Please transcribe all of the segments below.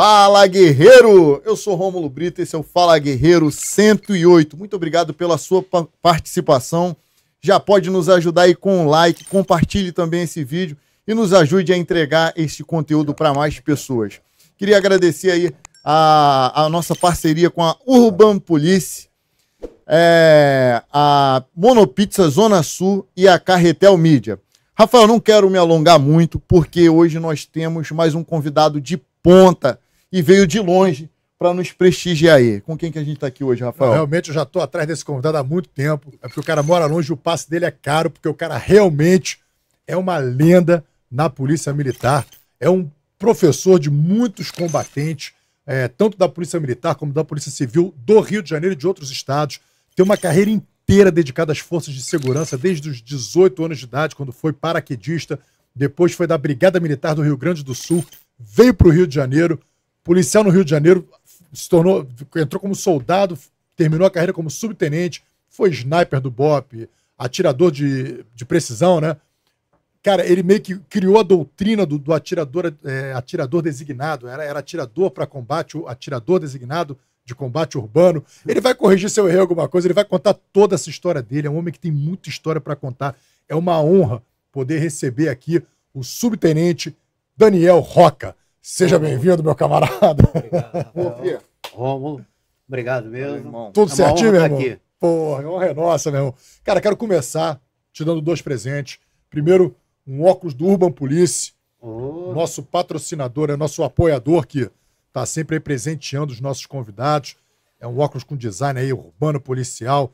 Fala Guerreiro! Eu sou Rômulo Brito, esse é o Fala Guerreiro 108. Muito obrigado pela sua participação. Já pode nos ajudar aí com um like, compartilhe também esse vídeo e nos ajude a entregar este conteúdo para mais pessoas. Queria agradecer aí a, a, nossa parceria com a Urban Police, é, a Monopizza Zona Sul e a Carretel Mídia. Rafael, não quero me alongar muito, porque hoje nós temos mais um convidado de ponta e veio de longe para nos prestigiar aí. Com quem que a gente está aqui hoje, Rafael? Não, realmente eu já estou atrás desse convidado há muito tempo. É porque o cara mora longe, o passe dele é caro, porque o cara realmente é uma lenda na Polícia Militar. É um professor de muitos combatentes, é, tanto da Polícia Militar como da Polícia Civil do Rio de Janeiro e de outros estados. Tem uma carreira inteira dedicada às forças de segurança desde os 18 anos de idade, quando foi paraquedista. Depois foi da Brigada Militar do Rio Grande do Sul, veio para o Rio de Janeiro policial no Rio de Janeiro, se tornou, entrou como soldado, terminou a carreira como subtenente, foi sniper do BOP, atirador de, de precisão, né? Cara, ele meio que criou a doutrina do, do atirador, é, atirador designado. Era, era atirador para combate, atirador designado de combate urbano. Ele vai corrigir se eu errei alguma coisa, ele vai contar toda essa história dele. É um homem que tem muita história para contar. É uma honra poder receber aqui o subtenente Daniel Roca. Seja bem-vindo, meu camarada. Obrigado, Rômulo, obrigado mesmo. Tudo é certinho, meu tá irmão? Aqui. Porra, é honra é nossa, meu irmão. Cara, quero começar te dando dois presentes. Primeiro, um óculos do Urban Police. Oh. Nosso patrocinador, é nosso apoiador que está sempre aí presenteando os nossos convidados. É um óculos com design aí urbano policial.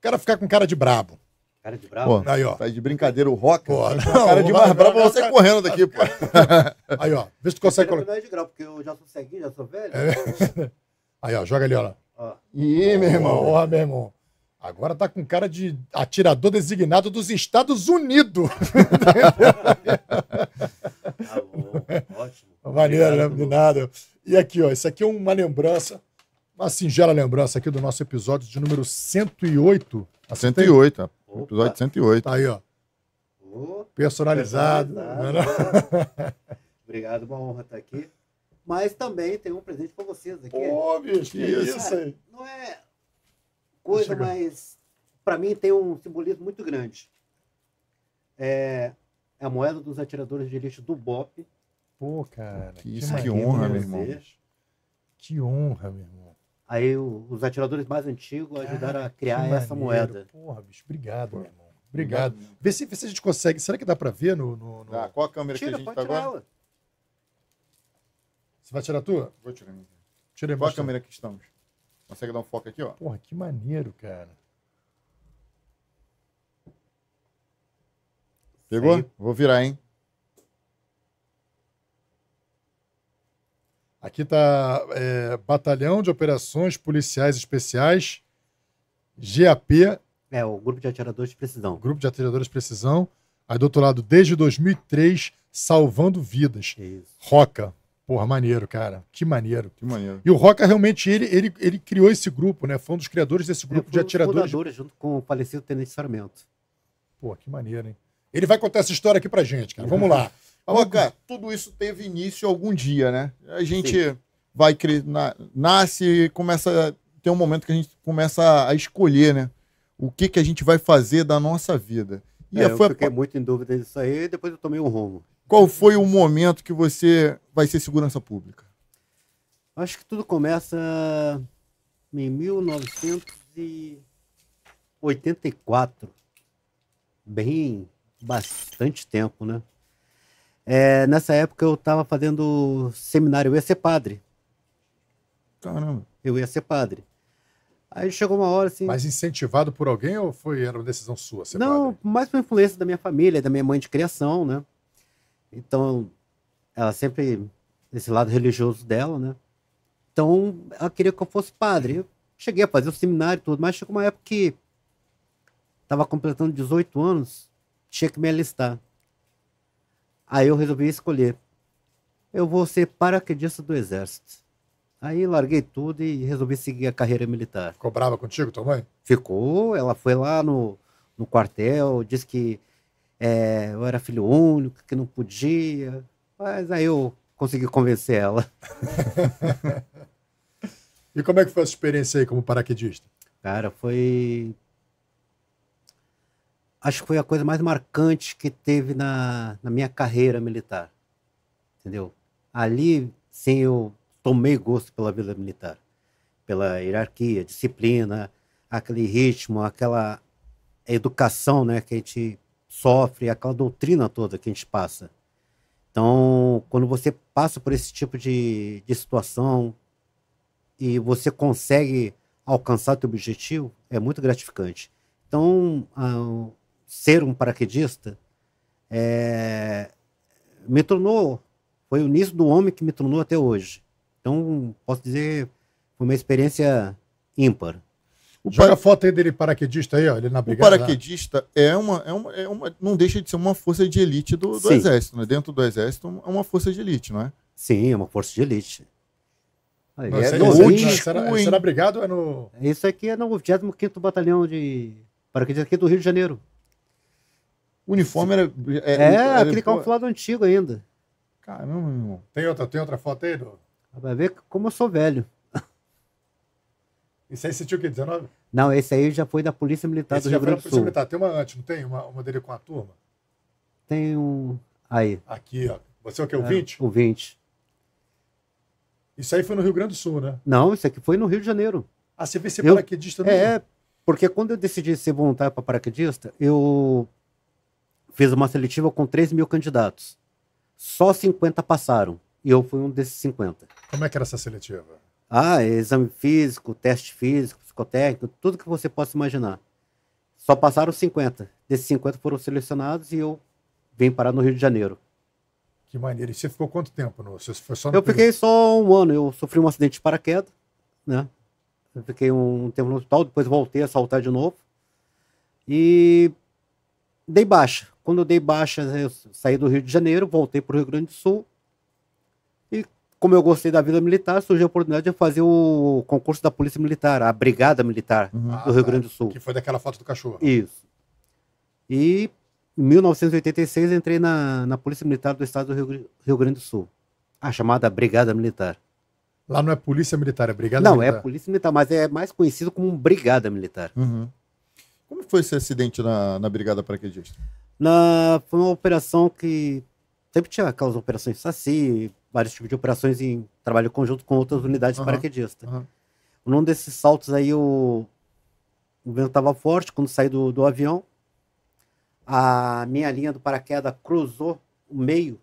Quero ficar com cara de brabo. Cara de bravo. Pô, né? aí, ó. Tá de brincadeira o rock Pô, não, cara de mais bravo você tá... correndo daqui, pô. Aí, ó. Vê se tu consegue colocar. Não é de grau, porque eu já sou ceguinho, já sou velho. É. Aí, ó. Joga ali, ó. ó. Ih, meu irmão. Porra, meu irmão. Agora tá com cara de atirador designado dos Estados Unidos. Tá bom. ótimo. Maneiro, lembro De nada. E aqui, ó. Isso aqui é uma lembrança uma singela lembrança aqui do nosso episódio de número 108. Acertei? 108. Opa. Episódio 108. Tá aí, ó. personalizado. personalizado. Né? Obrigado, uma honra estar aqui. Mas também tem um presente para vocês aqui. Ô, oh, bicho, que isso, aí. Não é coisa, mas para mim tem um simbolismo muito grande. É, é a moeda dos atiradores de lixo do BOP. Pô, cara. Que isso, que, que honra, meu irmão. Que honra, meu irmão. Aí o, os atiradores mais antigos ajudaram a criar maneiro, essa moeda. Porra, bicho, obrigado, meu irmão. Obrigado. Vê se, vê se a gente consegue. Será que dá para ver no. no, no... qual a câmera Tira, que a gente tá agora? Ela. Você vai tirar a tua? Vou tirar a minha. Tira qual a câmera que estamos? Consegue dar um foco aqui, ó? Porra, que maneiro, cara. Pegou? Aí. Vou virar, hein? Aqui está é, Batalhão de Operações Policiais Especiais, GAP. É, o Grupo de Atiradores de Precisão. Grupo de Atiradores de Precisão. Aí do outro lado, desde 2003, salvando vidas. Isso. Roca. Porra, maneiro, cara. Que maneiro. Que maneiro. E o Roca realmente, ele, ele, ele criou esse grupo, né? Foi um dos criadores desse grupo de atiradores. Fundadores, junto com o falecido Tenente Sarmento. Pô, que maneiro, hein? Ele vai contar essa história aqui pra gente, cara. Vamos lá. Aloca, tudo isso teve início algum dia, né? A gente Sim. vai na, nasce e começa. Tem um momento que a gente começa a escolher, né? O que, que a gente vai fazer da nossa vida. E é, foi eu fiquei muito em dúvida disso aí e depois eu tomei um rumo. Qual foi o momento que você vai ser segurança pública? Acho que tudo começa em 1984. Bem, bastante tempo, né? É, nessa época eu estava fazendo seminário, eu ia ser padre. Caramba. Eu ia ser padre. Aí chegou uma hora assim. Mas incentivado por alguém ou foi era uma decisão sua? Ser não, padre? mais por influência da minha família, da minha mãe de criação, né? Então, ela sempre esse lado religioso dela, né? Então, ela queria que eu fosse padre. Eu cheguei a fazer o seminário e tudo, mas chegou uma época que estava completando 18 anos, tinha que me alistar. Aí eu resolvi escolher. Eu vou ser paraquedista do exército. Aí larguei tudo e resolvi seguir a carreira militar. Ficou brava contigo, tua mãe? Ficou. Ela foi lá no, no quartel, disse que é, eu era filho único, que não podia. Mas aí eu consegui convencer ela. e como é que foi a sua experiência aí como paraquedista? Cara, foi acho que foi a coisa mais marcante que teve na, na minha carreira militar. Entendeu? Ali, sim, eu tomei gosto pela vida militar, pela hierarquia, disciplina, aquele ritmo, aquela educação né, que a gente sofre, aquela doutrina toda que a gente passa. Então, quando você passa por esse tipo de, de situação e você consegue alcançar teu objetivo, é muito gratificante. Então, ser um paraquedista, é, me tornou, foi o início do homem que me tornou até hoje. Então, posso dizer, foi uma experiência ímpar. O Joga para... a foto aí dele paraquedista aí, ó, ele na brigada. O paraquedista lá. é uma, é, uma, é uma, não deixa de ser uma força de elite do, do exército, né? Dentro do exército é uma força de elite, não é? Sim, é uma força de elite. Aí, não, é, é no isso, brigado é Isso aqui é no 25º Batalhão de Paraquedistas aqui do Rio de Janeiro. O uniforme era. era é, é era, aquele pô... camuflado antigo ainda. Caramba, meu irmão. Tem outra, tem outra foto aí, do... Ah, vai ver como eu sou velho. isso aí você tinha o quê? 19? Não, esse aí já foi da Polícia Militar esse do Rio Grande do Polícia Militar. Tem uma antes, não tem? Uma, uma dele com a turma? Tem um. Aí. Aqui, ó. Você é o quê? O é, 20? O 20. Isso aí foi no Rio Grande do Sul, né? Não, isso aqui foi no Rio de Janeiro. Ah, você veio ser eu... paraquedista no É, Rio. porque quando eu decidi ser voluntário para paraquedista, eu fez uma seletiva com 3 mil candidatos. Só 50 passaram. E eu fui um desses 50. Como é que era essa seletiva? Ah, é exame físico, teste físico, psicotécnico, tudo que você possa imaginar. Só passaram 50. Desses 50 foram selecionados e eu vim parar no Rio de Janeiro. Que maneiro. E você ficou quanto tempo? No... Você foi só no eu fiquei só um ano. Eu sofri um acidente de paraquedas, né? Eu fiquei um tempo no hospital, depois voltei a saltar de novo. E dei baixa. Quando eu dei baixa, eu saí do Rio de Janeiro, voltei para o Rio Grande do Sul. E como eu gostei da vida militar, surgiu a oportunidade de fazer o concurso da Polícia Militar, a Brigada Militar uhum. do ah, Rio tá. Grande do Sul. Que foi daquela foto do cachorro. Isso. E em 1986 entrei na, na Polícia Militar do Estado do Rio, Rio Grande do Sul, a chamada Brigada Militar. Lá não é Polícia Militar, é Brigada não, é Militar? Não, é Polícia Militar, mas é mais conhecido como Brigada Militar. Uhum. Como foi esse acidente na, na Brigada Paraquedista? Na, foi uma operação que sempre tinha aquelas operações SACI, vários tipos de operações em trabalho conjunto com outras unidades uhum, paraquedistas. Uhum. Num desses saltos aí, o, o vento estava forte, quando saí do, do avião, a minha linha do paraquedas cruzou o meio,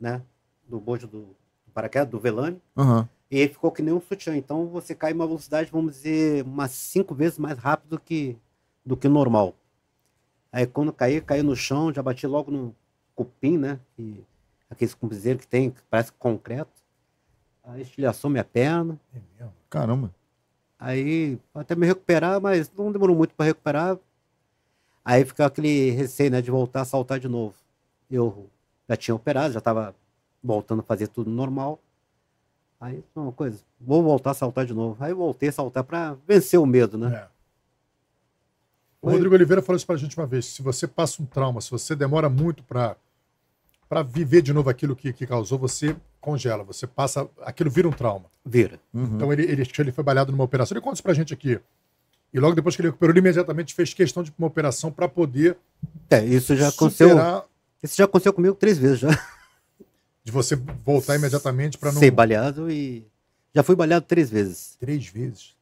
né, do bojo do, do paraquedas, do velame, uhum. e ficou que nem um sutiã. Então você cai uma velocidade, vamos dizer, umas cinco vezes mais rápido que do que normal. Aí quando caí, caí no chão, já bati logo no cupim, né? E aqueles cupinzeiros que tem, que parece concreto. Aí estilhaçou minha perna. É mesmo? Caramba. Aí até me recuperar, mas não demorou muito para recuperar. Aí ficou aquele receio, né, de voltar a saltar de novo. Eu já tinha operado, já estava voltando a fazer tudo normal. Aí uma coisa, vou voltar a saltar de novo. Aí voltei a saltar para vencer o medo, né? É. O Rodrigo Oliveira falou isso para a gente uma vez. Se você passa um trauma, se você demora muito para para viver de novo aquilo que, que causou, você congela, você passa. Aquilo vira um trauma. Vira. Uhum. Então ele, ele, ele foi balhado numa operação. Ele conta isso pra gente aqui. E logo depois que ele recuperou, ele imediatamente fez questão de uma operação para poder. É, isso já aconteceu. Isso já aconteceu comigo três vezes já. De você voltar imediatamente para não. Ser baleado e. Já fui baleado três vezes. Três vezes?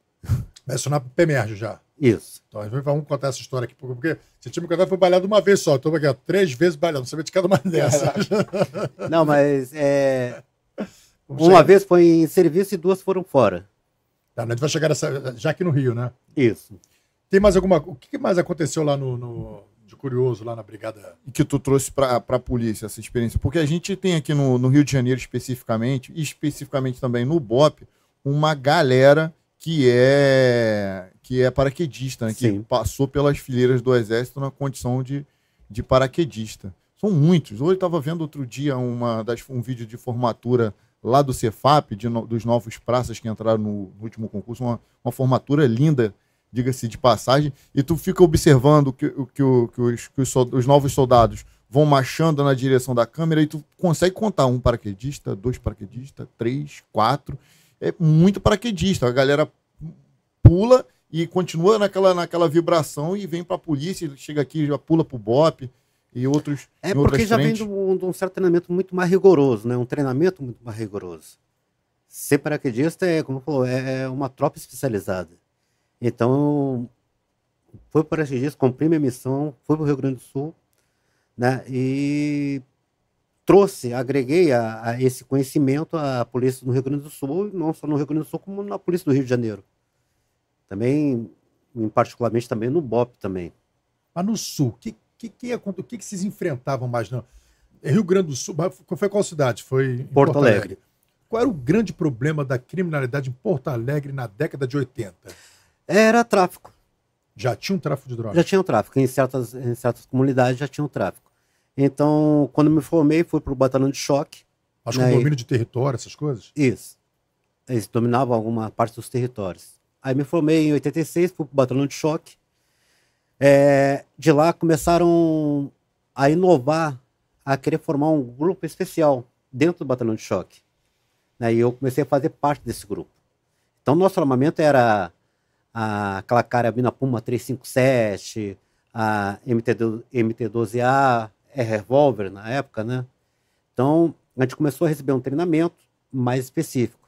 Isso na PEMERG já. Isso. Então, vamos contar essa história aqui, porque esse time que foi balhado uma vez só. Estou aqui, ó, três vezes balhado, não sabia de cada uma dessas. não, mas é, uma vez foi em serviço e duas foram fora. Tá, né, a gente vai chegar nessa, já aqui no Rio, né? Isso. Tem mais alguma. O que mais aconteceu lá no, no de curioso, lá na Brigada? E que tu trouxe para a polícia essa experiência? Porque a gente tem aqui no, no Rio de Janeiro especificamente, e especificamente também no BOP, uma galera que é que é paraquedista, né? que passou pelas fileiras do exército na condição de, de paraquedista. São muitos. Hoje estava vendo outro dia uma das, um vídeo de formatura lá do Cefap, de, no, dos novos praças que entraram no, no último concurso, uma, uma formatura linda, diga-se de passagem, e tu fica observando que, que, que, os, que os, os novos soldados vão marchando na direção da câmera e tu consegue contar um paraquedista, dois paraquedistas, três, quatro é muito paraquedista. A galera pula e continua naquela, naquela vibração e vem para a polícia, chega aqui, já pula para o BOP e outros. É porque já frentes. vem de um, certo treinamento muito mais rigoroso, né? Um treinamento muito mais rigoroso. Ser paraquedista é, como falou, é, é uma tropa especializada. Então, foi para paraquedista, cumpri minha missão, fui para o Rio Grande do Sul, né? E trouxe, agreguei a, a, esse conhecimento à polícia do Rio Grande do Sul, não só no Rio Grande do Sul, como na polícia do Rio de Janeiro. Também, em particularmente, também no BOP também. Mas no Sul, o que, que, que, que, que vocês enfrentavam mais? Não? É, Rio Grande do Sul, foi qual cidade? Foi Porto, Porto Alegre. Alegre. Qual era o grande problema da criminalidade em Porto Alegre na década de 80? Era tráfico. Já tinha um tráfico de drogas? Já tinha um tráfico. Em certas, em certas comunidades já tinha um tráfico. Então, quando me formei, fui para o batalhão de choque. Acho né? que o domínio de território, essas coisas? Isso. Eles dominavam alguma parte dos territórios. Aí me formei em 86, fui para o batalhão de choque. É, de lá começaram a inovar, a querer formar um grupo especial dentro do batalhão de choque. Né, e eu comecei a fazer parte desse grupo. Então, nosso armamento era a, aquela carabina Puma 357, a MT, MT-12A, é, revólver na época, né? Então, a gente começou a receber um treinamento mais específico.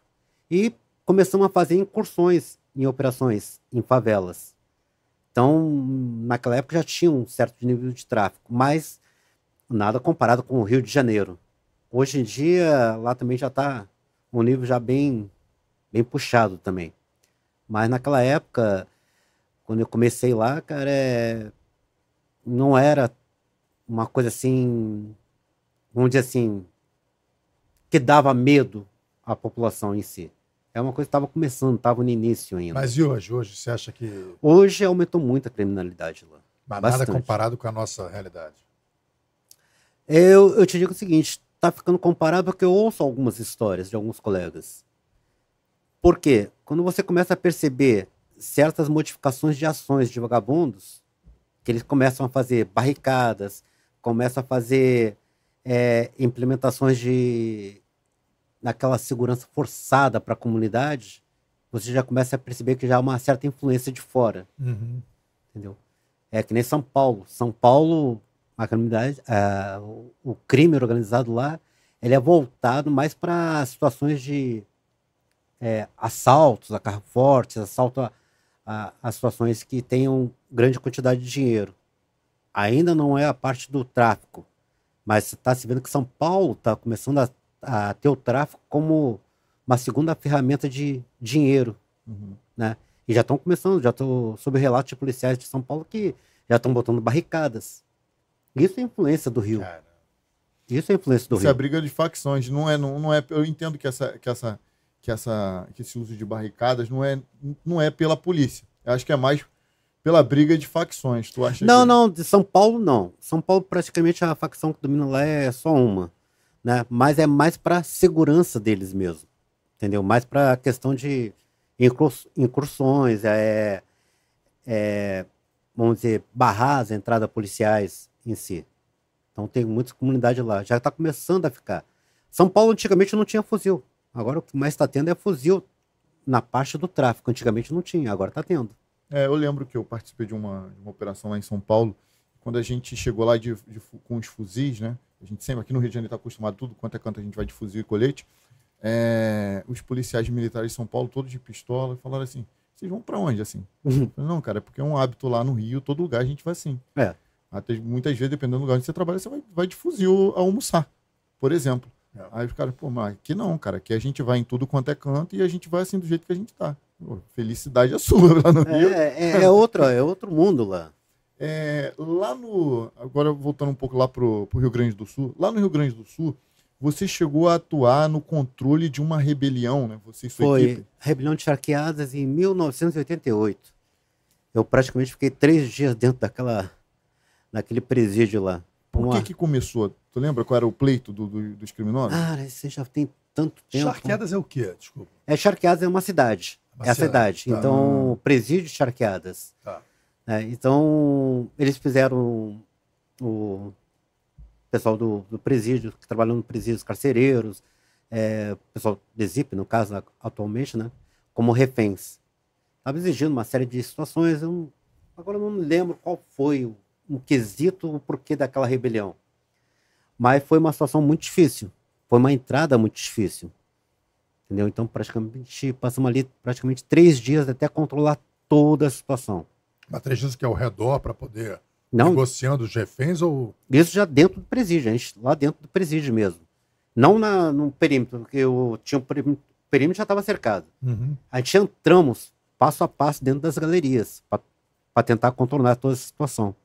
E começamos a fazer incursões em operações em favelas. Então, naquela época já tinha um certo nível de tráfico, mas nada comparado com o Rio de Janeiro. Hoje em dia, lá também já está um nível já bem, bem puxado também. Mas naquela época, quando eu comecei lá, cara, é... não era uma coisa assim, vamos dizer assim, que dava medo à população em si. É uma coisa que estava começando, estava no início ainda. Mas e hoje? Hoje você acha que. Hoje aumentou muito a criminalidade lá. Mas Bastante. nada comparado com a nossa realidade. Eu, eu te digo o seguinte: está ficando comparado porque eu ouço algumas histórias de alguns colegas. Por quê? Quando você começa a perceber certas modificações de ações de vagabundos, que eles começam a fazer barricadas, começa a fazer é, implementações de daquela segurança forçada para a comunidade, você já começa a perceber que já há uma certa influência de fora. Uhum. Entendeu? É que nem São Paulo. São Paulo, a criminalidade, o crime organizado lá, ele é voltado mais para situações de é, assaltos a carro fortes, assalto a, a, a situações que tenham grande quantidade de dinheiro ainda não é a parte do tráfico, mas está se vendo que São Paulo está começando a, a, ter o tráfico como uma segunda ferramenta de dinheiro, uhum. né? E já estão começando, já estou sob relatos de policiais de São Paulo que já estão botando barricadas. Isso é influência do Rio. Cara. Isso é influência do Rio. Isso é briga de facções, não é, não, não é. Eu entendo que essa, que essa, que essa, que esse uso de barricadas não é, não é pela polícia. Eu acho que é mais pela briga de facções, tu acha? Não, que... não, de São Paulo não. São Paulo praticamente a facção que domina lá é só uma, né? Mas é mais para segurança deles mesmo, entendeu? Mais para a questão de incursões, é, é, vamos dizer, barrar as entradas policiais em si. Então tem muita comunidade lá, já está começando a ficar. São Paulo antigamente não tinha fuzil, agora o que mais está tendo é fuzil na parte do tráfico. Antigamente não tinha, agora está tendo. É, eu lembro que eu participei de uma, de uma operação lá em São Paulo, quando a gente chegou lá de, de, com os fuzis, né? A gente sempre, aqui no Rio de Janeiro, está acostumado tudo quanto é canto a gente vai de fuzil e colete. É, os policiais militares de São Paulo, todos de pistola, falaram assim: vocês vão para onde assim? Uhum. Falei, não, cara, é porque é um hábito lá no Rio, todo lugar a gente vai assim. É. Até, muitas vezes, dependendo do lugar onde você trabalha, você vai, vai de fuzil a almoçar, por exemplo. É. Aí os caras, pô, mas aqui não, cara, aqui a gente vai em tudo quanto é canto e a gente vai assim do jeito que a gente tá felicidade é sua lá no Rio. É, é, é, é outro mundo lá. É, lá no. Agora voltando um pouco lá pro, pro Rio Grande do Sul. Lá no Rio Grande do Sul, você chegou a atuar no controle de uma rebelião, né? Você e sua Foi, equipe. Rebelião de Charqueadas em 1988. Eu praticamente fiquei três dias dentro daquela. naquele presídio lá. Por uma... que, que começou? Tu lembra qual era o pleito do, do, dos criminosos? Cara, ah, isso já tem tanto tempo. Charqueadas é o quê? Desculpa. É, Charqueadas é uma cidade. É Essa idade. Tá. Então, presídio charqueadas. Tá. É, então, eles fizeram o pessoal do, do presídio, que trabalhou no presídio carcereiros, é, pessoal de ZIP, no caso, atualmente, né, como reféns. Estava exigindo uma série de situações, eu, agora eu não me lembro qual foi o, o quesito, o porquê daquela rebelião. Mas foi uma situação muito difícil, foi uma entrada muito difícil. Entendeu? Então, praticamente, passamos ali praticamente três dias até controlar toda a situação. Mas três dias que é ao redor para poder não, negociando os reféns ou. Isso já dentro do presídio, a gente, lá dentro do presídio mesmo. Não na, no perímetro, porque eu tinha um perímetro, o perímetro já estava cercado. Uhum. A gente entramos passo a passo dentro das galerias para tentar contornar toda a situação.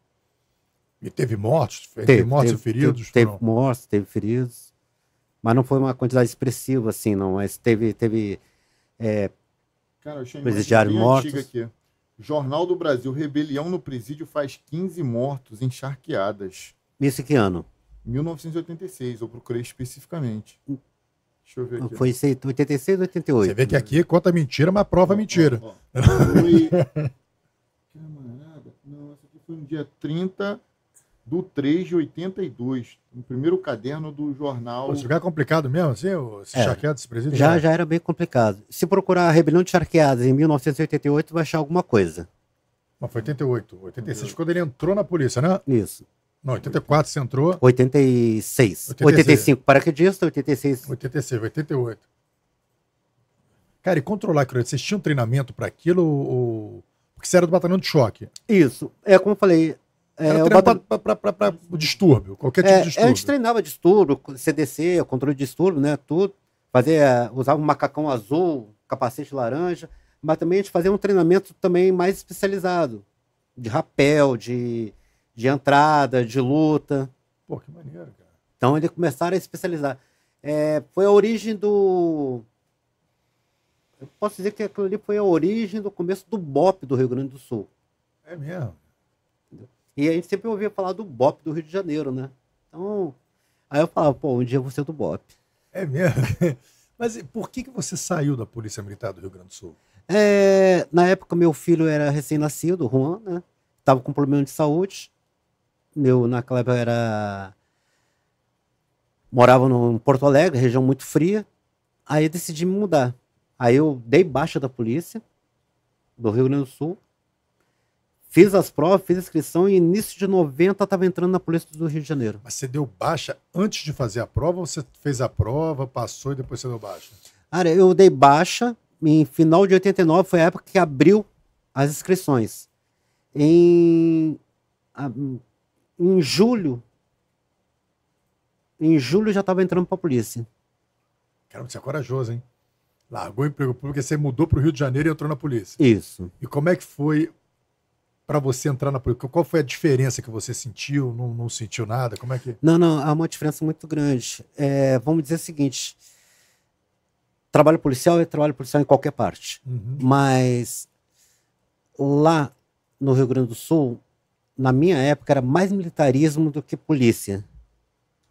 E teve mortos? Teve, teve mortos teve, e feridos? Teve, teve mortos, teve feridos. Mas não foi uma quantidade expressiva, assim, não. Mas teve. teve é, presidiário morto Aqui. Jornal do Brasil, rebelião no presídio faz 15 mortos encharqueadas. Isso que ano? 1986, eu procurei especificamente. Hum. Deixa eu ver aqui. Foi 86 88? Você vê que aqui conta mentira, mas prova ó, mentira. Ó, ó. Foi... Camarada, não, essa aqui foi no dia 30 do 3 de 82, no primeiro caderno do jornal. Esse lugar é complicado mesmo, assim, esse é, charqueado, esse presídio? Já, já era bem complicado. Se procurar a Rebelião de Charqueadas em 1988, vai achar alguma coisa. Não, foi 88. 86 quando ele entrou na polícia, né? Isso. Não, 84 você entrou. 86. 86. 85 paraquedista, 86. 86, 88. Cara, e controlar aquilo? Vocês tinham treinamento para aquilo ou. Porque você era do batalhão de choque. Isso. É como eu falei, é, o para para distúrbio, qualquer tipo é, de é distúrbio. Antes treinava distúrbio, CDC, controle de distúrbio, né? Tudo. Fazia, usava um macacão azul, capacete laranja, mas também a gente fazia um treinamento também mais especializado, de rapel, de, de entrada, de luta. Pô, que maneiro, cara. Então eles começaram a especializar. É, foi a origem do. Eu posso dizer que aquilo ali foi a origem do começo do BOP do Rio Grande do Sul. É mesmo? E a gente sempre ouvia falar do BOP do Rio de Janeiro, né? Então, aí eu falava, pô, um dia eu vou ser do BOP. É mesmo? Mas por que, que você saiu da Polícia Militar do Rio Grande do Sul? É, na época, meu filho era recém-nascido, Juan, né? Tava com problema de saúde. Meu, naquela época, era... Morava no, em Porto Alegre, região muito fria. Aí eu decidi mudar. Aí eu dei baixa da polícia do Rio Grande do Sul Fiz as provas, fiz inscrição e início de 90 estava entrando na Polícia do Rio de Janeiro. Mas você deu baixa antes de fazer a prova ou você fez a prova, passou e depois você deu baixa? Cara, eu dei baixa em final de 89, foi a época que abriu as inscrições. Em, em julho, em julho já estava entrando para a polícia. Caramba, você é corajoso, hein? Largou o emprego público, você mudou para o Rio de Janeiro e entrou na polícia. Isso. E como é que foi para você entrar na política? Qual foi a diferença que você sentiu? Não, não, sentiu nada? Como é que? Não, não, há uma diferença muito grande. É, vamos dizer o seguinte: trabalho policial é trabalho policial em qualquer parte, uhum. mas lá no Rio Grande do Sul, na minha época, era mais militarismo do que polícia,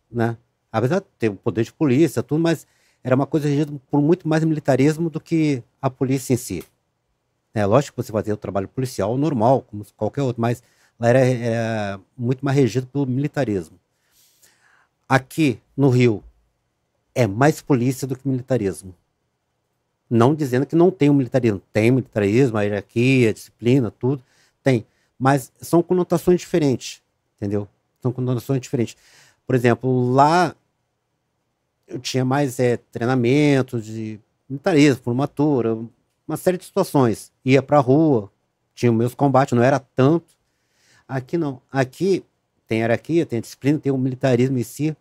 né? Apesar de ter o poder de polícia, tudo, mas era uma coisa regida por muito mais militarismo do que a polícia em si é Lógico que você fazia o trabalho policial normal, como qualquer outro, mas lá era, era muito mais regido pelo militarismo. Aqui no Rio é mais polícia do que militarismo. Não dizendo que não tem o militarismo. Tem o militarismo, a hierarquia, a disciplina, tudo. Tem. Mas são conotações diferentes, entendeu? São conotações diferentes. Por exemplo, lá eu tinha mais é, treinamento de militarismo, formatura, uma série de situações. Ia pra rua, tinha meus combates, não era tanto. Aqui não. Aqui tem hierarquia, tem disciplina, tem o militarismo em si,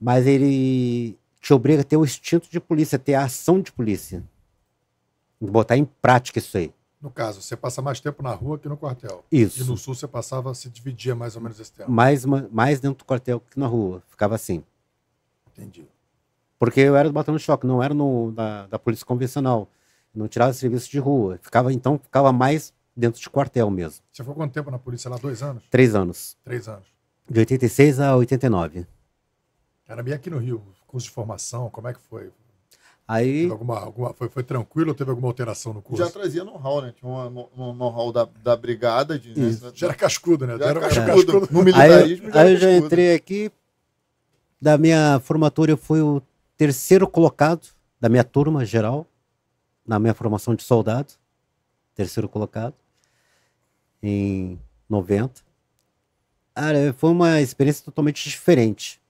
mas ele te obriga a ter o instinto de polícia, ter a ação de polícia. Botar em prática isso aí. No caso, você passa mais tempo na rua que no quartel. Isso. E no sul você passava, se dividia mais ou menos esse tempo. Mais, mais dentro do quartel que na rua. Ficava assim. Entendi. Porque eu era do batalhão de choque, não era no, da, da polícia convencional não tirava serviço de rua. Ficava, então, ficava mais dentro de quartel mesmo. Você foi quanto tempo na polícia lá? Dois anos? Três anos. Três anos. De 86 a 89. Era bem aqui no Rio, curso de formação, como é que foi? Aí... alguma, alguma, foi, foi tranquilo ou teve alguma alteração no curso? Já trazia know-how, né? Tinha um, um know-how da, da brigada. De, né? Já era cascudo, né? Já era, era cascudo. No militarismo aí, já aí eu já entrei aqui, da minha formatura eu fui o terceiro colocado da minha turma geral na minha formação de soldado, terceiro colocado, em 90. Cara, foi uma experiência totalmente diferente.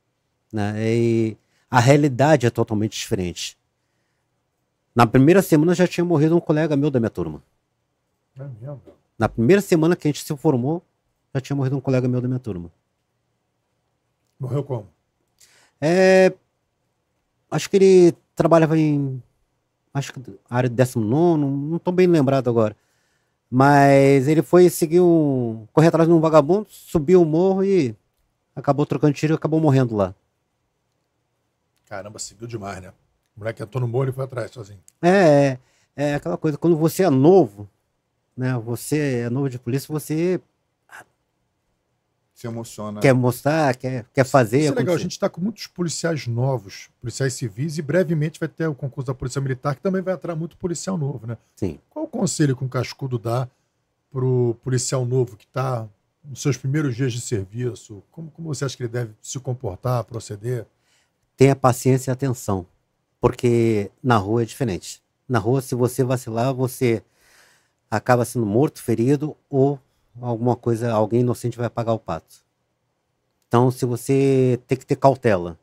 Né? E a realidade é totalmente diferente. Na primeira semana já tinha morrido um colega meu da minha turma. É na primeira semana que a gente se formou, já tinha morrido um colega meu da minha turma. Morreu como? É, acho que ele trabalhava em acho que área de 19, não estou bem lembrado agora. Mas ele foi seguir um. correr atrás de um vagabundo, subiu o morro e acabou trocando tiro e acabou morrendo lá. Caramba, seguiu demais, né? O moleque entrou no morro e foi atrás sozinho. É, é, é aquela coisa, quando você é novo, né? Você é novo de polícia, você se emociona. Quer mostrar, quer, quer fazer. Isso é legal. A gente está com muitos policiais novos, policiais civis, e brevemente vai ter o concurso da Polícia Militar, que também vai atrair muito policial novo, né? Sim. Qual o conselho que o um Cascudo dá para o policial novo que está nos seus primeiros dias de serviço? Como, como você acha que ele deve se comportar, proceder? Tenha paciência e atenção, porque na rua é diferente. Na rua, se você vacilar, você acaba sendo morto, ferido ou alguma coisa, alguém inocente vai pagar o pato. Então, se você tem que ter cautela.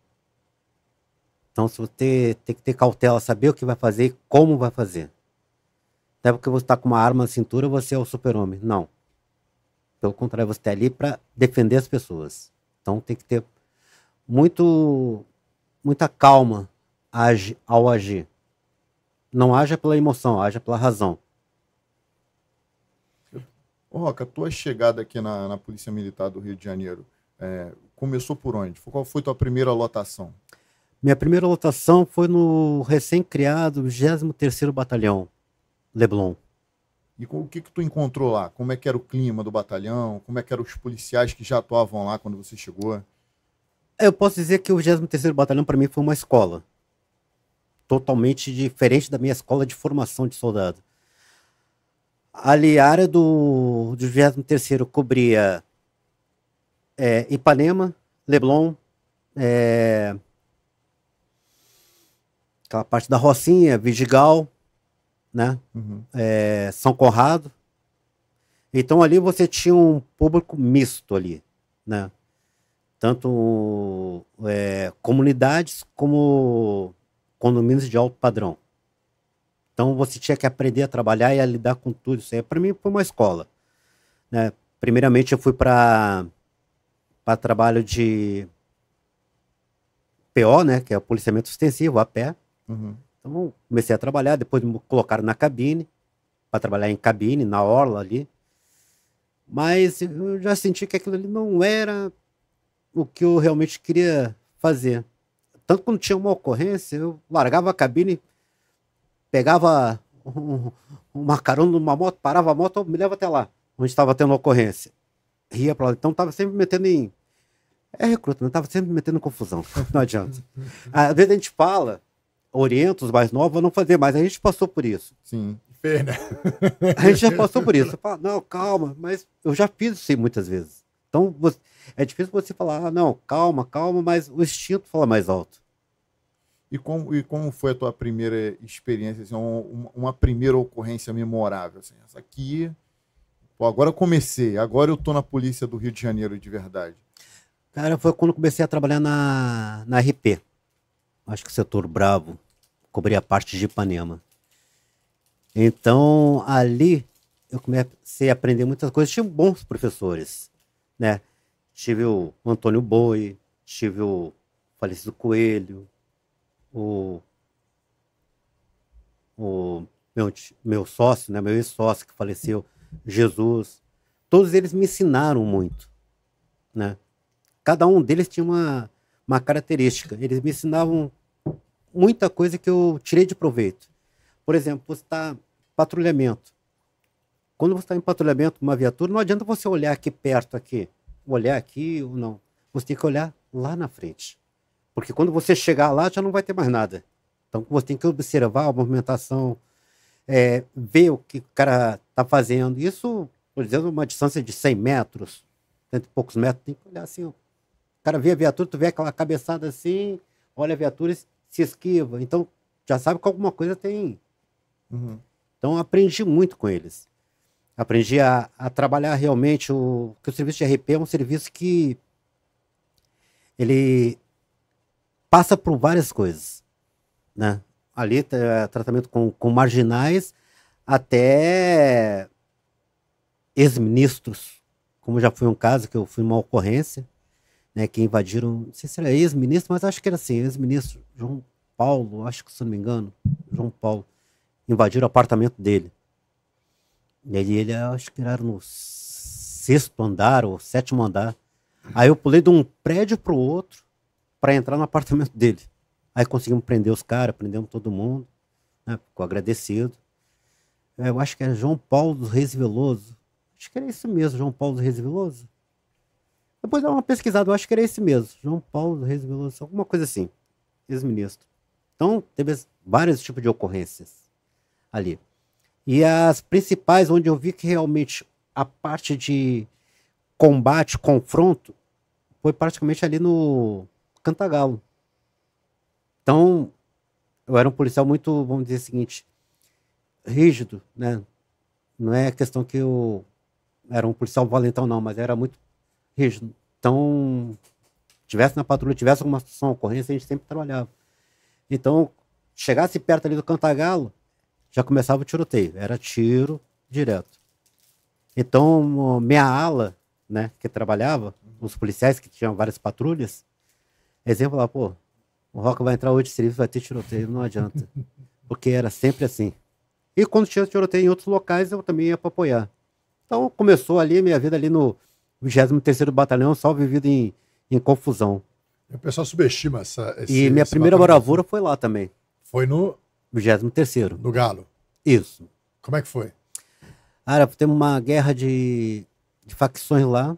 Então, se você tem que ter cautela, saber o que vai fazer e como vai fazer. Até porque você está com uma arma na cintura, você é o super-homem. Não. Pelo contrário, você está ali para defender as pessoas. Então, tem que ter muito, muita calma ao agir. Não haja pela emoção, haja pela razão. Roca, a tua chegada aqui na, na Polícia Militar do Rio de Janeiro é, começou por onde? Qual foi tua primeira lotação? Minha primeira lotação foi no recém-criado 23º Batalhão Leblon. E o que que tu encontrou lá? Como é que era o clima do batalhão? Como é que eram os policiais que já atuavam lá quando você chegou? É, eu posso dizer que o 23º Batalhão para mim foi uma escola totalmente diferente da minha escola de formação de soldado. Ali, a área do, do 23 cobria é, Ipanema, Leblon, é, aquela parte da Rocinha, Vidigal, né? Uhum. É, São Conrado. Então ali você tinha um público misto ali, né? Tanto é, comunidades como condomínios de alto padrão. Então você tinha que aprender a trabalhar e a lidar com tudo isso. Para mim foi uma escola. Né? Primeiramente eu fui para para trabalho de PO, né, que é o policiamento extensivo, a pé. Uhum. Então comecei a trabalhar, depois me colocaram na cabine para trabalhar em cabine, na orla ali. Mas eu já senti que aquilo ali não era o que eu realmente queria fazer. Tanto quando tinha uma ocorrência, eu largava a cabine pegava um, macarão numa moto, parava a moto, me leva até lá, onde estava tendo ocorrência. Ria para lá. Então estava sempre metendo em. É não né? estava sempre metendo em confusão. Não adianta. Uhum. Às vezes a gente fala, orienta os mais novos a não fazer, mais, a gente passou por isso. Sim. Pena. Né? A gente já passou por isso. Fala, não, calma, mas eu já fiz isso muitas vezes. Então, você... é difícil você falar, ah, não, calma, calma, mas o instinto fala mais alto. E como, e como foi a tua primeira experiência, assim, uma, uma primeira ocorrência memorável? Assim, essa aqui, pô, agora eu comecei, agora eu tô na polícia do Rio de Janeiro de verdade. Cara, foi quando comecei a trabalhar na, na RP. Acho que o setor Bravo cobria a parte de Ipanema. Então, ali eu comecei a aprender muitas coisas. Tinha bons professores, né? Tive o Antônio Boi, tive o falecido Coelho, o, o meu, meu sócio, né, meu ex-sócio que faleceu, Jesus, todos eles me ensinaram muito. Né? Cada um deles tinha uma, uma característica. Eles me ensinavam muita coisa que eu tirei de proveito. Por exemplo, você está patrulhamento. Quando você está em patrulhamento com uma viatura, não adianta você olhar aqui perto, aqui. Olhar aqui ou não. Você tem que olhar lá na frente. Porque quando você chegar lá, já não vai ter mais nada. Então você tem que observar a movimentação, é, ver o que o cara está fazendo. Isso, por exemplo, uma distância de 100 metros, tanto e poucos metros, tem que olhar assim. O cara vê a viatura, tu vê aquela cabeçada assim, olha a viatura e se esquiva. Então já sabe que alguma coisa tem. Uhum. Então aprendi muito com eles. Aprendi a, a trabalhar realmente o que o serviço de RP é um serviço que ele passa por várias coisas, né? Ali é, tratamento com, com marginais até ex-ministros, como já foi um caso que eu fui uma ocorrência, né, que invadiram, não sei se era ex-ministro, mas acho que era assim, ex-ministro João Paulo, acho que se não me engano, João Paulo, invadiram o apartamento dele. E ele, acho que era no sexto andar ou sétimo andar. Aí eu pulei de um prédio para o outro, para entrar no apartamento dele. Aí conseguimos prender os caras, prendemos todo mundo, né? ficou agradecido. É, eu acho que era é João Paulo Reis Veloso. Acho que era isso mesmo, João Paulo Reis Veloso. Depois dá uma pesquisada, eu acho que era esse mesmo. João Paulo Reis Veloso, alguma coisa assim. Ex-ministro. Então, teve vários tipos de ocorrências ali. E as principais, onde eu vi que realmente a parte de combate, confronto, foi praticamente ali no Cantagalo. Então, eu era um policial muito, vamos dizer o seguinte, rígido, né? Não é questão que eu era um policial valentão, não, mas era muito rígido. Então, tivesse na patrulha, tivesse alguma situação, ocorrência, a gente sempre trabalhava. Então, chegasse perto ali do Cantagalo, já começava o tiroteio. Era tiro direto. Então, minha ala, né, que trabalhava, os policiais que tinham várias patrulhas, Exemplo lá, pô, o Roca vai entrar hoje serviço, vai ter tiroteio, não adianta. Porque era sempre assim. E quando tinha tiroteio em outros locais, eu também ia para apoiar. Então começou ali minha vida ali no 23 o Batalhão, só vivido em, em confusão. o pessoal subestima essa... Esse, e minha primeira batalhão. bravura foi lá também. Foi no... 23 o No Galo. Isso. Como é que foi? Cara, temos uma guerra de, de facções lá.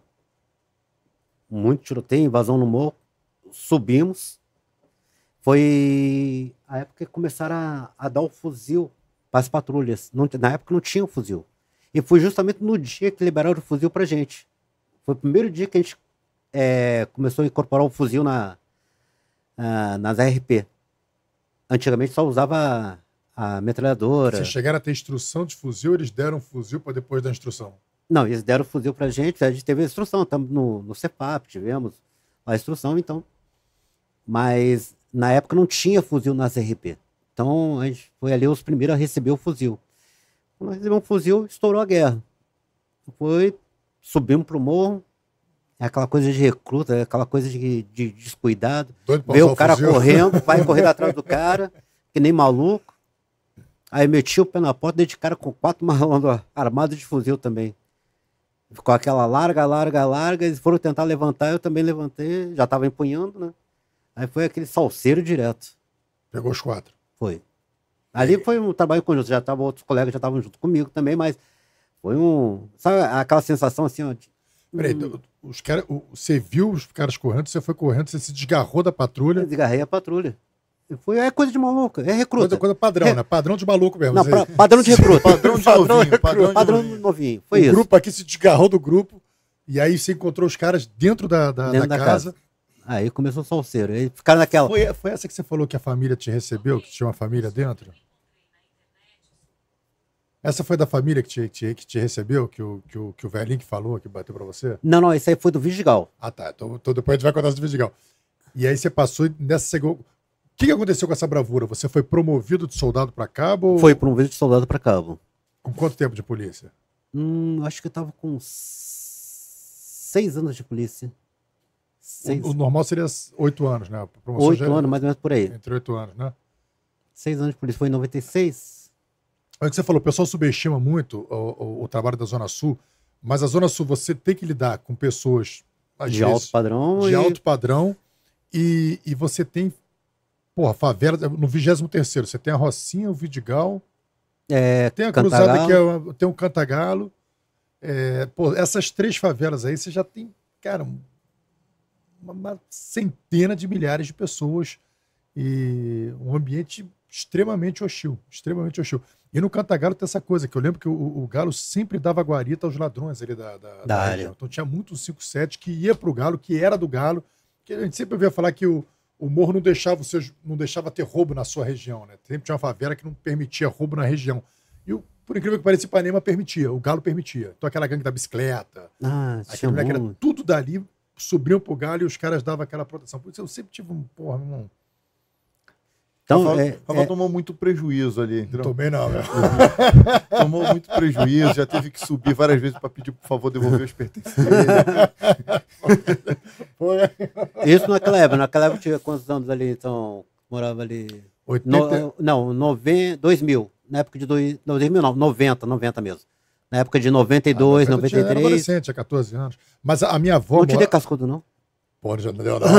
Muito tiroteio, invasão no morro subimos. Foi a época que começaram a, a dar o fuzil para as patrulhas. Não, na época não tinha o fuzil. E foi justamente no dia que liberaram o fuzil para gente. Foi o primeiro dia que a gente é, começou a incorporar o fuzil na, ah, nas RP. Antigamente só usava a, a metralhadora. Vocês chegaram a ter instrução de fuzil, eles deram fuzil para depois da instrução? Não, eles deram fuzil para gente, a gente teve a instrução, estamos no, no CEPAP, tivemos a instrução, então mas na época não tinha fuzil na CRP. Então a gente foi ali os primeiros a receber o fuzil. Quando recebemos o fuzil, estourou a guerra. Foi, subimos pro morro, é aquela coisa de recruta, é aquela coisa de, de descuidado. Doido Vê o cara fuzil. correndo, vai correndo atrás do cara, que nem maluco. Aí meti o pé na porta, dei de cara com quatro malandros armados de fuzil também. Ficou aquela larga, larga, larga. Eles foram tentar levantar, eu também levantei, já estava empunhando, né? Aí foi aquele salseiro direto. Pegou os quatro. Foi. Ali e... foi um trabalho conjunto, já estavam outros colegas já estavam junto comigo também, mas foi um. Sabe aquela sensação assim, ó. De... Peraí, hum. os cara, você viu os caras correndo, você foi correndo, você se desgarrou da patrulha? Eu desgarrei a patrulha. Foi, é coisa de maluco, é recruta. Coisa, coisa padrão, é... né? Padrão de maluco mesmo. Não, pra, padrão de recruta. padrão de padrão novinho. Recruta. Padrão, de novinho. Foi o isso. grupo aqui se desgarrou do grupo e aí você encontrou os caras dentro da, da, dentro da, da casa. casa. Aí começou o salseiro. Aí ficaram naquela. Foi, foi essa que você falou que a família te recebeu, que tinha uma família dentro? Essa foi da família que te, te, que te recebeu, que o, que, o, que o velhinho que falou, que bateu pra você? Não, não, esse aí foi do Vigigal. Ah, tá. Então, então depois a gente vai contar do Vigigal. E aí você passou nessa. segunda. O que, que aconteceu com essa bravura? Você foi promovido de soldado para cabo? Ou... Foi promovido de soldado para cabo. Com quanto tempo de polícia? Hum, acho que eu tava com seis anos de polícia. Seis... O, normal seria oito anos, né? Oito anos, mais ou menos por aí. Entre oito anos, né? Seis anos de polícia. Foi em 96. É o que você falou, o pessoal subestima muito o, o, o trabalho da Zona Sul, mas a Zona Sul você tem que lidar com pessoas de vezes, alto padrão. De e... alto padrão. E, e você tem, porra, favela, no 23 você tem a Rocinha, o Vidigal. É, tem a Cantagalo. Cruzada, que é, uma, tem o um Cantagalo. É, essas três favelas aí, você já tem, cara, uma centena de milhares de pessoas e um ambiente extremamente hostil, extremamente hostil. E no Cantagalo tem essa coisa, que eu lembro que o, o Galo sempre dava guarita aos ladrões ali da, da, da, da área. Então tinha muito 5-7 que ia pro Galo, que era do Galo, que a gente sempre ouvia falar que o, o morro não deixava, você, não deixava ter roubo na sua região, né? Sempre tinha uma favela que não permitia roubo na região. E o por incrível que pareça, Ipanema permitia, o Galo permitia. Então aquela gangue da bicicleta, ah, aquele moleque era tudo dali subiam pro galho e os caras davam aquela proteção. Por isso eu sempre tive um, porra, meu irmão. Então, Rafael, é, é... tomou muito prejuízo ali. Entendeu? Tomei não, meu. tomou muito prejuízo, já teve que subir várias vezes para pedir, por favor, devolver os pertences Isso naquela época. Naquela época eu tinha quantos anos ali, então? Morava ali... 80... No, não, 2000. Na época de... Dois, não, 2000 não, 90, 90 mesmo. Na época de 92, ah, 93. Eu era adolescente, tinha 14 anos. Mas a minha avó. Não te mora... dê cascudo, não? Pô, já não deu nada.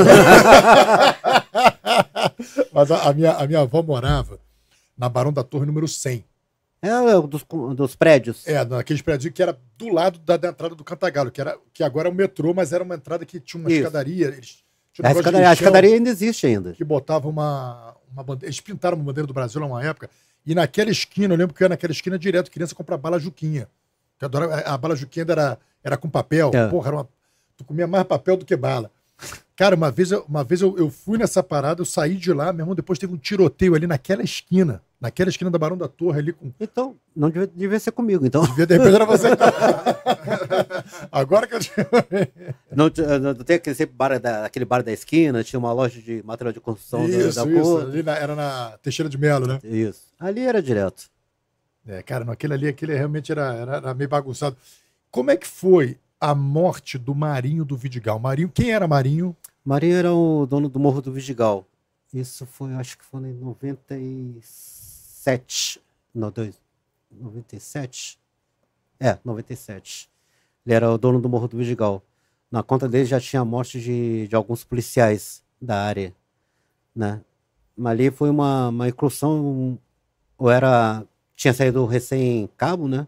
Mas a, a, minha, a minha avó morava na Barão da Torre número 100. É, é dos, dos prédios. É, naqueles prédios que era do lado da, da, entrada do Cantagalo, que, era, que agora é o metrô, mas era uma entrada que tinha uma Isso. escadaria. Eles, tinha um a, escadaria, a escadaria ainda existe ainda. Que botava uma, uma bandeira. Eles pintaram uma bandeira do Brasil numa época e naquela esquina, eu lembro que eu naquela esquina direto, criança comprar bala juquinha. a, a bala juquinha era, era com papel. É. Porra, era uma, tu comia mais papel do que bala. Cara, uma vez, uma vez eu, eu, fui nessa parada, eu saí de lá, meu irmão, depois teve um tiroteio ali naquela esquina, naquela esquina da Barão da Torre ali com... Então, não devia, devia ser comigo, então. Devia, de repente era você. Então. Agora que eu... não, não tem aquele bar, da, aquele bar da esquina, tinha uma loja de material de construção isso, da, da isso. Ali na, era na Teixeira de Melo, né? Isso. Ali era direto. É, cara, naquele ali, aquele realmente era, era, era meio bagunçado. Como é que foi a morte do Marinho do Vidigal. Marinho, quem era Marinho? Marinho era o dono do Morro do Vidigal. Isso foi, acho que foi em 97. Não, dois, 97? É, 97. Ele era o dono do Morro do Vidigal. Na conta dele já tinha a morte de, de alguns policiais da área, né? Mas ali foi uma, uma incursão, ou era... Tinha saído recém-cabo, né?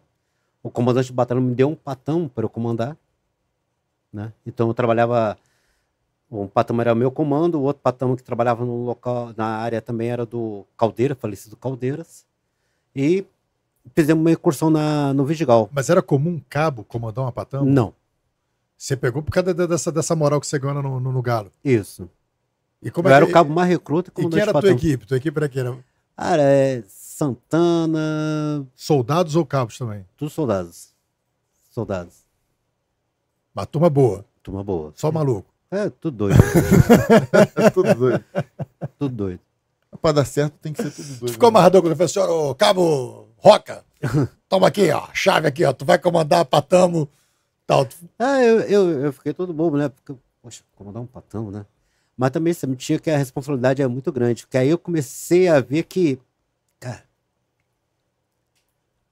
o comandante do batalhão me deu um patão para eu comandar. Né? Então eu trabalhava. Um patão era o meu comando, o outro patão que trabalhava no local, na área também era do Caldeira, falecido Caldeiras. E fizemos uma incursão na, no Vidigal. Mas era comum um cabo comandar uma patão? Não. Você pegou por causa dessa, dessa moral que você ganha no, no, no Galo? Isso. E como é eu é que... era o cabo mais recruta e comandante E quem era a tua equipe? Tua equipe era quem? Era... Cara, é Santana. Soldados ou cabos também? Tudo soldados. Soldados. Uma turma boa. Turma boa. Só maluco. É, tudo doido. tudo doido. Tudo doido. Pra dar certo tem que ser tudo doido. Ficou né? amarrado, quando eu falei, professor, assim, ô, cabo, roca. Toma aqui, ó, chave aqui, ó. Tu vai comandar patamo, tal. Ah, eu, eu, eu fiquei todo bobo, né? Porque, poxa, comandar um patamo, né? Mas também sentia que a responsabilidade é muito grande. Porque aí eu comecei a ver que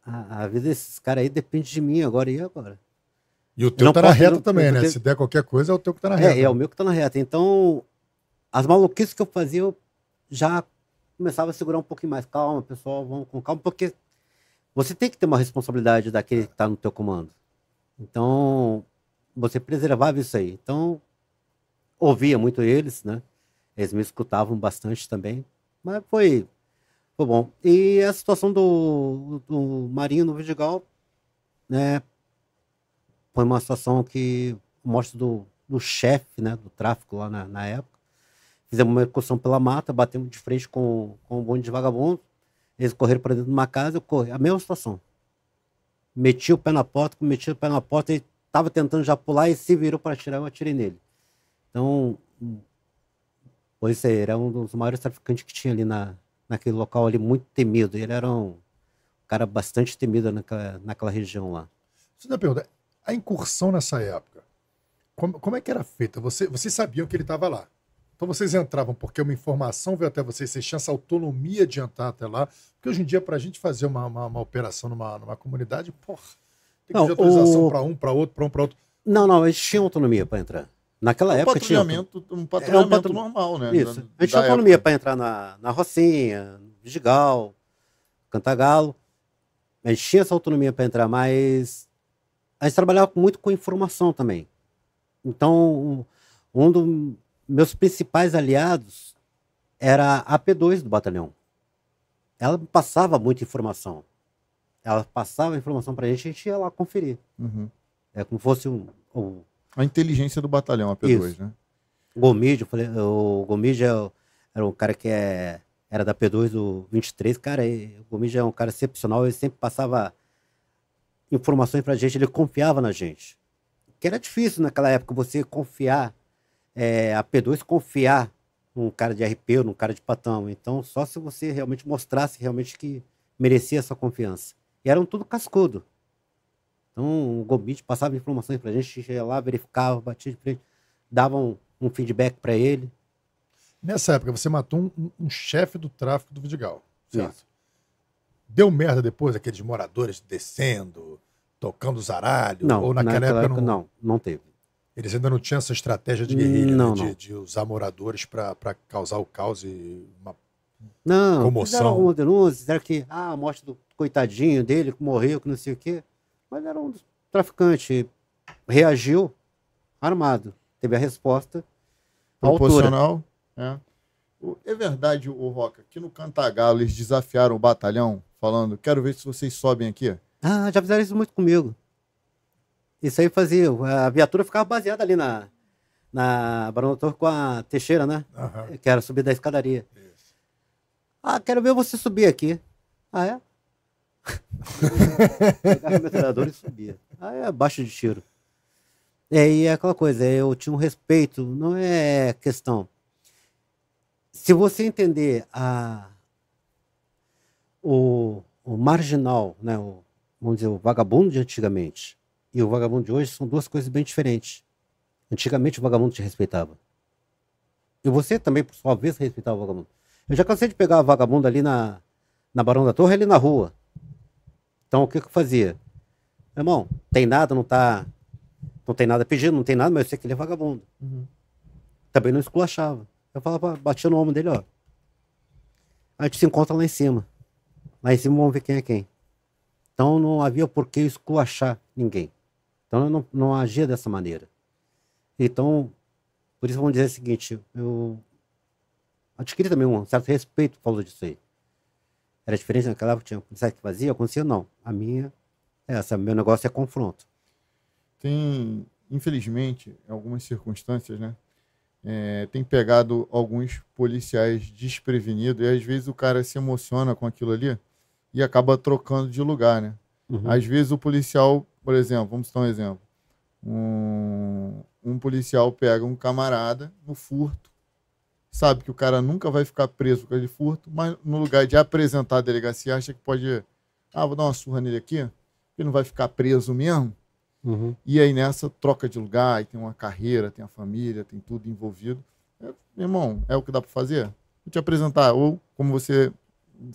a, vida desses caras aí depende de mim agora e agora. E o teu não tá na reta não, também, né? Ter... Se der qualquer coisa, é o teu que tá na é, reta. É, é o meu que tá na reta. Então, as maluquices que eu fazia, eu já começava a segurar um pouquinho mais. Calma, pessoal, vamos com calma, porque você tem que ter uma responsabilidade daquele que tá no teu comando. Então, você preservava isso aí. Então, ouvia muito eles, né? Eles me escutavam bastante também. Mas foi foi bom. E a situação do, do Marinho no Vidigal, né? Foi uma situação que mostra do, do chefe, né? Do tráfico lá na, na época. Fizemos uma excursão pela mata, batemos de frente com, com um bonde de vagabundo. Eles correram para dentro de uma casa, eu corri. A mesma situação. Meti o pé na porta, meti o pé na porta, ele estava tentando já pular e se virou para atirar, eu atirei nele. Então, pois é, era é um dos maiores traficantes que tinha ali na, naquele local ali muito temido. Ele era um cara bastante temido naquela, naquela região lá. Você uma pergunta, a incursão nessa época, como, como é que era feita? Você, vocês sabiam que ele estava lá. Então vocês entravam porque uma informação veio até vocês, vocês tinham essa autonomia de entrar até lá. Porque hoje em dia, para a gente fazer uma, uma, uma, operação numa, numa comunidade, porra, tem que não, pedir autorização o... para um, para outro, para um, para outro. Não, não, eles tinham autonomia para entrar. Naquela um época tinha. É, um patrulhamento um patru... normal, né? Isso. Da, a gente tinha autonomia para entrar na, na Rocinha, no Vigigal, Cantagalo. A gente tinha essa autonomia para entrar, mas a gente trabalhava muito com informação também. Então, um dos meus principais aliados era a P2 do batalhão. Ela passava muita informação. Ela passava informação para a gente e a gente ia lá conferir. Uhum. É como fosse um, um a inteligência do batalhão, a P2, Isso. né? O Gomide, eu falei, o Gomide é o, era um cara que é, era da P2 do 23, cara, e, o Gomide é um cara excepcional, ele sempre passava informações pra gente, ele confiava na gente. Que era difícil naquela época você confiar, é, a P2 confiar num cara de RP ou num cara de patão. Então, só se você realmente mostrasse realmente que merecia essa confiança. E eram tudo cascudo. Então, o Gomit passava informações para a gente, ia lá, verificava, batia de frente, dava um, um feedback para ele. Nessa época, você matou um, um chefe do tráfico do Vidigal, certo? Isso. Deu merda depois, aqueles moradores descendo, tocando os aralhos? Não, ou naquela, naquela época, época não... não... não, teve. Eles ainda não tinham essa estratégia de guerrilha, não, né? não. De, de, usar moradores para causar o caos e uma não, comoção. Não, alguma denúncia, será que ah, a morte do coitadinho dele que morreu, que não sei o quê. Mas era um traficante, reagiu armado. Teve a resposta. Proporcional. É. é verdade, o Roca, que no Cantagalo eles desafiaram o batalhão, falando: quero ver se vocês sobem aqui. Ah, já fizeram isso muito comigo. Isso aí fazia. A viatura ficava baseada ali na, na Barão Torre com a Teixeira, né? Uhum. Que era subir da escadaria. Isso. Ah, quero ver você subir aqui. Ah, é? Pegava o metralhador e subia. Aí é baixo de tiro. É, e é aquela coisa, é, eu tinha um respeito, não é questão. Se você entender a, o, o marginal, né, o, vamos dizer, o vagabundo de antigamente e o vagabundo de hoje são duas coisas bem diferentes. Antigamente o vagabundo te respeitava. E você também, por sua vez, respeitava o vagabundo. Eu já cansei de pegar vagabundo ali na, na Barão da Torre, ali na rua. Então o que, eu fazia? Meu irmão, tem nada, não tá. Não tem nada pedindo, não tem nada, mas eu sei que ele é vagabundo. Uhum. Também não esculachava. Eu falava, batia no ombro dele, ó. A gente se encontra lá em cima. Lá em cima vamos ver quem é quem. Então não havia por que esculachar ninguém. Então eu não, não agia dessa maneira. Então, por isso vamos dizer o seguinte, eu adquiri também um certo respeito por causa disso aí. Era diferente daquela que tinha um que fazia acontecia não. A minha é essa, meu negócio é confronto. Tem, infelizmente, algumas circunstâncias, né? É, tem pegado alguns policiais desprevenidos e às vezes o cara se emociona com aquilo ali e acaba trocando de lugar, né? Uhum. Às vezes o policial, por exemplo, vamos dar um exemplo, um, um policial pega um camarada no furto sabe que o cara nunca vai ficar preso por causa de furto, mas no lugar de apresentar a delegacia, acha que pode. Ah, vou dar uma surra nele aqui, que não vai ficar preso mesmo. Uhum. E aí nessa troca de lugar, tem uma carreira, tem a família, tem tudo envolvido. É, meu irmão, é o que dá para fazer? Vou te apresentar. Ou, como você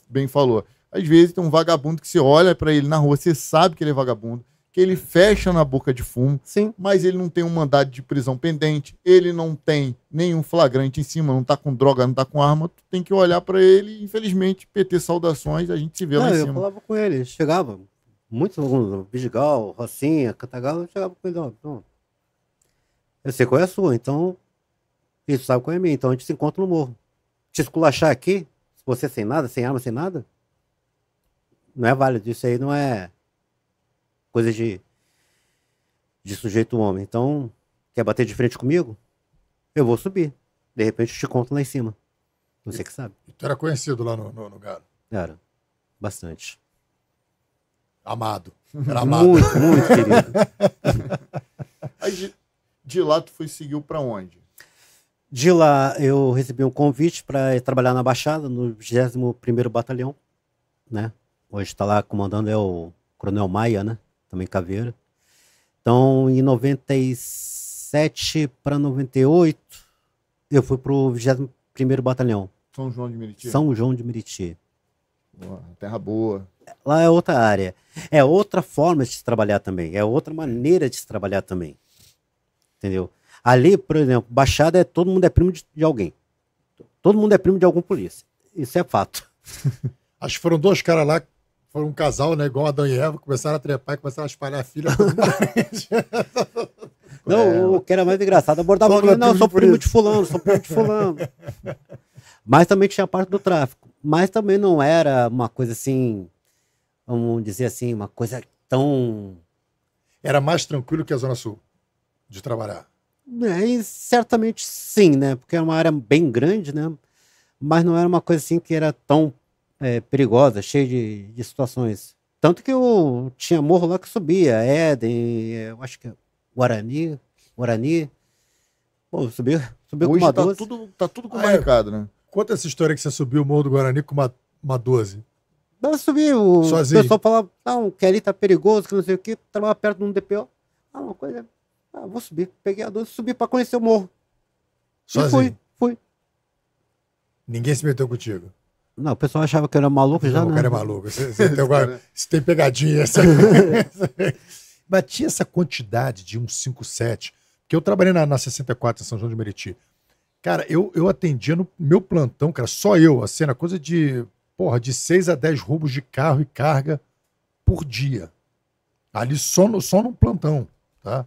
bem falou, às vezes tem um vagabundo que se olha para ele na rua, você sabe que ele é vagabundo, que ele fecha na boca de fumo, Sim. mas ele não tem um mandado de prisão pendente, ele não tem nenhum flagrante em cima, não tá com droga, não tá com arma, tu tem que olhar para ele, infelizmente, PT saudações, a gente se vê não, lá em eu cima. Eu falava com ele, chegava, Muitos, alguns, Vidigal, Rocinha, Catagal, eu chegava com ele, ó, então, eu sei qual é a sua, então, isso sabe qual é a minha, então a gente se encontra no morro. Te esculachar aqui, se você sem nada, sem arma, sem nada, não é válido, isso aí não é coisas de, de sujeito homem. Então, quer bater de frente comigo? Eu vou subir. De repente, eu te conto lá em cima. Você que sabe. E tu era conhecido lá no, no, no Galo? Era. Bastante. Amado. Era amado. Muito, muito querido. Aí de, de, lá tu foi seguiu para onde? De lá eu recebi um convite para trabalhar na Baixada, no 21º Batalhão, né? Hoje está lá comandando é o Coronel Maia, né? também caveira. Então, em 97 para 98, eu fui para o 21 Batalhão. São João de Meriti? São João de Meriti. Boa, terra boa. Lá é outra área. É outra forma de se trabalhar também. É outra maneira de se trabalhar também. Entendeu? Ali, por exemplo, Baixada é todo mundo é primo de, de alguém. Todo mundo é primo de algum polícia. Isso é fato. Acho que foram dois caras lá foram um casal, né? Igual Adão e Eva, começaram a trepar e começaram a espalhar a filha. não, é. o que era mais engraçado, abordava o não, sou primo de fulano, sou primo de fulano. Mas também tinha a parte do tráfico. Mas também não era uma coisa assim, vamos dizer assim, uma coisa tão... Era mais tranquilo que a Zona Sul de trabalhar? É, certamente sim, né? Porque era é uma área bem grande, né? Mas não era uma coisa assim que era tão é, perigosa, cheia de, de, situações. Tanto que eu tinha morro lá que subia, Éden, é, eu acho que é Guarani, Guarani. Pô, subiu, subiu Hoje com uma tá 12. Tudo, tá tudo com ah, é. marcado, né? Conta essa história que você subiu o morro do Guarani com uma, uma 12. Eu subi, o Sozinho. pessoal falava, ah, não, que ali tá perigoso, que não sei o que, trabalhava perto de um DPO. Ah, uma coisa, ah, vou subir. Peguei a 12 e subi pra conhecer o morro. Sozinho. E fui, fui. Ninguém se meteu contigo? Não, o pessoal achava que eu era maluco já. Não, o cara é maluco. Você, você, tem, agora, você tem pegadinha. Essa... Mas essa quantidade de 157, que eu trabalhei na, na 64 em São João de Meriti. Cara, eu, eu atendia no meu plantão, cara, só eu, assim, cena, coisa de, porra, de 6 a 10 roubos de carro e carga por dia. Ali só no, só no plantão, tá?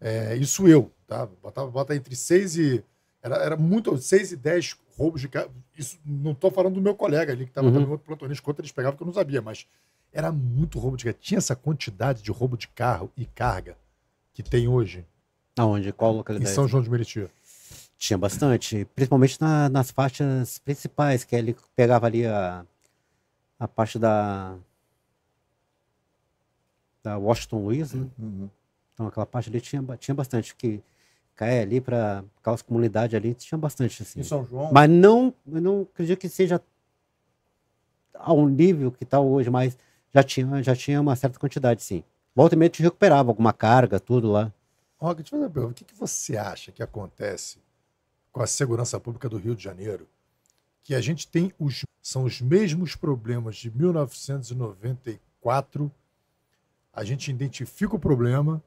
É, isso eu, tá? Botava, bota entre 6 e. Era, era muito, 6 e 10 roubos de carro. Isso não estou falando do meu colega ali, que estava uhum. outro plantonista, quanto eles pegavam, que eu não sabia, mas era muito roubo de carro. Tinha essa quantidade de roubo de carro e carga que tem hoje. Aonde? Qual localidade? Em São João de Meriti. Tinha bastante, principalmente na, nas faixas principais, que ele é pegava ali a, a parte da, da Washington Luiz, né? Uhum. Então aquela parte ali tinha, tinha bastante, que Macaé ali para aquelas comunidade ali, tinha bastante assim. Em São João. Mas não, eu não acredito que seja ao nível que está hoje, mas já tinha, já tinha uma certa quantidade, sim. Volta e meia te recuperava alguma carga, tudo lá. Rock, deixa eu fazer uma pergunta. O que, que você acha que acontece com a segurança pública do Rio de Janeiro? Que a gente tem os são os mesmos problemas de 1994. A gente identifica o problema,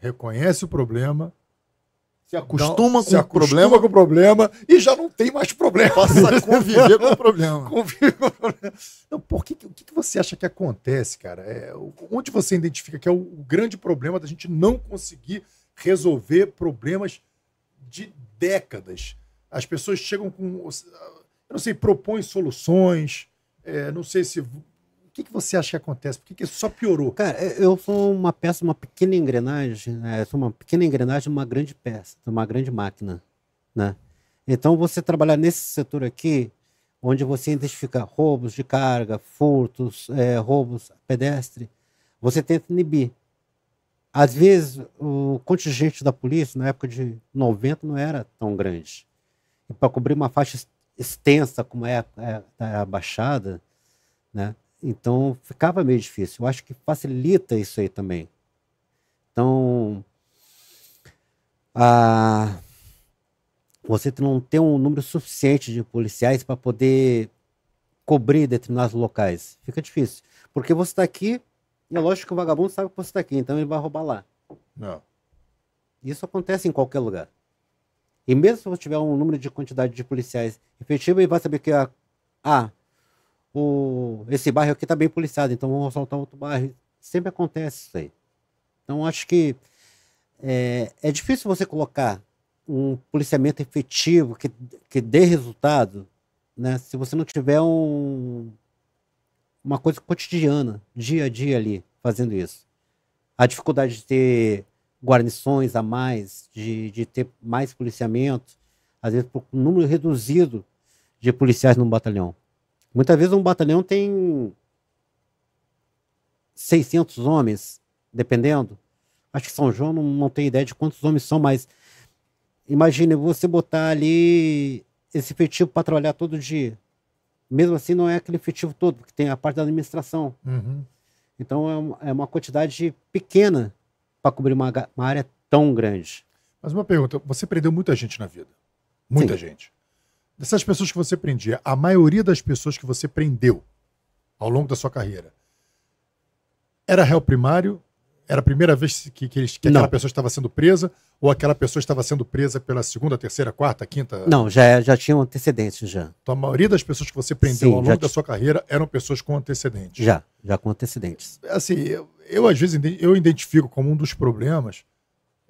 reconhece o problema, se então, acostuma, então, com, se acostuma problema, com o problema e já não tem mais problema. Passa a conviver com o problema. Convive com o problema. Não, por que, o que você acha que acontece, cara? É, onde você identifica que é o, o grande problema da gente não conseguir resolver problemas de décadas? As pessoas chegam com. Eu não sei, propõem soluções, é, não sei se o que, que você acha que acontece? Por que, que isso só piorou? Cara, é, eu sou uma peça, uma pequena engrenagem, né? Eu sou uma pequena engrenagem de uma grande peça, de uma grande máquina, né? Então, você trabalhar nesse setor aqui, onde você identifica roubos de carga, furtos, é, roubos pedestre, você tenta inibir. Às vezes, o contingente da polícia, na época de 90, não era tão grande. E para cobrir uma faixa extensa como é a, é, é a Baixada, né? Então ficava meio difícil. Eu acho que facilita isso aí também. Então, a... você não tem um número suficiente de policiais para poder cobrir determinados locais. Fica difícil. Porque você está aqui, e é lógico que o vagabundo sabe que você está aqui, então ele vai roubar lá. Não. Isso acontece em qualquer lugar. E mesmo se você tiver um número de quantidade de policiais efetivo ele vai saber que é a, ah, o, esse bairro aqui está bem policiado, então vamos assaltar outro bairro. Sempre acontece isso aí. Então, acho que é, é difícil você colocar um policiamento efetivo que, que dê resultado né, se você não tiver um, uma coisa cotidiana, dia a dia ali, fazendo isso. A dificuldade de ter guarnições a mais, de, de ter mais policiamento, às vezes por um número reduzido de policiais num batalhão. Muitas vezes um batalhão tem 600 homens, dependendo. Acho que São João não, não tem ideia de quantos homens são, mas imagine você botar ali esse efetivo para trabalhar todo dia. Mesmo assim, não é aquele efetivo todo, porque tem a parte da administração. Uhum. Então é uma, é uma quantidade pequena para cobrir uma, uma área tão grande. Mas uma pergunta: você prendeu muita gente na vida. Muita Sim. gente. Dessas pessoas que você prendia, a maioria das pessoas que você prendeu ao longo da sua carreira era réu primário? Era a primeira vez que, que, que aquela pessoa estava sendo presa? Ou aquela pessoa estava sendo presa pela segunda, terceira, quarta, quinta? Não, já, já tinham antecedentes já. Então a maioria das pessoas que você prendeu Sim, ao longo da sua carreira eram pessoas com antecedentes. Já, já com antecedentes. É, assim, eu, eu às vezes eu identifico como um dos problemas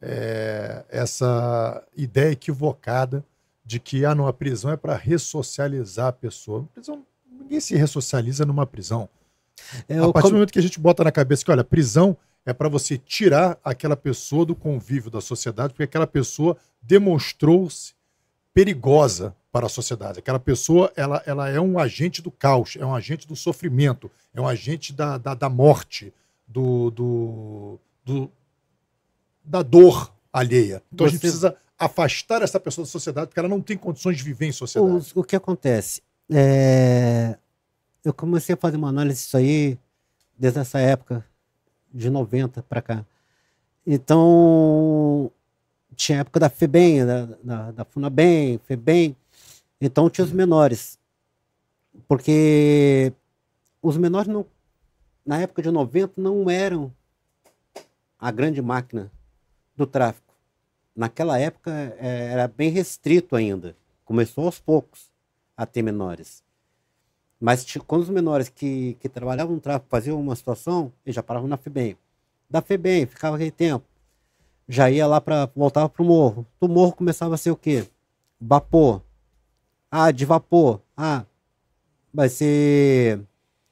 é, essa ideia equivocada de que ah, não, a prisão é para ressocializar a pessoa. prisão, ninguém se ressocializa numa prisão. É, a partir como... do momento que a gente bota na cabeça que, olha, prisão é para você tirar aquela pessoa do convívio da sociedade, porque aquela pessoa demonstrou-se perigosa para a sociedade. Aquela pessoa ela, ela é um agente do caos, é um agente do sofrimento, é um agente da, da, da morte, do, do, do, da dor alheia. Então você... a gente precisa afastar essa pessoa da sociedade, porque ela não tem condições de viver em sociedade. O, o que acontece? É... Eu comecei a fazer uma análise disso aí desde essa época, de 90 para cá. Então, tinha a época da FEBEM, da, da, da FUNABEM, FEBEM. Então, tinha os menores. Porque os menores, não, na época de 90, não eram a grande máquina do tráfico naquela época é, era bem restrito ainda. Começou aos poucos a ter menores. Mas quando os menores que, que trabalhavam no tráfico faziam uma situação, eles já paravam na FEBEM. Da FEBEM, ficava aquele tempo. Já ia lá para voltava para o morro. Do morro começava a ser o quê? Vapor. Ah, de vapor. Ah, vai ser.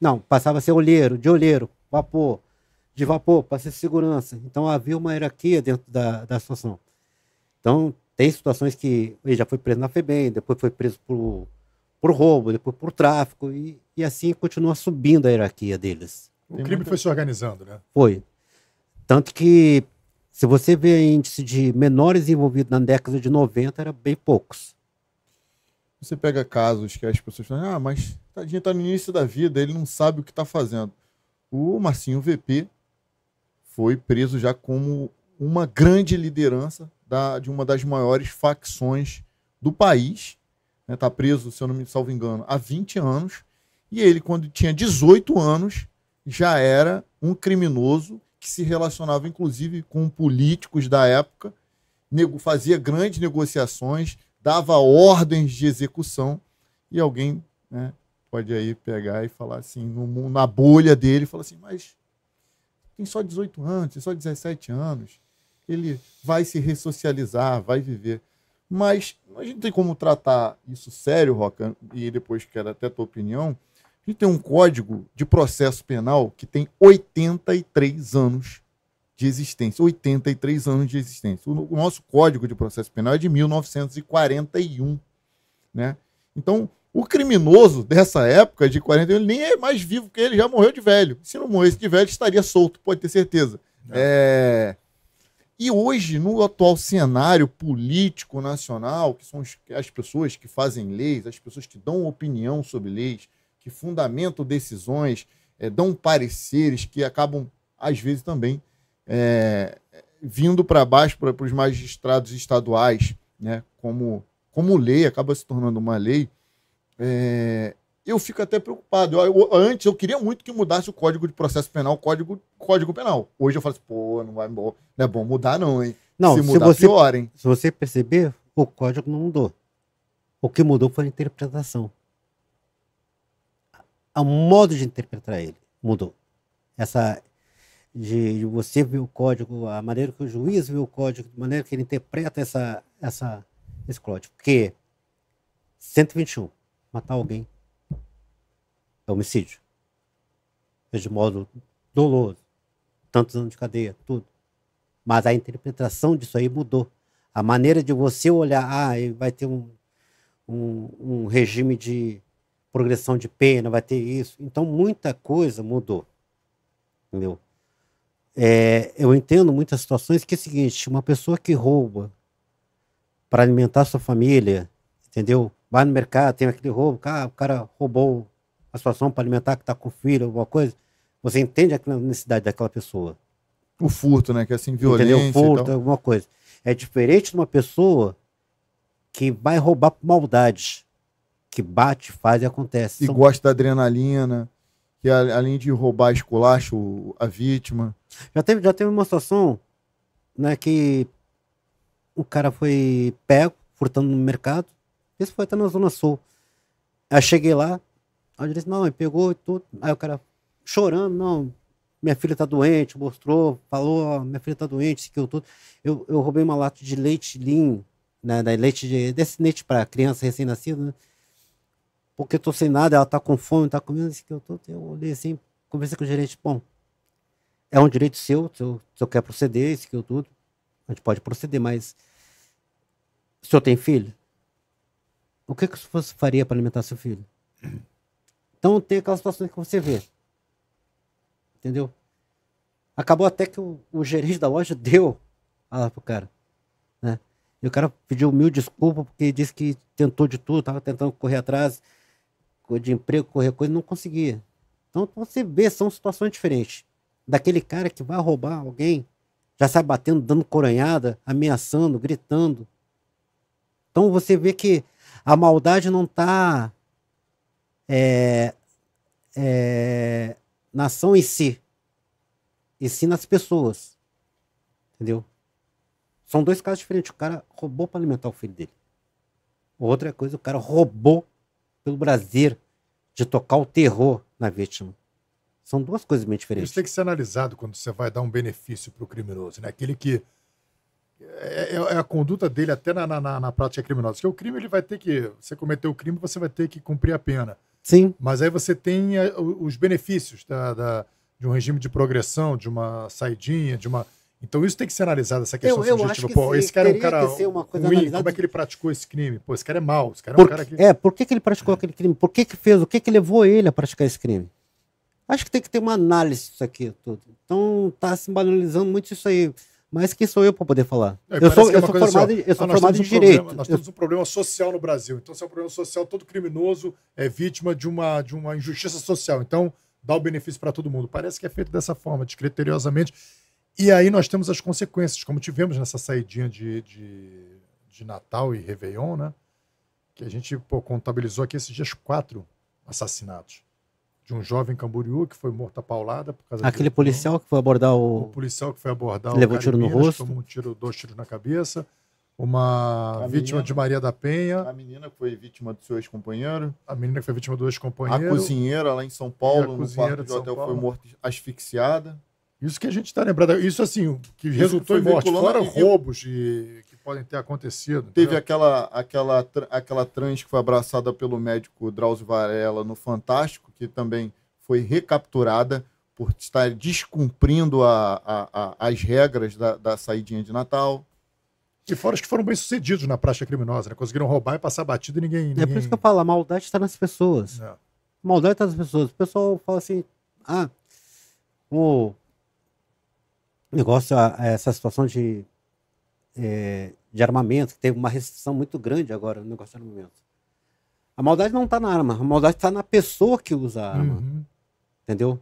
Não, passava a ser olheiro, de olheiro, vapor. De vapor, para ser segurança. Então havia uma hierarquia dentro da, da situação. Então, tem situações que ele já foi preso na FEBEM, depois foi preso por, por roubo, depois por tráfico, e, e assim continua subindo a hierarquia deles. O crime foi se organizando, né? Foi. Tanto que, se você vê índice de menores envolvidos na década de 90, era bem poucos. Você pega casos que as pessoas falam, ah, mas tá, a gente tá no início da vida, ele não sabe o que está fazendo. O Marcinho VP foi preso já como uma grande liderança da, de uma das maiores facções do país. Está né? Tá preso, se eu não me salvo engano, há 20 anos. E ele, quando tinha 18 anos, já era um criminoso que se relacionava, inclusive, com políticos da época, fazia grandes negociações, dava ordens de execução, e alguém né, pode aí pegar e falar assim, no, na bolha dele, falar assim, mas tem só 18 anos, tem só 17 anos, ele vai se ressocializar, vai viver. Mas a gente tem como tratar isso sério, Roca, e depois quero até a tua opinião. A gente tem um código de processo penal que tem 83 anos de existência. 83 anos de existência. O nosso código de processo penal é de 1941. Né? Então, o criminoso dessa época, de 41, nem é mais vivo, porque ele já morreu de velho. Se não morresse de velho, estaria solto, pode ter certeza. É. é... E hoje, no atual cenário político nacional, que são as pessoas que fazem leis, as pessoas que dão opinião sobre leis, que fundamentam decisões, é, dão pareceres, que acabam, às vezes, também é, vindo para baixo para os magistrados estaduais, né, como, como lei, acaba se tornando uma lei. É, eu fico até preocupado. Eu, eu, antes eu queria muito que mudasse o código de processo penal, o código, código penal. Hoje eu falo assim, pô, não, vai, não é bom mudar, não, hein? Não, se, mudar, se você, pior, hein? Se você perceber, o código não mudou. O que mudou foi a interpretação. O modo de interpretar ele mudou. Essa de, de você ver o código, a maneira que o juiz vê o código, a maneira que ele interpreta essa, essa, esse código. Porque 121, matar alguém é homicídio. É de modo doloroso Tantos anos de cadeia, tudo. Mas a interpretação disso aí mudou. A maneira de você olhar, ah, vai ter um, um, um regime de progressão de pena, vai ter isso. Então, muita coisa mudou. Entendeu? É, eu entendo muitas situações que é o seguinte: uma pessoa que rouba para alimentar sua família, entendeu? Vai no mercado, tem aquele roubo, ah, o cara roubou situação para alimentar que está com o filho, alguma coisa, você entende a necessidade daquela pessoa. O furto, né? Que é assim, violência. Entendeu? Furto, alguma coisa. É diferente de uma pessoa que vai roubar por maldade, que bate, faz e acontece. E São... gosta da adrenalina, que além de roubar esculacho, a vítima. Já teve, já teve uma situação né, que o cara foi pego, furtando no mercado. Isso foi até na Zona Sul. Aí cheguei lá, a disse, não, pegou tudo. Aí o cara chorando, não, minha filha tá doente, mostrou, falou, minha filha tá doente, isso que eu tô. Eu, eu roubei uma lata de leite lim, né, da leite de, desse leite para criança recém-nascida, né? Porque eu tô sem nada, ela tá com fome, tá comendo isso que eu tô. Eu olhei assim, conversei com o gerente, bom, é um direito seu, se eu, se eu proceder, isso que eu tudo, a gente pode proceder, mas o senhor tem filho? O que, que você faria para alimentar seu filho? Então tem aquelas situações que você vê. Entendeu? Acabou até que o, o gerente da loja deu a pro cara. Né? E o cara pediu mil desculpas porque disse que tentou de tudo, estava tentando correr atrás de emprego, correr coisa, não conseguia. Então você vê, são situações diferentes. Daquele cara que vai roubar alguém, já sai batendo, dando coronhada, ameaçando, gritando. Então você vê que a maldade não está é, é, nação em si, e sim nas pessoas. Entendeu? São dois casos diferentes. O cara roubou para alimentar o filho dele. Outra coisa, o cara roubou pelo prazer de tocar o terror na vítima. São duas coisas bem diferentes. Isso tem que ser analisado quando você vai dar um benefício para o criminoso, né? Aquele que é, é, é a conduta dele até na, na, na prática criminosa. Porque o crime ele vai ter que, você cometeu o crime, você vai ter que cumprir a pena. Sim. Mas aí você tem eh, os benefícios da, da, de um regime de progressão, de uma saidinha, de uma. Então isso tem que ser analisado, essa questão eu, eu que Pô, esse cara é um cara ruim, como é que ele praticou esse crime? Pô, esse cara é mau, esse cara por, é um cara que... É, por que, que ele praticou aquele crime? Por que, que fez? O que, que levou ele a praticar esse crime? Acho que tem que ter uma análise disso aqui tudo. Então tá se banalizando muito isso aí mas quem sou eu para poder falar. É, eu sou, é assim, eu sou ah, formado, assim, eu sou ah, formado em um direito. Problema, nós temos um problema social no Brasil. Então, se é um problema social, todo criminoso é vítima de uma, de uma injustiça social. Então, dá o benefício para todo mundo. Parece que é feito dessa forma, descriteriosamente. E aí nós temos as consequências, como tivemos nessa saidinha de, de, de Natal e Réveillon, né? Que a gente pô, contabilizou aqui esses dias quatro assassinatos de um jovem camboriú que foi morto a paulada por causa Aquele né? policial que foi abordar o. O policial que foi abordar que o. Levou um tiro no rosto. Tomou um tiro, dois tiros na cabeça. Uma a vítima menina, de Maria da Penha. A menina que foi vítima do seu ex-companheiro. A menina que foi vítima do ex-companheiro. A cozinheira lá em São Paulo, no quarto de, hotel, Paulo. foi morta asfixiada. Isso que a gente está lembrando. Isso, assim, que isso resultou que em morte. Fora e... roubos de podem ter acontecido. Teve aquela, aquela, aquela trans que foi abraçada pelo médico Drauzio Varela no Fantástico, que também foi recapturada por estar descumprindo a, a, a, as regras da, da saidinha de Natal. E fora os que foram bem sucedidos na prática criminosa, né? Conseguiram roubar e passar batido e ninguém, ninguém... É por isso que eu falo, a maldade está nas pessoas. É. maldade está nas pessoas. O pessoal fala assim, ah, o negócio, essa situação de é, de armamento, que teve uma restrição muito grande agora no negócio de armamento. A maldade não está na arma, a maldade está na pessoa que usa a arma. Uhum. Entendeu?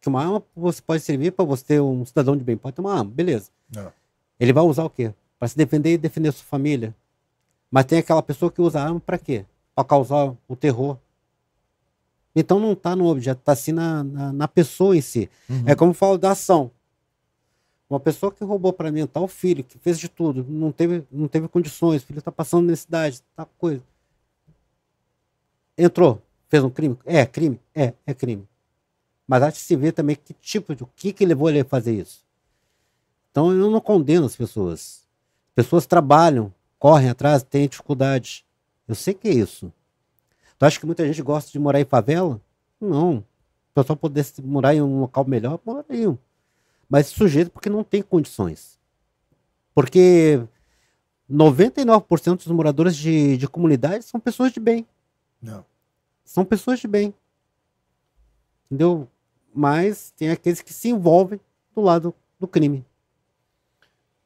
Que uma arma você pode servir para você ter um cidadão de bem, pode ter uma arma, beleza. Não. É. Ele vai usar o quê? Para se defender e defender sua família. Mas tem aquela pessoa que usa a arma para quê? Para causar o terror. Então não está no objeto, está sim na, na, na, pessoa em si. Uhum. É como eu falo da ação. Uma pessoa que roubou para mim, tal tá, filho, que fez de tudo, não teve, não teve condições, o filho está passando necessidade, tá coisa. Entrou, fez um crime? É, crime? É, é crime. Mas há de se ver também que tipo de, o que que levou ele a fazer isso. Então eu não condeno as pessoas. Pessoas trabalham, correm atrás, têm dificuldades. Eu sei que é isso. Tu acha que muita gente gosta de morar em favela? Não. O pessoal pudesse morar em um local melhor, morariam. Mas sujeito porque não tem condições. Porque 99% dos moradores de, de comunidades são pessoas de bem. Não. São pessoas de bem. Entendeu? Mas tem aqueles que se envolvem do lado do crime.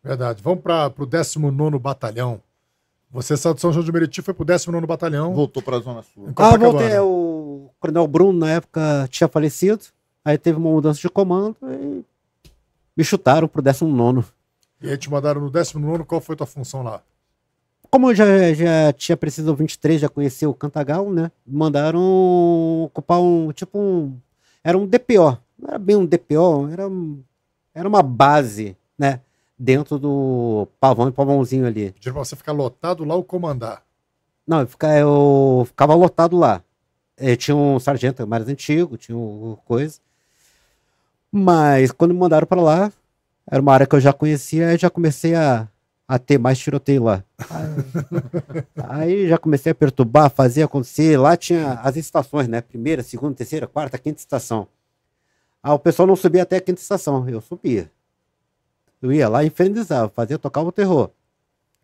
Verdade. Vamos para o 19 Batalhão. Você saiu de São João de Meriti, foi pro 19 Batalhão. Voltou para a Zona Sul. Ah, voltei. É, o Coronel Bruno, na época, tinha falecido. Aí teve uma mudança de comando e me chutaram pro 19. E aí te mandaram no 19, qual foi tua função lá? Como eu já, já tinha precisado 23, já conhecia o Cantagal, né? Mandaram ocupar um. Tipo um. Era um DPO. Não era bem um DPO, era, era uma base, né? Dentro do pavão e pavãozinho ali. Pediram pra você ficar lotado lá ou comandar? Não, eu ficava, eu ficava lotado lá. Eu eh, tinha um sargento mais antigo, tinha um coisa. Mas quando me mandaram para lá, era uma área que eu já conhecia, e já comecei a, a ter mais tiroteio lá. Aí, aí já comecei a perturbar, fazer acontecer. Lá tinha as estações, né? Primeira, segunda, terceira, quarta, quinta estação. Ah, o pessoal não subia até a quinta estação. Eu subia. Eu ia lá e infernizava, fazia, tocava o terror.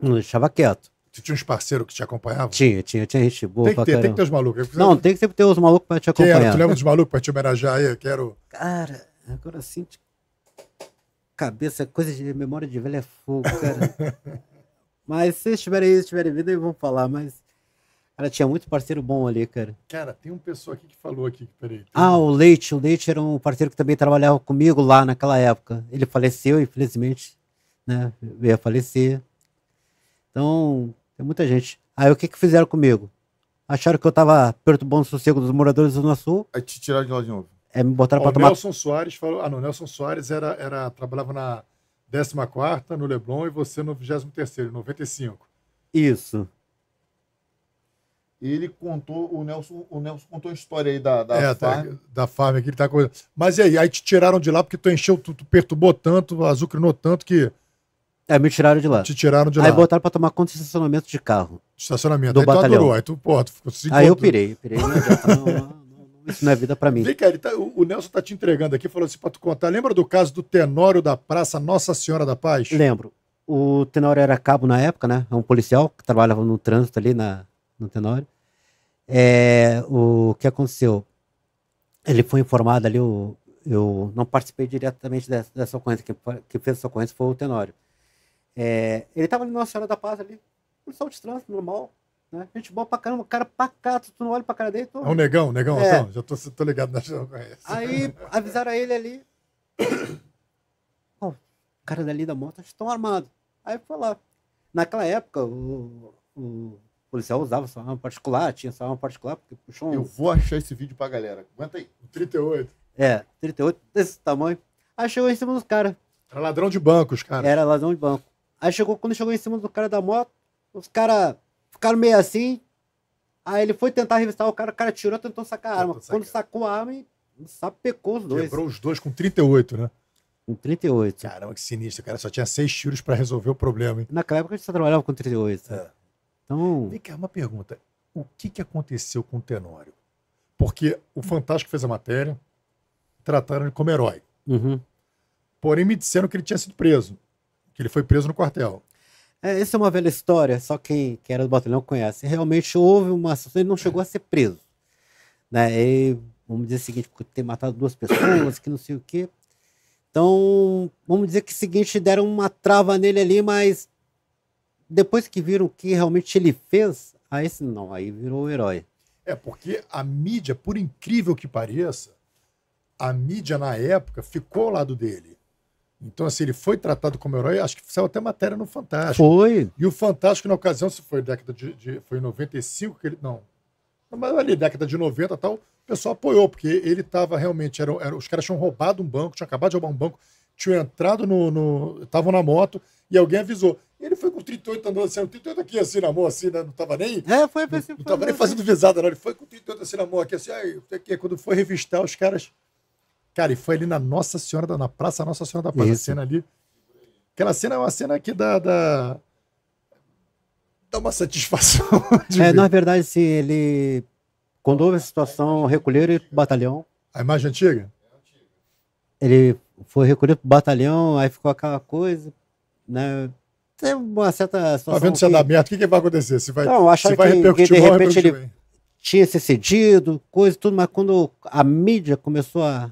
Não deixava quieto. Você tinha uns parceiros que te acompanhavam? Tinha, tinha, tinha gente boa. Tem que, ter, tem que ter os malucos. Não, tem que sempre ter os malucos pra te acompanhar. Quero, Tu lembra dos malucos pra te homenagear aí? Quero. Cara, Agora sim, cabeça, coisa de memória de velho é fogo, cara. mas se estiverem aí, se estiverem vindo, aí vão falar, mas. ela tinha muito parceiro bom ali, cara. Cara, tem um pessoal aqui que falou aqui, peraí. Tem... Ah, o Leite. O Leite era um parceiro que também trabalhava comigo lá naquela época. Ele faleceu, infelizmente, né? Veio a falecer. Então, tem muita gente. Aí o que que fizeram comigo? Acharam que eu tava perturbando o sossego dos moradores do Zona Sul. Aí te tiraram de lá de novo. É, me botaram para tomar. Nelson Soares falou. Ah, não, Nelson Soares era, era, trabalhava na 14 no Leblon e você no 23, 95. Isso. Ele contou, o Nelson, o Nelson contou a história aí da, da é, farm. da farm que ele tá com. Mas e aí, aí te tiraram de lá porque tu encheu, tu, tu perturbou tanto, azucrinou tanto que. É, me tiraram de lá. Te tiraram de lá. Aí botaram pra tomar conta de estacionamento de carro. De estacionamento. Do aí batalhão. tu adorou, aí tu, porra, tu ficou se Aí eu pirei, pirei isso não é vida para mim. Vem cá, tá, o, Nelson tá te entregando aqui, falou assim para tu contar. Lembra do caso do Tenório da Praça Nossa Senhora da Paz? Lembro. O Tenório era cabo na época, né? É um policial que trabalhava no trânsito ali na, no Tenório. É, o que aconteceu? Ele foi informado ali, o, eu não participei diretamente dessa, dessa ocorrência, que fez essa ocorrência foi o Tenório. É, ele estava ali na Nossa Senhora da Paz ali, policial de trânsito normal, né? Gente boa pra caramba, cara pacato, tu não olha pra cara dele. Tu... É um negão, negão, é. já tô, tô ligado, na já conheço. É aí avisaram ele ali. o cara dali da moto estão armados. Aí foi lá. Naquela época, o, o policial usava sua arma particular, tinha sua arma particular, porque puxou um... Eu vou achar esse vídeo pra galera. Aguenta aí. 38. É, 38, desse tamanho. Aí chegou em cima dos caras. Era ladrão de bancos, cara. Era ladrão de banco. Aí chegou, quando chegou em cima do cara da moto, os caras ficaram meio assim. Aí ele foi tentar revistar o cara, o cara tirou, tentou sacar a arma. Sacar. Quando sacou a arma, sapecou os dois. Quebrou os dois com 38, né? Com 38. Caramba, que sinistro, cara. Só tinha seis tiros para resolver o problema, hein? Naquela época a gente só trabalhava com 38. É. Então. Vem cá, uma pergunta. O que, que aconteceu com o Tenório? Porque o Fantástico fez a matéria, trataram ele como herói. Uhum. Porém, me disseram que ele tinha sido preso. Que ele foi preso no quartel. É, essa é uma velha história, só quem, quem era do batalhão conhece. Realmente houve uma situação, ele não chegou a ser preso. Né? E, vamos dizer o seguinte, por ter matado duas pessoas, que não sei o quê. Então, vamos dizer que o seguinte, deram uma trava nele ali, mas depois que viram o que realmente ele fez, aí não, aí virou o herói. É, porque a mídia, por incrível que pareça, a mídia na época ficou ao lado dele. Então, assim, ele foi tratado como herói, acho que saiu até matéria no Fantástico. Foi. E o Fantástico, na ocasião, se foi década de, de. foi em 95 que ele. Não. Mas ali, década de 90 e tal, o pessoal apoiou, porque ele estava realmente. Era, era, os caras tinham roubado um banco, tinham acabado de roubar um banco, tinham entrado no. estavam na moto e alguém avisou. ele foi com 38 andando assim, 38 aqui assim na mão, assim, né? não estava nem. É, foi, foi, assim, foi, não tava nem fazendo visada, não. Ele foi com 38 assim na mão aqui, assim, aí, é quando foi revistar, os caras Cara, e foi ali na Nossa Senhora, da, na Praça Nossa Senhora da Paz, a cena ali. Aquela cena é uma cena que dá, dá, dá uma satisfação. é, ver. na é verdade, sim, ele. Quando houve a situação, recolheram ele pro batalhão. A imagem é antiga? Ele foi recolhido pro batalhão, aí ficou aquela coisa, né? Tem uma certa situação. Tá vendo o se é o que, que vai acontecer? Se vai, Não, acho se vai que, repercutir que de repente ele bem. tinha se cedido, coisa, tudo, mas quando a mídia começou a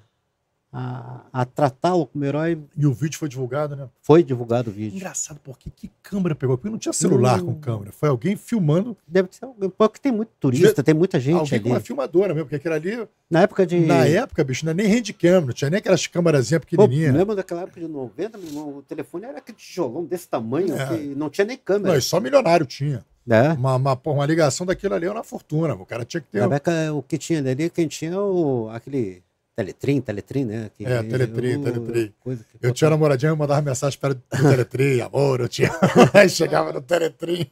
a, a tratá-lo como herói. E o vídeo foi divulgado, né? Foi divulgado o vídeo. Engraçado, porque que câmera pegou? Porque não tinha celular não. com hum. câmera. Foi alguém filmando. Deve ser alguém. Porque tem muito turista, de... tem muita gente alguém ali. uma filmadora mesmo, porque aquilo ali. Na época de. Na época, bicho, não era é nem handcam, não tinha nem aquelas câmerazinhas pequenininhas. Lembra daquela época de 90, o telefone era aquele tijolão desse tamanho, é. que não tinha nem câmera. Não, só milionário tinha. É. Uma, uma, uma ligação daquilo ali era uma fortuna. O cara tinha que ter. Na época, o que tinha ali, quem tinha o, aquele Teletrim, Teletrim, né? Que, é, Teletrim, uh, Teletrim. eu tinha namoradinha, eu mandava mensagem para o Teletrim, amor, eu tinha. Aí chegava no Teletrim.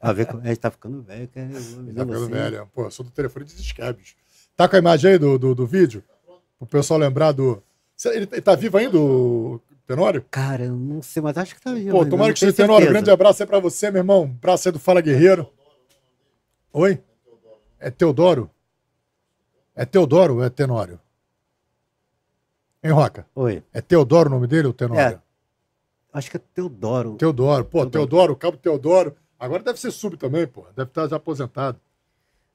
a ver como é, gente tá ficando velho, cara. É Está ficando assim. velho. É. Pô, sou do telefone de escabes. Tá com a imagem aí do, do, do vídeo? O pessoal lembrar do. Ele, tá vivo ainda, o Tenório? Cara, eu não sei, mas acho que tá vivo. Pô, tomara que esteja Tenório. Grande abraço aí para você, meu irmão. Um abraço aí do Fala Guerreiro. Oi? É Teodoro? É Teodoro ou é Tenório? Hein, Roca? Oi. É Teodoro o nome dele ou Tenório? É, acho que é Teodoro. Teodoro, pô, Teodoro, Teodoro Cabo Teodoro. Agora deve ser sub também, pô. Deve estar já aposentado.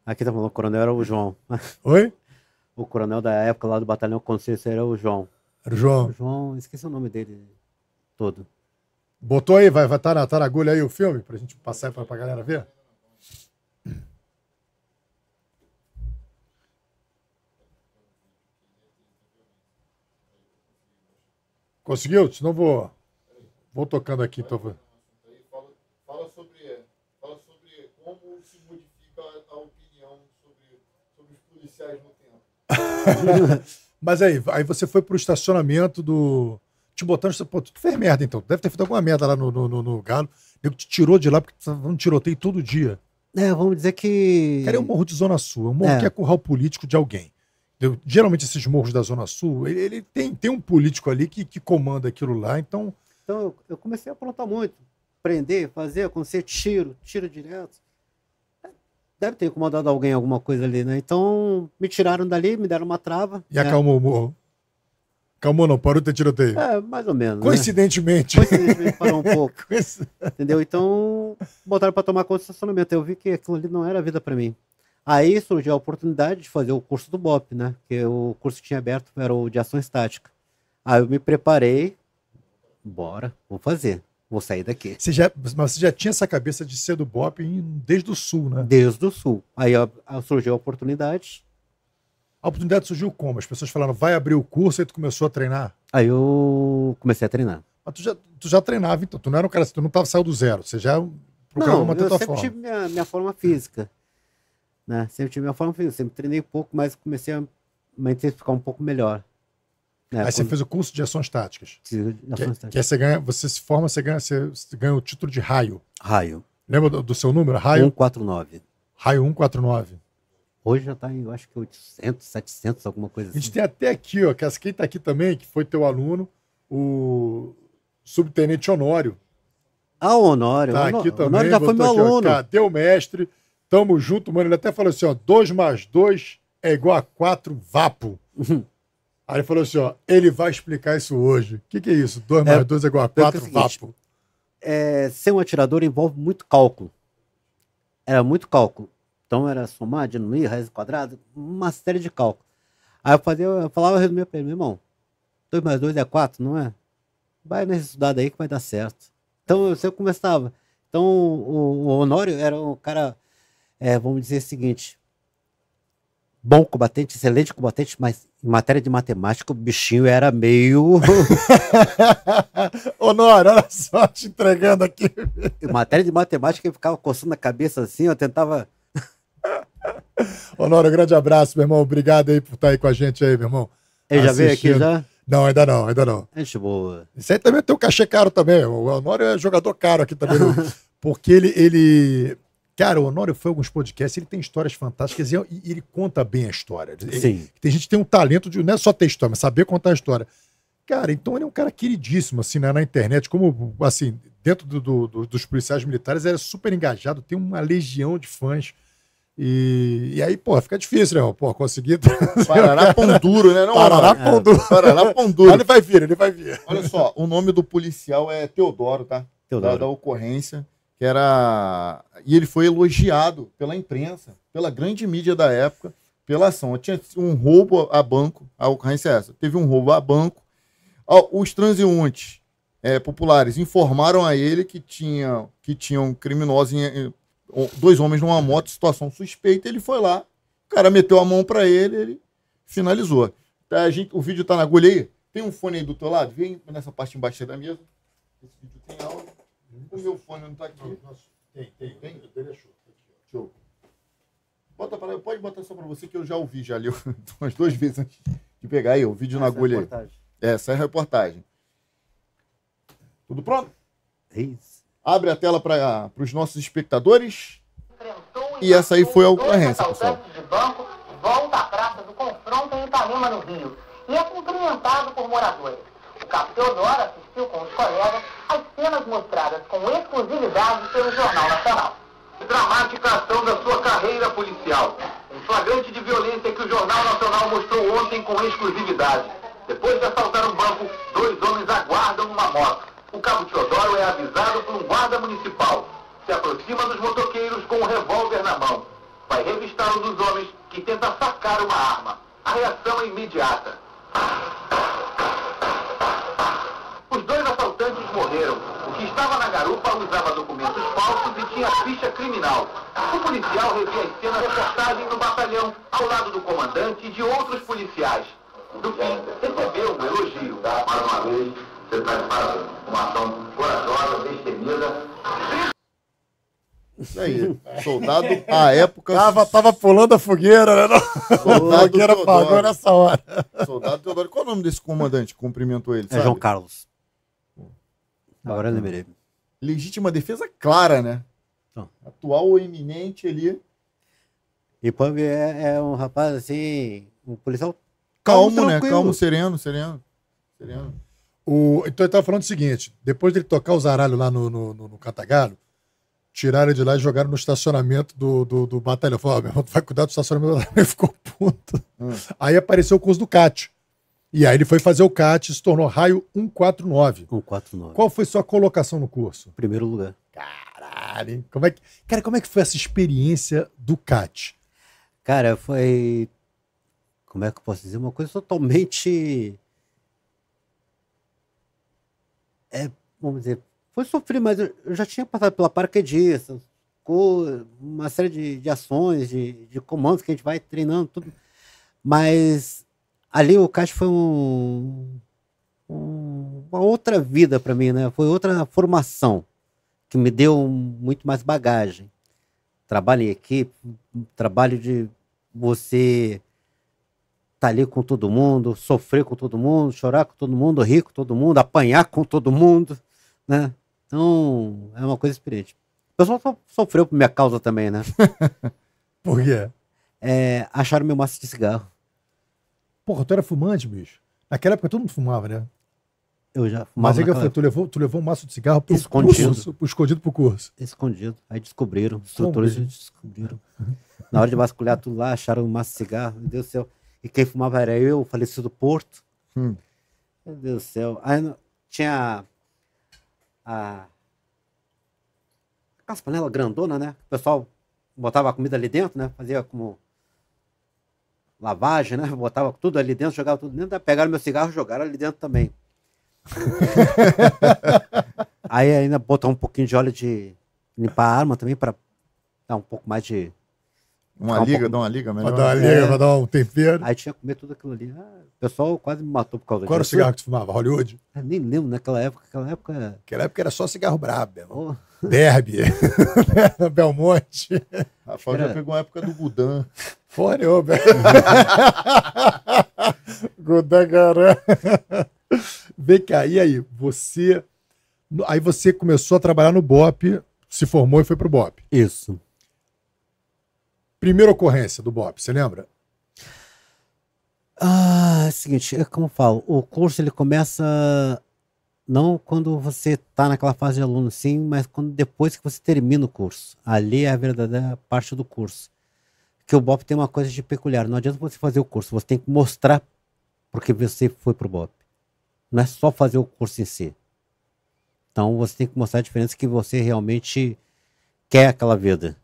Aqui tá falando, o coronel era o João. Oi? O coronel da época lá do Batalhão Consciência era o João. Era o João. O João, esqueci o nome dele todo. Botou aí, vai estar vai tá na, tá na agulha aí o filme pra gente passar pra, pra galera ver? Conseguiu? Senão vou, vou tocando aqui. Tô... Então. Fala, sobre, é, fala sobre como se modifica a opinião sobre, os policiais no tempo. Mas aí, aí você foi pro estacionamento do. Te botando, pô, tu fez merda então. Deve ter feito alguma merda lá no, no, no, no Galo. Nego te tirou de lá porque tu um tiroteio todo dia. É, vamos dizer que. Cara, é um morro de zona sua, é um morro é. que é curral político de alguém. Eu, geralmente esses morros da Zona Sul, ele, ele, tem, tem um político ali que, que comanda aquilo lá, então... Então eu, eu comecei a aprontar muito, prender, fazer, acontecer tiro, tiro direto. Deve ter incomodado alguém alguma coisa ali, né? Então me tiraram dali, me deram uma trava. E né? acalmou o morro? Calma, não, parou de ter tiroteio. É, mais ou menos. Né? Coincidentemente. Né? Coincidentemente parou um pouco. Coinc... Entendeu? Então, botaram para tomar conta do estacionamento. Eu vi que aquilo ali não era vida para mim. Aí surgiu a oportunidade de fazer o curso do BOP, né? Que o curso que tinha aberto era o de ação estática. Aí eu me preparei, bora, vou fazer, vou sair daqui. Você já, mas você já tinha essa cabeça de ser do BOP desde o Sul, né? Desde o Sul. Aí surgiu a oportunidade. A oportunidade surgiu como? As pessoas falaram, vai abrir o curso, aí tu começou a treinar? Aí eu comecei a treinar. Mas tu já, tu já treinava, então. Tu não era um cara, tu não tava, saiu do zero. Você já procurava não, manter eu sempre forma. tive minha, minha forma física. Né? Sempre tive minha forma física, sempre treinei pouco, mas comecei a me intensificar um pouco melhor. Né? Aí Quando... você fez o curso de ações táticas. Sim, de é ações que, táticas. Que é, você, ganha, você se forma, você ganha, você ganha o título de raio. Raio. Lembra do, do seu número? Raio? 149. Raio 149. Hoje já está em, eu acho que 800, 700, alguma coisa assim. A gente tem até aqui, ó, que quem está aqui também, que foi teu aluno, o Subtenente Honório. Ah, o Honório. está Honório, aqui também. Honório já foi meu aluno. Aqui, ó, cadê o mestre? Tamo junto, mano. Ele até falou assim: ó, 2 mais 2 é igual a 4 vapo. Uhum. Aí ele falou assim: ó, ele vai explicar isso hoje. O que, que é isso? 2 é, mais 2 é igual a 4 é vapo. É, ser um atirador envolve muito cálculo. Era muito cálculo. Então era somar, diminuir, raiz quadrada, uma série de cálculos. Aí eu, fazia, eu falava, eu resumia pra ele, meu irmão, 2 mais 2 é 4, não é? Vai nesse estudado aí que vai dar certo. Então eu sempre conversava. Então o, o Honório era um cara é, vamos dizer o seguinte, bom combatente, excelente combatente, mas em matéria de matemática o bichinho era meio. Honor, olha só, te entregando aqui. em matéria de matemática ele ficava coçando a cabeça assim, eu tentava. Honor, um grande abraço, meu irmão. Obrigado aí por estar aí com a gente aí, meu irmão. Ele já veio aqui já? Não, ainda não, ainda não. Gente boa. Isso aí também tem um cachê caro também. O Honório é jogador caro aqui também. porque ele, ele, Cara, o Honório foi alguns podcasts, ele tem histórias fantásticas e, e ele conta bem a história. Ele, Sim. Tem gente que tem um talento de não é só ter história, mas saber contar a história. Cara, então ele é um cara queridíssimo, assim, né, na internet, como, assim, dentro do, do, do, dos policiais militares, ele é super engajado, tem uma legião de fãs. E, e aí, pô, fica difícil, né? Pô, conseguir. Paraná Pão Duro, né? Não, Paraná não, Pão Duro. É. Paraná Pão Duro. Ele vai vir, ele vai vir. Olha só, o nome do policial é Teodoro, tá? Teodoro. Da, da ocorrência que era. E ele foi elogiado pela imprensa, pela grande mídia da época, pela ação. Tinha um roubo a banco, a ocorrência é essa. Teve um roubo a banco. Os transeuntes é, populares informaram a ele que, tinha, que tinham criminosos, em, dois homens numa moto, situação suspeita. Ele foi lá, o cara meteu a mão para ele, ele finalizou. Tá, a gente, o vídeo tá na agulha aí. Tem um fone aí do teu lado? Vem nessa parte embaixo da mesa. Esse vídeo tem áudio. O meu fone não está aqui. Não, nós... Tem, tem. Tem? Ele deixou. Tá aqui, ó. Deixa eu... Bota para pode botar só para você que eu já ouvi, já li umas duas vezes antes de pegar aí o vídeo ah, na é agulha. É reportagem. Essa é a reportagem. Tudo pronto? É isso. Abre a tela para os nossos espectadores. E essa aí foi a ocorrência, pessoal. de banco volta à praça do confronto em Ipanema, no Rio, e é cumprimentado por moradores sindicato Teodoro assistiu com os colegas as cenas mostradas com exclusividade pelo Jornal Nacional. Dramática ação da sua carreira policial. Um flagrante de violência que o Jornal Nacional mostrou ontem com exclusividade. Depois de assaltar um banco, dois homens aguardam uma moto. O cabo Teodoro é avisado por um guarda municipal. Se aproxima dos motoqueiros com um revólver na mão. Vai revistar um dos homens que tenta sacar uma arma. A reação é imediata. na garupa usava documentos falsos e tinha ficha criminal. O policial revia as cenas reportagem no batalhão, ao lado do comandante e de outros policiais. No fim, recebeu um elogio. Mais uma vez, você faz uma ação corajosa, destemida. Isso aí, soldado à época. Tava, tava pulando a fogueira, né? Soldado era apagou nessa hora. Soldado Teodoro. Qual é o nome desse comandante que cumprimentou ele? É sabe? João Carlos. Agora eu lembrei legítima defesa clara, né? Então. Atual ou iminente ali. E Pub é, é, um rapaz assim, um policial calmo, calmo né? Calmo, sereno, sereno. sereno. O, então ele tava falando o seguinte: depois dele tocar o zaralho lá no, no, no, no Catagalho, tiraram ele de lá e jogaram no estacionamento do, do, do batalhão. Falaram, ah, meu irmão, vai cuidar do estacionamento. Ele ficou puto. Hum. Aí apareceu o curso do Cate. E aí ele foi fazer o CAT e se tornou raio 149. 149. Qual foi sua colocação no curso? Primeiro lugar. Caralho, hein? Como é que... Cara, como é que foi essa experiência do CAT? Cara, foi. Como é que eu posso dizer? Uma coisa totalmente. É, vamos dizer, foi sofrer, mas eu já tinha passado pela paraquedista, uma série de, de ações, de, de comandos que a gente vai treinando, tudo. Mas ali o caixa foi um, um, uma outra vida para mim, né? Foi outra formação que me deu muito mais bagagem. Trabalho em equipe, trabalho de você estar tá ali com todo mundo, sofrer com todo mundo, chorar com todo mundo, rir com todo mundo, apanhar com todo mundo, né? Então, é uma coisa experiente. O pessoal sofreu por minha causa também, né? por quê? É, acharam meu maço de cigarro. Porra, tu era fumante, bicho. Naquela época todo mundo fumava, né? Eu já fumava. Mas é que eu falei, tu levou, tu levou um maço de cigarro pro escondido. curso, escondido pro curso. Escondido. Aí descobriram, os instrutores descobriram. Na hora de vasculhar tudo lá, acharam um maço de cigarro, meu Deus do céu. E quem fumava era eu, falecido falecido Porto. Hum. Meu Deus do céu. Aí tinha a. Aquelas panelas grandona, né? O pessoal botava a comida ali dentro, né? Fazia como lavagem, né? Botava tudo ali dentro, jogava tudo dentro. Né? Pegaram meu cigarro e jogaram ali dentro também. Aí ainda botar um pouquinho de óleo de limpar a arma também para dar um pouco mais de. Uma liga, um pouco... dá uma liga melhor. Pra dar uma liga, é. pra dar um tempero. Aí tinha que comer tudo aquilo ali. Ah, o pessoal quase me matou por causa disso. Qual era o cigarro que tu fumava? Hollywood? Eu ah, nem lembro, naquela época. Naquela época, época era só cigarro brabo. Oh. Derby, Belmonte. Rafael Era... já pegou a época do Gudan. Fôneu, Belmonte. Gudan Garan. Vem cá, e aí? Você. Aí você começou a trabalhar no BOP, se formou e foi pro BOP. Isso. Primeira ocorrência do BOP, você lembra? Ah, é o seguinte, é como eu falo, o curso ele começa não quando você está naquela fase de aluno, sim, mas quando depois que você termina o curso. Ali é a verdadeira parte do curso. Que o BOP tem uma coisa de peculiar. Não adianta você fazer o curso, você tem que mostrar porque você foi para o BOP. Não é só fazer o curso em si. Então você tem que mostrar a diferença que você realmente quer aquela vida.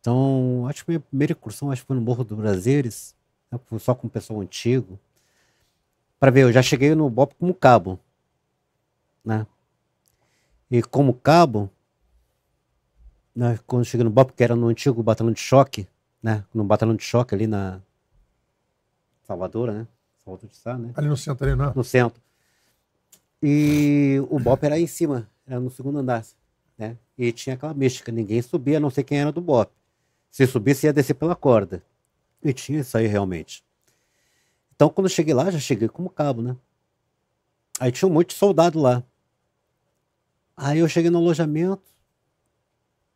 Então, acho que minha primeira incursão acho que foi no Morro do Brasílios, né, só com o pessoal antigo. Para ver, eu já cheguei no BOP como cabo né? E como cabo, né, quando cheguei no BOP, que era no antigo batalhão de choque, né? No batalhão de choque ali na Salvador, né? Salvador de Sá, né? Ali no centro, ali, né? No centro. E o BOP era em cima, era no segundo andar, né? E tinha aquela mística, ninguém subia, a não sei quem era do BOP. Se subisse, ia descer pela corda. E tinha isso aí realmente. Então, quando eu cheguei lá, já cheguei como cabo, né? Aí tinha um monte de soldado lá. Aí eu cheguei no alojamento,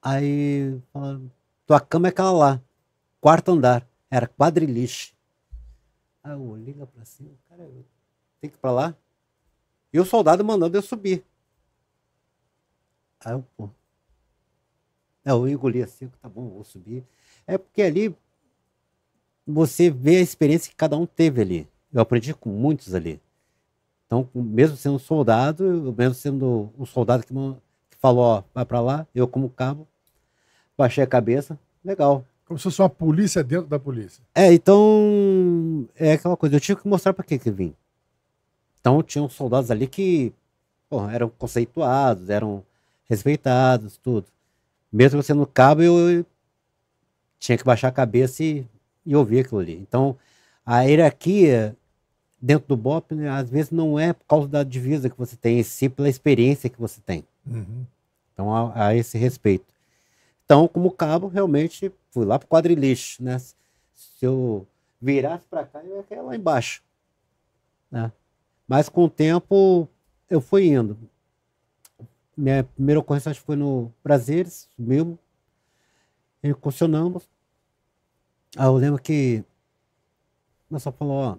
aí tua cama é aquela lá, quarto andar, era quadrilhice. Aí eu olhei lá pra cima, cara, tem que ir pra lá? E o soldado mandando eu subir. Aí eu, pô. Eu engoli assim, tá bom, vou subir. É porque ali você vê a experiência que cada um teve ali. Eu aprendi com muitos ali. Então, mesmo sendo soldado, mesmo sendo um soldado que, que falou, ó, vai para lá, eu como cabo, baixei a cabeça, legal. Como se fosse uma polícia dentro da polícia. É, então, é aquela coisa, eu tinha que mostrar para que que vim. Então, tinham soldados ali que, porra, eram conceituados, eram respeitados, tudo. Mesmo sendo cabo, eu, eu tinha que baixar a cabeça e, e ouvir aquilo ali. Então, a hierarquia dentro do BOP, né, às vezes não é por causa da divisa que você tem, e sim pela experiência que você tem. Uhum. Então, a, a, esse respeito. Então, como cabo, realmente fui lá para o quadrilixo. Né? Se eu virasse para cá, eu ia cair lá embaixo. Né? Mas com o tempo, eu fui indo. Minha primeira ocorrência foi no Prazeres, mesmo. funcionamos. Aí eu lembro que o pessoal falou, ó,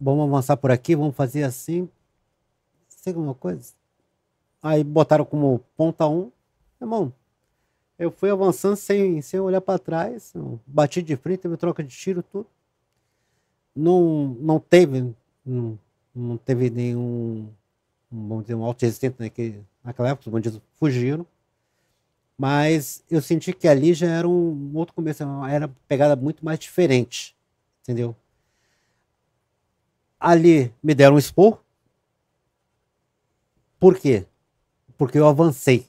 vamos avançar por aqui, vamos fazer assim. Sei alguma coisa. Aí botaram como ponta 1. Um. Irmão, eu fui avançando sem, sem olhar para trás. Bati de frente, teve troca de tiro, tudo. Não, não teve. Não, não teve nenhum. Vamos dizer, um alto resistente naquele, né, naquela época, os bandidos fugiram. Mas eu senti que ali já era um outro começo, era pegada muito mais diferente, entendeu? ali me deram um expor. Por quê? Porque eu avancei.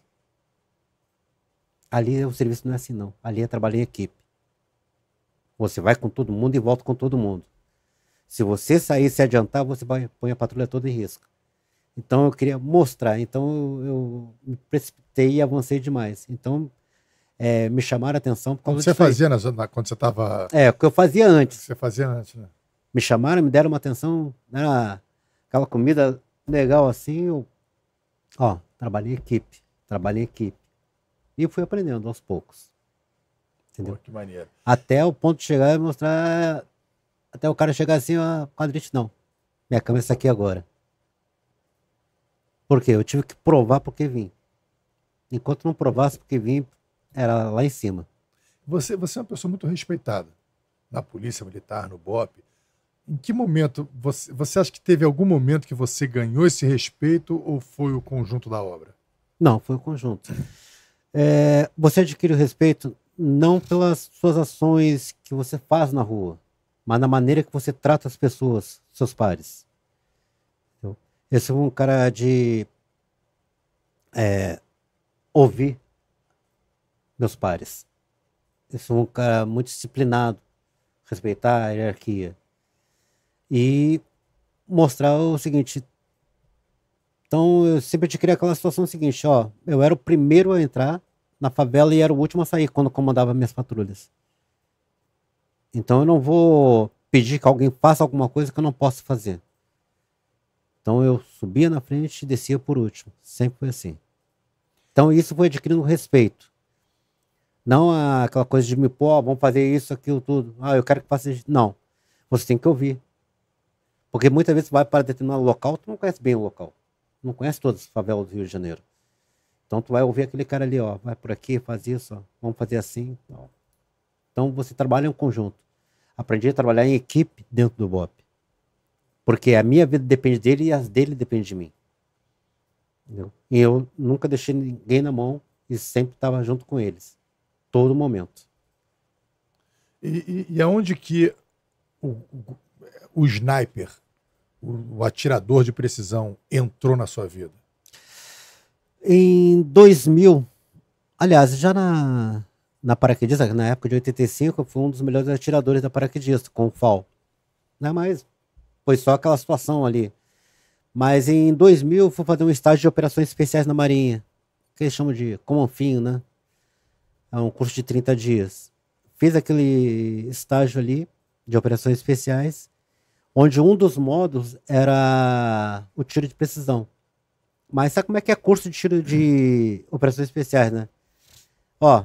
Ali o serviço não é assim, não. Ali é trabalho em equipe. Você vai com todo mundo e volta com todo mundo. Se você sair e se adiantar, você vai, põe a patrulha toda em risco. Então eu queria mostrar. Então eu, eu me precipitei e avancei demais. Então é, me chamaram a atenção por causa Como você fazia na, quando você estava. É, o que eu fazia antes. Você fazia antes, né? me chamaram, me deram uma atenção, né? aquela comida legal assim. Eu, ó, trabalhei em equipe, trabalhei em equipe. E fui aprendendo aos poucos. Entendeu? Pô, que maneiro. Até o ponto de chegar e mostrar. Até o cara chegar assim, ó, quadrite, não. Minha câmera está aqui agora. Por quê? Eu tive que provar porque vim. Enquanto não provasse porque vim, era lá em cima. Você, você é uma pessoa muito respeitada na polícia militar, no BOP em que momento você, você acha que teve algum momento que você ganhou esse respeito ou foi o conjunto da obra? Não, foi o conjunto. É, você adquire o respeito não pelas suas ações que você faz na rua, mas na maneira que você trata as pessoas, seus pares. Eu sou um cara de é, ouvir meus pares. Eu sou um cara muito disciplinado, respeitar a hierarquia e mostrar o seguinte. Então eu sempre te criei aquela situação seguinte, ó, eu era o primeiro a entrar na favela e era o último a sair quando comandava minhas patrulhas. Então eu não vou pedir que alguém faça alguma coisa que eu não posso fazer. Então eu subia na frente e descia por último. Sempre foi assim. Então isso foi adquirindo respeito. Não aquela coisa de me pôr, vamos fazer isso, aquilo, tudo. Ah, eu quero que faça. Não. Você tem que ouvir. Porque muitas vezes vai para determinado local, tu não conhece bem o local. Não conhece todas as favelas do Rio de Janeiro. Então tu vai ouvir aquele cara ali, ó, vai por aqui, faz isso, ó, vamos fazer assim. Ó. Então você trabalha em conjunto. Aprendi a trabalhar em equipe dentro do BOP. Porque a minha vida depende dele e as dele depende de mim. Entendeu? E eu nunca deixei ninguém na mão e sempre estava junto com eles. Todo momento. E, e, e aonde que o, o sniper, o, o atirador de precisão, entrou na sua vida? Em 2000, aliás, já na, na paraquedista, na época de 85, eu fui um dos melhores atiradores da paraquedista, com o FAL. Né? Mas foi só aquela situação ali. Mas em 2000 eu fui fazer um estágio de operações especiais na Marinha, que eles chamam de Comanfinho, né? É um curso de 30 dias. Fiz aquele estágio ali de operações especiais onde um dos modos era o tiro de precisão. Mas sabe como é que é curso de tiro de uhum. operações especiais, né? Ó,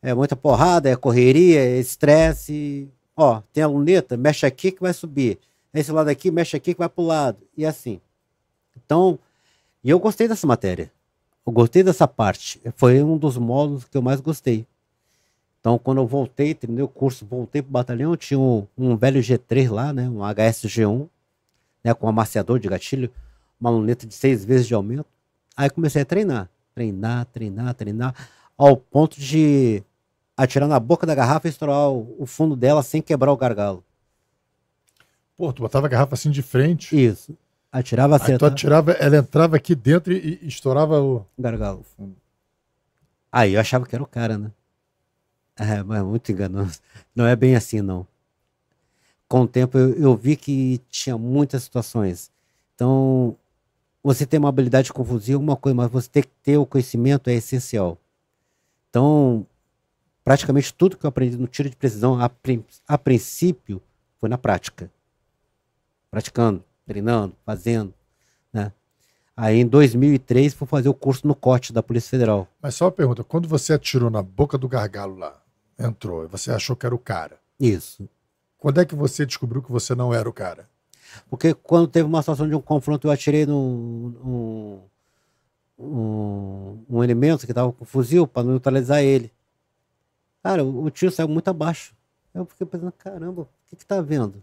é muita porrada, é correria, é estresse. Ó, tem a luneta, mexe aqui que vai subir. Esse lado aqui, mexe aqui que vai pro lado. E assim. Então, e eu gostei dessa matéria. Eu gostei dessa parte. Foi um dos módulos que eu mais gostei. Então, quando eu voltei, terminei o curso, voltei pro batalhão, tinha um, um velho G3 lá, né? Um HSG1, né? Com um amaciador de gatilho, uma luneta de seis vezes de aumento. Aí comecei a treinar, treinar, treinar, treinar, ao ponto de atirar na boca da garrafa e estourar o, fundo dela sem quebrar o gargalo. Pô, tu botava a garrafa assim de frente? Isso. Atirava a assim, Aí Tu atirava, ela entrava aqui dentro e, e estourava o. Gargalo. Aí eu achava que era o cara, né? É, é, muito enganoso. Não é bem assim, não. Com o tempo eu, eu vi que tinha muitas situações. Então, você tem uma habilidade com fuzil, uma coisa, mas você tem que ter o conhecimento é essencial. Então, praticamente tudo que eu aprendi no tiro de precisão, a, a princípio, foi na prática. Praticando, treinando, fazendo, né? Aí em 2003 fui fazer o curso no corte da Polícia Federal. Mas só uma pergunta, quando você atirou na boca do gargalo lá, Entrou. Você achou que era o cara. Isso. Quando é que você descobriu que você não era o cara? Porque quando teve uma situação de um confronto, eu atirei num um, um, um elemento que estava com fuzil para neutralizar ele. Cara, o, o tiro saiu muito abaixo. Eu fiquei pensando, caramba, o que que tá vendo?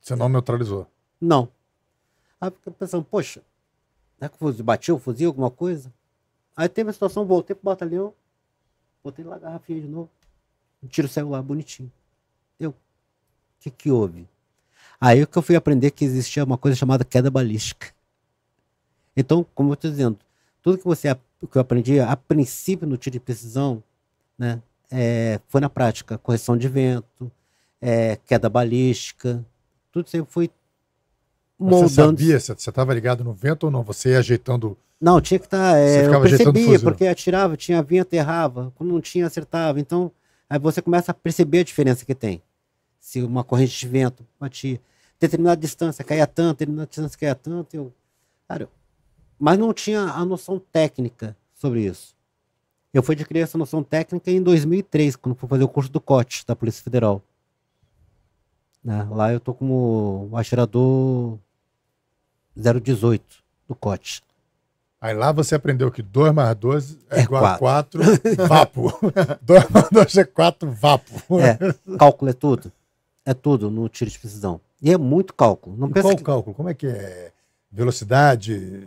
Você não neutralizou? Não. Aí eu fiquei pensando, poxa, é que o fuzil bateu o fuzil, alguma coisa? Aí teve a situação, voltei pro batalhão, botei lá a garrafinha de novo tira o celular bonitinho. Eu, o que que houve? Aí é que eu fui aprender que existia uma coisa chamada queda balística. Então, como eu estou dizendo, tudo que você que eu aprendi a princípio no tiro de precisão, né, é, foi na prática, correção de vento, é, queda balística, tudo isso foi moldando. Você sabia? Você estava ligado no vento ou não? Você ia ajeitando? Não, tinha que estar. Tá, é, eu percebia porque atirava, tinha vento, errava, quando não tinha acertava. Então Aí você começa a perceber a diferença que tem. Se uma corrente de vento batia, determinada distância caía tanto, determinada distância caía tanto. Eu, cara, mas não tinha a noção técnica sobre isso. Eu fui adquirir essa noção técnica em 2003, quando fui fazer o curso do COT, da Polícia Federal. Né? Lá eu tô como atirador 018 do COT. Aí lá você aprendeu que 2 mais 2 é, é igual quatro. a 4 vapo. 2 mais 2 é 4 vapo. É, cálculo é tudo. É tudo no tiro de precisão. E é muito cálculo. Não e pensa qual que... cálculo? Como é que é? Velocidade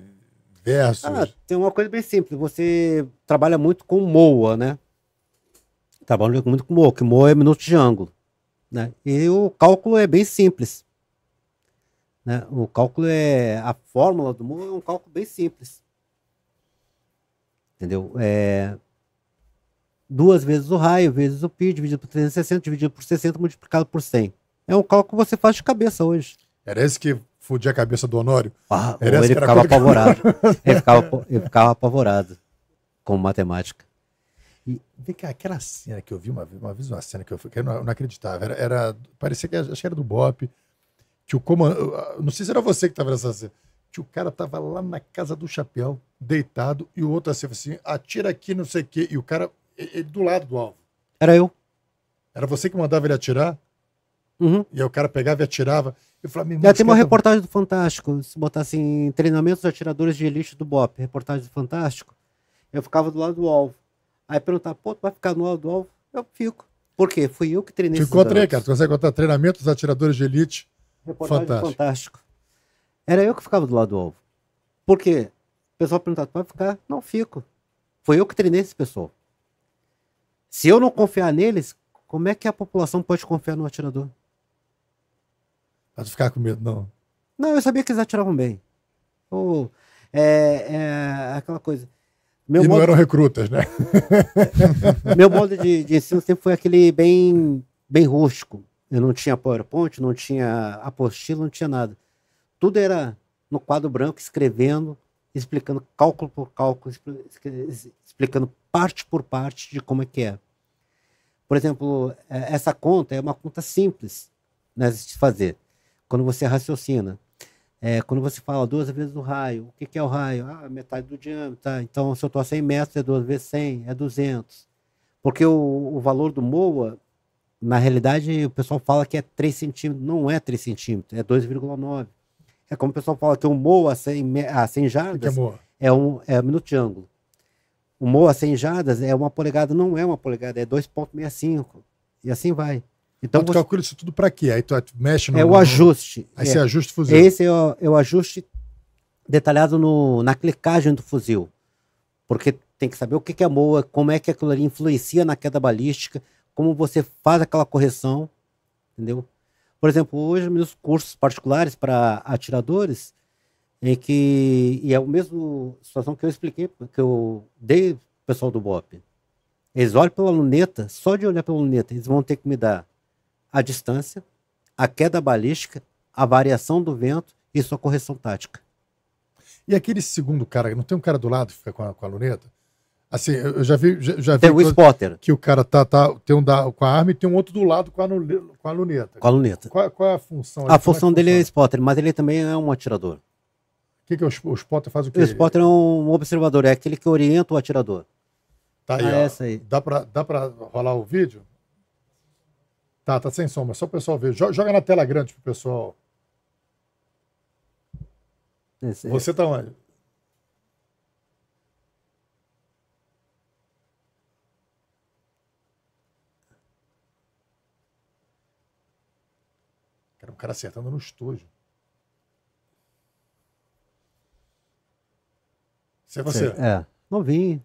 versus... Ah, tem uma coisa bem simples. Você trabalha muito com MOA, né? Trabalha muito com MOA, que MOA é minuto de ângulo. Né? E o cálculo é bem simples. Né? O cálculo é... A fórmula do MOA é um cálculo bem simples Entendeu? É, duas vezes o raio, vezes o pi, dividido por 360, dividido por 60, multiplicado por 100. É um cálculo que você faz de cabeça hoje. Era esse que fudia a cabeça do Honório? Ah, era ele, ficava apavorado. ele, ficava, ele ficava apavorado com matemática. E vem cá, aquela cena que eu vi uma, uma vez, uma cena que eu, que eu não, não acreditava, era, era, parecia que, acho que era do Bop, que o comandante, não sei se era você que estava nessa cena, que o cara tava lá na casa do chapéu, deitado, e o outro assim, assim atira aqui, não sei o quê, e o cara ele, do lado do alvo. Era eu. Era você que mandava ele atirar? Uhum. E aí o cara pegava e atirava. Eu falava, já Tem uma reportagem do Fantástico, se botar assim, treinamentos de atiradores de elite do BOP, reportagem do Fantástico. Eu ficava do lado do alvo. Aí perguntava, pô, tu vai ficar no lado do alvo? Eu fico. Por quê? Fui eu que treinei Te encontrei, cara. Tu consegue contar treinamentos dos atiradores de elite. Reportagem fantástico. fantástico. Era eu que ficava do lado do alvo. Por quê? O pessoal perguntava, pode ficar? Não fico. Foi eu que treinei esse pessoal. Se eu não confiar neles, como é que a população pode confiar no atirador? Pode ficar com medo, não. Não, eu sabia que eles atiravam bem. Ou, é, é aquela coisa. Meu e modo... não eram recrutas, né? Meu modo de, de ensino sempre foi aquele bem, bem rústico. Eu não tinha PowerPoint, não tinha apostila, não tinha nada tudo era no quadro branco, escrevendo, explicando cálculo por cálculo, explicando parte por parte de como é que é. Por exemplo, é, essa conta é uma conta simples né, de se fazer, quando você raciocina. É, quando você fala duas vezes o raio, o que, que é o raio? Ah, metade do diâmetro. Tá? Então, se eu estou a 100 metros, é duas vezes 100, é 200. Porque o, o valor do MOA, na realidade, o pessoal fala que é 3 centímetros. Não é 3 centímetros, é 2,9. É como o pessoal fala, tem um moa a 100, jardas. que é, é um é um minuto de ângulo. O moa a 100 jardas é uma polegada, não é uma polegada, é 2,65. E assim vai. Então, tu você... calcula isso tudo para quê? Aí tu mexe no. É o ajuste. Aí é. você ajusta o fuzil. Esse é o, é o ajuste detalhado no, na clicagem do fuzil. Porque tem que saber o que é moa, como é que aquilo ali influencia na queda balística, como você faz aquela correção, entendeu? Por exemplo, hoje meus cursos particulares para atiradores, em que e é o mesmo situação que eu expliquei, que eu dei pro pessoal do BOP. Eles olham pela luneta, só de olhar pela luneta, eles vão ter que me dar a distância, a queda balística, a variação do vento e sua correção tática. E aquele segundo cara, não tem um cara do lado que fica com a, com a luneta? Assim, eu já vi. Já, já tem vi o spotter. Que o cara tá, tá, tem um da, com a arma e tem um outro do lado com a, com a luneta. Com a luneta. Qual, qual é a função? A é função é dele funciona? é spotter, mas ele também é um atirador. O que, que é o, o spotter faz o quê? O spotter é um observador, é aquele que orienta o atirador. Tá aí, ah, essa aí. Dá pra, dá pra rolar o vídeo? Tá, tá sem som, mas só o pessoal ver. Joga, na tela grande pro pessoal. Esse, é Você tá onde? o cara acertando no estúdio. Você é você? É, novinho.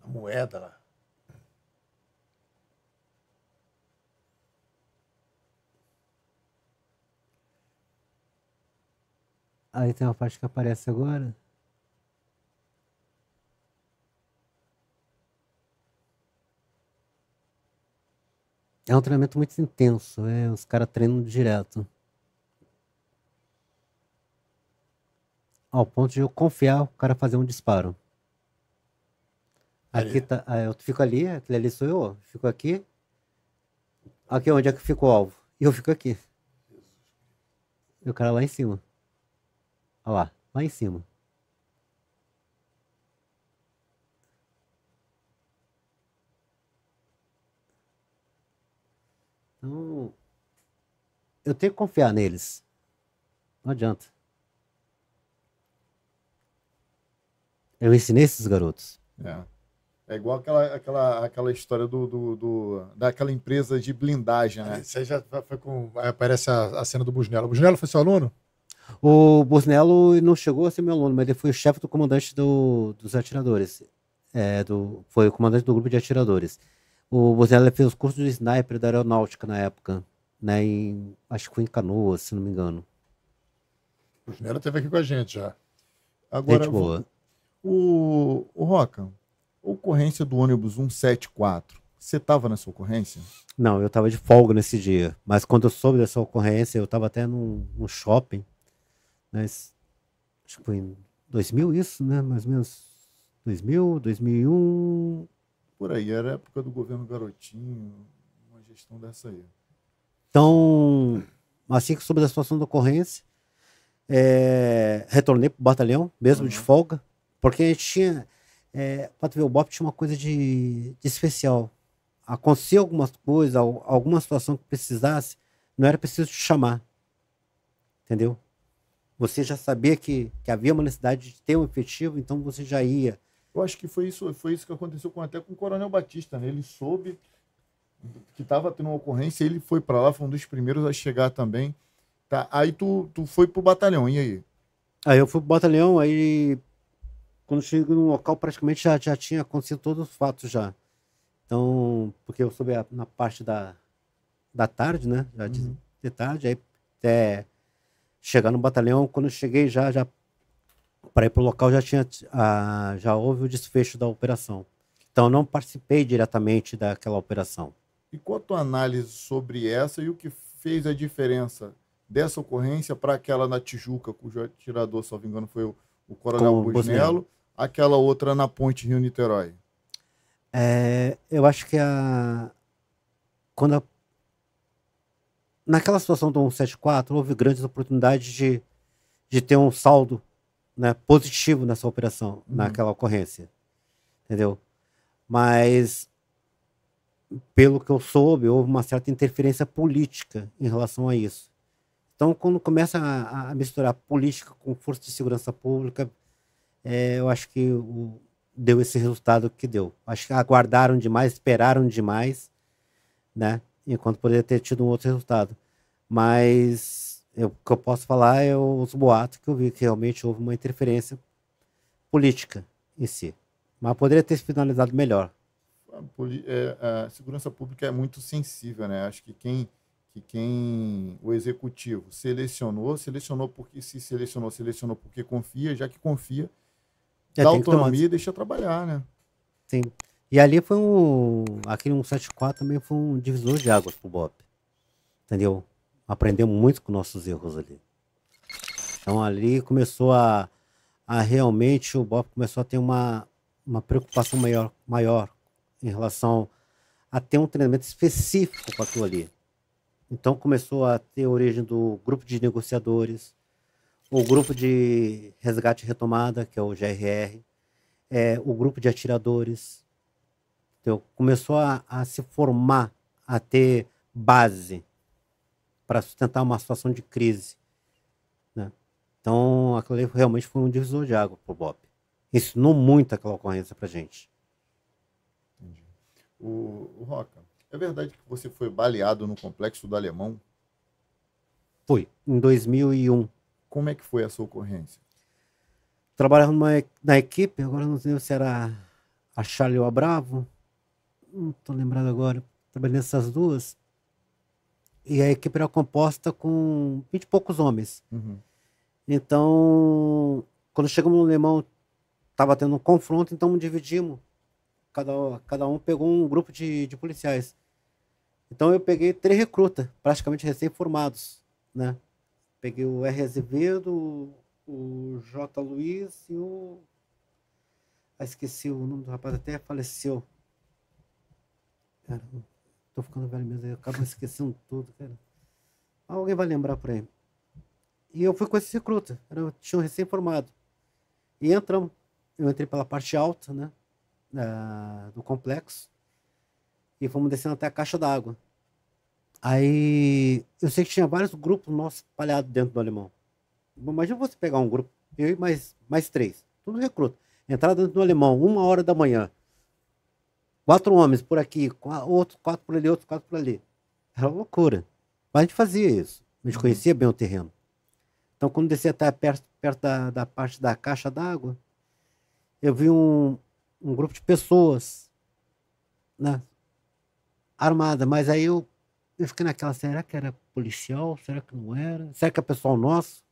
A moeda lá. Aí tem uma parte que aparece agora. É um treinamento muito intenso, é, os caras treinam direto. Ao ponto de eu confiar o cara fazer um disparo. Aqui tá, eu fico ali, é, aquele ali sou eu, fico aqui. Aqui é onde é que fica o alvo? E eu fico aqui. E o cara lá em cima. Olha lá, lá em cima. Então, eu tenho que confiar neles. Não adianta. Eu ensinei esses garotos. É. É igual aquela, aquela, aquela história do, do, do daquela empresa de blindagem, né? Você já foi com. Aparece a, a cena do Busnello. O Busnello foi seu aluno? O Busnello não chegou a ser meu aluno, mas ele foi o chefe do comandante do, dos atiradores. É, do, foi o comandante do grupo de atiradores. O Buzella fez os cursos de sniper da aeronáutica na época, né? Em, acho que foi em Canoas, se não me engano. O Buzella esteve aqui com a gente já. Agora, gente boa. O, o Roca, ocorrência do ônibus 174. Você estava nessa ocorrência? Não, eu estava de folga nesse dia. Mas quando eu soube dessa ocorrência, eu estava até num, num shopping. Né? Acho que foi em 2000 isso, né? Mais ou menos 2000, 2001 por aí, era a época do governo Garotinho, uma gestão dessa aí. Então, assim que soube da situação da ocorrência, é, retornei pro batalhão, mesmo uhum. de folga, porque a gente tinha. É, tu ver, o BOP tinha uma coisa de, de especial. Acontecia algumas coisas alguma situação que precisasse, não era preciso te chamar. Entendeu? Você já sabia que, que havia uma necessidade de ter um efetivo, então você já ia. Eu acho que foi isso, foi isso que aconteceu com, até com o Coronel Batista, né? Ele soube que estava tendo uma ocorrência, ele foi para lá, foi um dos primeiros a chegar também. Tá, aí tu, tu foi pro batalhão, e aí? Aí eu fui pro batalhão, aí quando chego no local praticamente já, já tinha acontecido todos os fatos já. Então, porque eu soube a, na parte da, da tarde, né? Já de, uhum. de tarde, aí até chegar no batalhão, quando cheguei já, já para ir para o local já tinha ah, já houve o desfecho da operação. Então eu não participei diretamente daquela operação. E quanto à análise sobre essa e o que fez a diferença dessa ocorrência para aquela na Tijuca, cujo atirador, se não me engano, foi o, o Coronel Busnello, aquela outra na Ponte Rio-Niterói? É, eu acho que a... Quando a... Naquela situação do 174, houve grandes oportunidades de, de ter um saldo né, positivo nessa operação, uhum. naquela ocorrência. Entendeu? Mas, pelo que eu soube, houve uma certa interferência política em relação a isso. Então, quando começa a, a misturar política com força de segurança pública, é, eu acho que o, deu esse resultado que deu. Acho que aguardaram demais, esperaram demais, né? Enquanto poderia ter tido um outro resultado. Mas eu, o que eu posso falar é os boatos que eu vi, que realmente houve uma interferência política em si. Mas poderia ter se finalizado melhor. A, é, a segurança pública é muito sensível, né? Acho que quem, que quem o executivo selecionou, selecionou porque se selecionou, selecionou porque confia, já que confia, dá autonomia tomar... e deixa trabalhar, né? Sim. E ali foi um. Aquele 174 também foi um divisor de águas pro Bob. Entendeu? aprendemos muito com nossos erros ali. Então ali começou a, a realmente o Bob começou a ter uma, uma preocupação maior, maior em relação a ter um treinamento específico para aquilo ali. Então começou a ter origem do grupo de negociadores, o grupo de resgate e retomada, que é o GRR, é, o grupo de atiradores. Então, começou a, a se formar, a ter base para sustentar uma situação de crise. Né? Então, aquilo ali realmente foi um divisor de água para o Bob. Ensinou muito aquela ocorrência para gente. Entendi. O, o Roca, é verdade que você foi baleado no complexo do Alemão? Foi, em 2001. Como é que foi essa ocorrência? Trabalhava numa, na equipe, agora não sei se era a Charlie ou a Bravo, não estou lembrado agora. Trabalhei nessas duas. E a equipe era composta com vinte e poucos homens. Uhum. Então, quando chegamos no Lemão, estava tendo um confronto, então dividimos. Cada, cada um pegou um grupo de, de policiais. Então eu peguei três recrutas, praticamente recém-formados, né? Peguei o R. Azevedo, o J. Luiz e o... Ah, esqueci o nome do rapaz, até faleceu. Caramba. Tô ficando velho mesmo, eu acabo esquecendo tudo, cara. Alguém vai lembrar por aí. E eu fui com esse recruta, era, tinha um recém-formado. E entramos. Eu entrei pela parte alta, né? Da, do complexo. E fomos descendo até a caixa d'água. Aí eu sei que tinha vários grupos nossos espalhados dentro do alemão. Imagina você pegar um grupo, eu e mais, mais três, tudo recruta. Entrar dentro do alemão, uma hora da manhã. Quatro homens por aqui, quatro, outros quatro por ali, outros quatro por ali. Era uma loucura. Mas a gente fazia isso. A gente uhum. conhecia bem o terreno. Então, quando descia até perto, perto da, da parte da caixa d'água, eu vi um, um grupo de pessoas né, armada. Mas aí eu, eu fiquei naquela: será que era policial? Será que não era? Será que é pessoal nosso?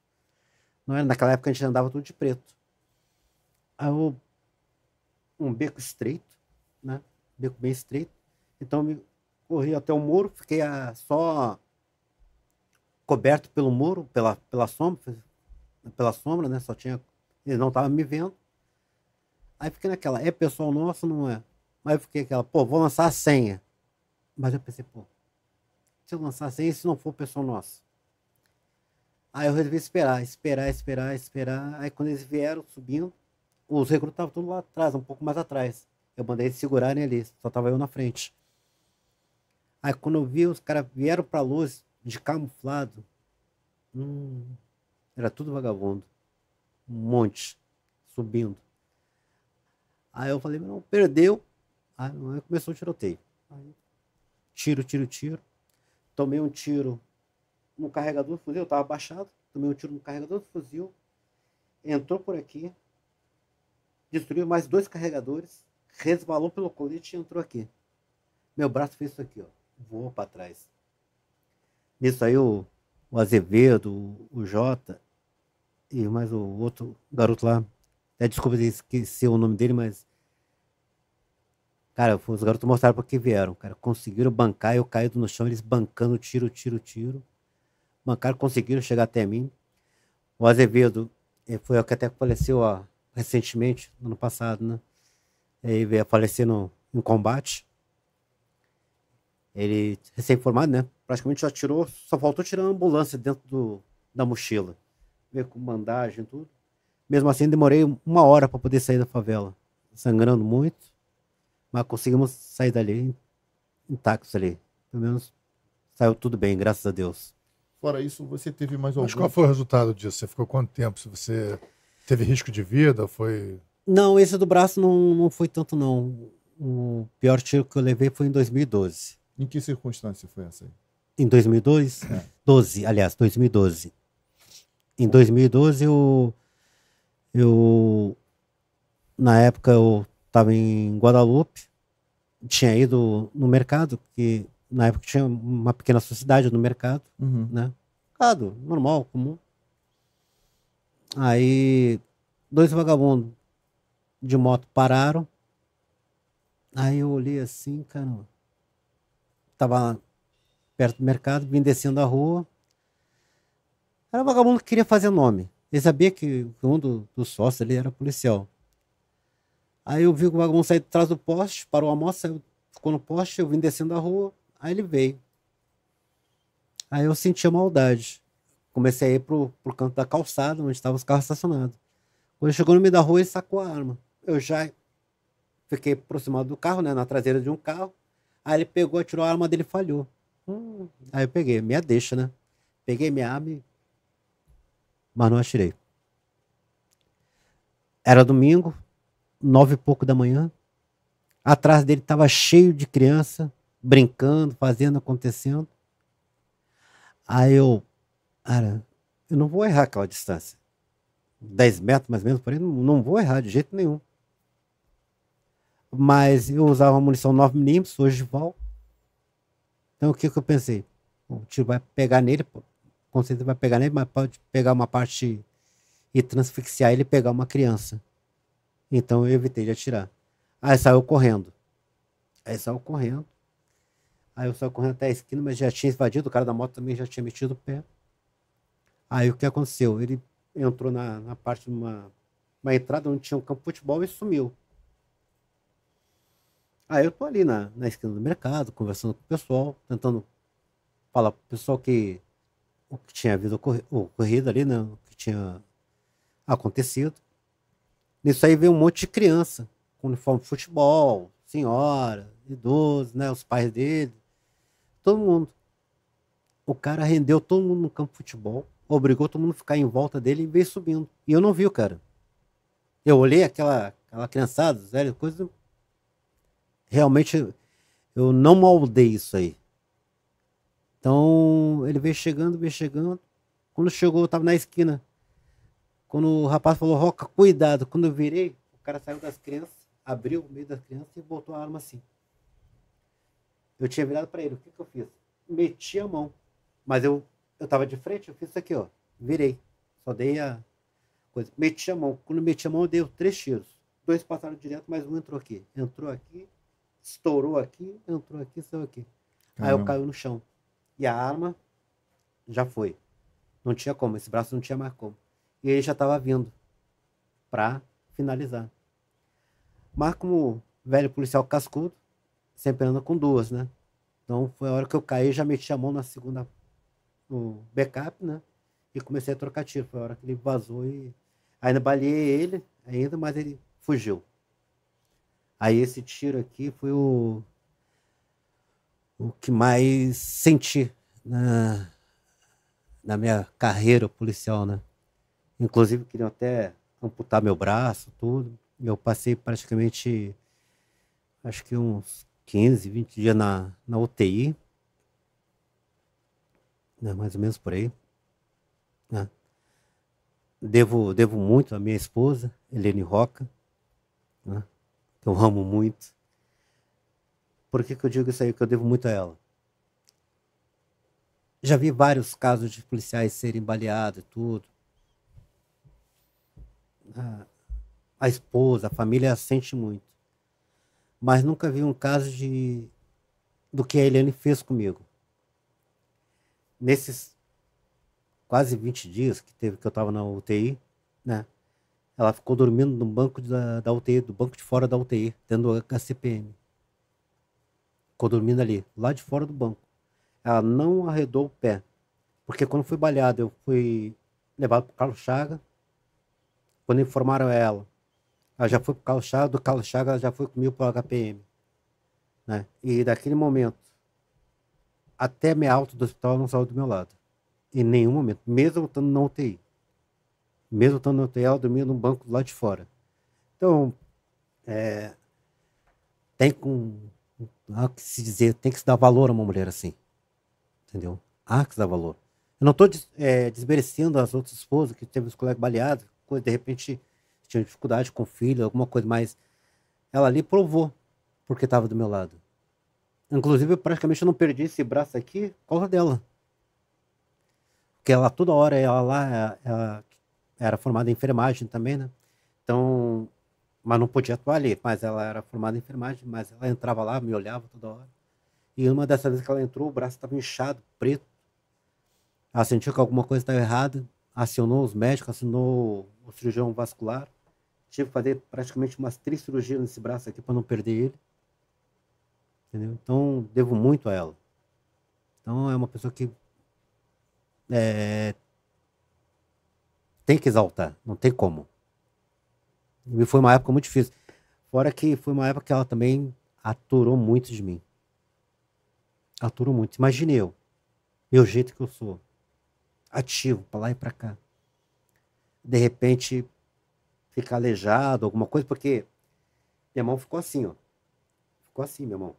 Não era. Naquela época a gente andava tudo de preto. Aí eu, um beco estreito, né? beco bem estreito. Então me corri até o muro, fiquei a, ah, só coberto pelo muro, pela, pela sombra, pela sombra, né? Só tinha. Ele não estava me vendo. Aí fiquei naquela, é pessoal nosso, não é? Mas eu fiquei aquela, pô, vou lançar a senha. Mas eu pensei, pô, se eu lançar a senha, se não for pessoal nosso. Aí eu resolvi esperar, esperar, esperar, esperar. Aí quando eles vieram subindo, os recrutas tudo lá atrás, um pouco mais atrás. Eu mandei eles segurarem ali, só tava eu na frente. Aí quando eu vi, os caras vieram pra luz de camuflado. Hum, era tudo vagabundo. Um monte. Subindo. Aí eu falei, não, perdeu. Aí começou o tiroteio. Aí, tiro, tiro, tiro. Tomei um tiro no carregador do fuzil, eu tava baixado. Tomei um tiro no carregador do fuzil. Entrou por aqui. Destruiu mais dois carregadores resbalou pelo colete e entrou aqui. Meu braço fez isso aqui, ó. Voou para trás. Nisso aí o, o Azevedo, o, o Jota e mais o outro garoto lá. É desculpa de esquecer o nome dele, mas. Cara, os garotos mostraram para que vieram, cara. Conseguiram bancar, eu caído no chão, eles bancando tiro, tiro, tiro. Bancaram, conseguiram chegar até mim. O Azevedo eh, foi o que até faleceu ó, recentemente, ano passado, né? Ele veio a falecer no, no combate. Ele, recém-formado, né? Praticamente já tirou, só faltou tirar a ambulância dentro do, da mochila. Veio com bandagem e tudo. Mesmo assim, demorei uma hora para poder sair da favela. Sangrando muito, mas conseguimos sair dali intactos ali. Pelo menos saiu tudo bem, graças a Deus. Fora isso, você teve mais algum... Mas qual foi o resultado disso? Você ficou quanto tempo? Se você teve risco de vida, foi... Não, esse do braço não, não foi tanto, não. O pior tiro que eu levei foi em 2012. Em que circunstância foi essa aí? Em 2002? É. 12, aliás, 2012. Em 2012, eu. eu na época, eu estava em Guadalupe, tinha ido no mercado, que na época tinha uma pequena sociedade no mercado, uhum. né? Mercado normal, comum. Aí, dois vagabundos de moto pararam. Aí eu olhei assim, cara. Tava perto do mercado, vim descendo a rua. Era um vagabundo que queria fazer nome. Ele sabia que um dos do sócios ali era policial. Aí eu vi que o vagabundo saiu de trás do poste, parou a moto, ficou no poste, eu vim descendo a rua, aí ele veio. Aí eu senti a maldade. Comecei a ir pro, pro canto da calçada, onde estavam os carros estacionados. Quando chegou no meio da rua, ele sacou a arma eu já fiquei aproximado do carro, né? Na traseira de um carro. Aí ele pegou, tirou a arma dele e falhou. Hum. Aí eu peguei, minha deixa, né? Peguei minha arma e... Mas não atirei. Era domingo, nove e pouco da manhã. Atrás dele estava cheio de criança, brincando, fazendo, acontecendo. Aí eu... Cara, eu não vou errar aquela distância. dez metros, mais ou menos, por aí, não vou errar de jeito nenhum. Mas eu usava munição 9mm, hoje volta. Então o que, que eu pensei? O tiro vai pegar nele, o conceito vai pegar nele, mas pode pegar uma parte e transfixiar ele e pegar uma criança. Então eu evitei de atirar. Aí saiu correndo. Aí saiu correndo. Aí eu saí correndo até a esquina, mas já tinha invadido, o cara da moto também já tinha metido o pé. Aí o que aconteceu? Ele entrou na, na parte de uma, uma entrada onde tinha um campo de futebol e sumiu. Aí eu tô ali na, na esquina do mercado, conversando com o pessoal, tentando falar pro pessoal que o que tinha havido ocorrido, ali, né? O que tinha acontecido. Nisso aí veio um monte de criança com uniforme de futebol, senhora, idoso, né? Os pais dele, todo mundo. O cara rendeu todo mundo no campo de futebol, obrigou todo mundo a ficar em volta dele e veio subindo. E eu não vi o cara. Eu olhei aquela, aquela criançada, velho, coisa, realmente eu não moldei isso aí. Então ele veio chegando, veio chegando. Quando chegou, eu tava na esquina. Quando o rapaz falou, Roca, cuidado. Quando eu virei, o cara saiu das crianças, abriu o meio das crianças e botou a arma assim. Eu tinha virado para ele. O que, que eu fiz? Meti a mão. Mas eu, eu tava de frente, eu fiz isso aqui, ó. Virei. Só dei a coisa. Meti a mão. Quando meti a mão, eu dei três tiros. Dois passaram direto, mas um entrou aqui. Entrou aqui estourou aqui, entrou aqui, saiu aqui. Caramba. Aí eu caí no chão. E a arma já foi. Não tinha como, esse braço não tinha mais como. E ele já estava vindo para finalizar. Mas como velho policial cascudo, sempre anda com duas, né? Então foi a hora que eu caí, já meti a mão na segunda, no backup, né? E comecei a trocar tiro. Foi a hora que ele vazou e ainda baleei ele, ainda, mas ele fugiu. Aí esse tiro aqui foi o, o que mais senti na, na minha carreira policial, né? Inclusive queriam até amputar meu braço, tudo. Eu passei praticamente, acho que uns 15, 20 dias na, na UTI. Né? Mais ou menos por aí. Né? Devo, devo muito à minha esposa, Helene Roca. Né? que eu amo muito. Por que, que eu digo isso aí? Que eu devo muito a ela. Já vi vários casos de policiais serem baleados e tudo. Ah, a esposa, a família sente muito. Mas nunca vi um caso de do que a Eliane fez comigo. Nesses quase 20 dias que teve que eu estava na UTI, né? Ela ficou dormindo no banco da, da UTI, do banco de fora da UTI, tendo a CPM. Ficou dormindo ali, lá de fora do banco. Ela não arredou o pé. Porque quando fui baleado, eu fui levado para o Carlos Chaga. Quando informaram ela, ela já foi para o Carlos Chaga, do Carlos Chaga ela já foi comigo para o HPM. Né? E daquele momento até meia alta do hospital ela não saiu do meu lado. Em nenhum momento, mesmo estando na UTI mesmo estando no hotel, dormindo num banco lá de fora. Então, é, tem com, há que se dizer, tem que se dar valor a uma mulher assim. Entendeu? Há que se dar valor. Eu não estou é, desmerecendo as outras esposas que teve os colegas baleados, de repente tinha dificuldade com o filho, alguma coisa, mais. ela ali provou porque estava do meu lado. Inclusive, praticamente eu não perdi esse braço aqui por causa dela. Porque ela toda hora, ela lá, ela, ela era formada em enfermagem também, né? Então, mas não podia atuar ali. Mas ela era formada em enfermagem, mas ela entrava lá, me olhava toda hora. E uma dessas vezes que ela entrou, o braço estava inchado, preto. Ela sentiu que alguma coisa estava errada, acionou os médicos, acionou o cirurgião vascular. Tive que fazer praticamente umas três cirurgias nesse braço aqui para não perder ele. Entendeu? Então, devo muito a ela. Então, é uma pessoa que é, tem que exaltar, não tem como. E foi uma época muito difícil. Fora que foi uma época que ela também aturou muito de mim. Aturou muito. Imagine eu, meu jeito que eu sou, ativo, para lá e para cá. De repente, ficar aleijado, alguma coisa, porque minha mão ficou assim, ó. Ficou assim, minha mão.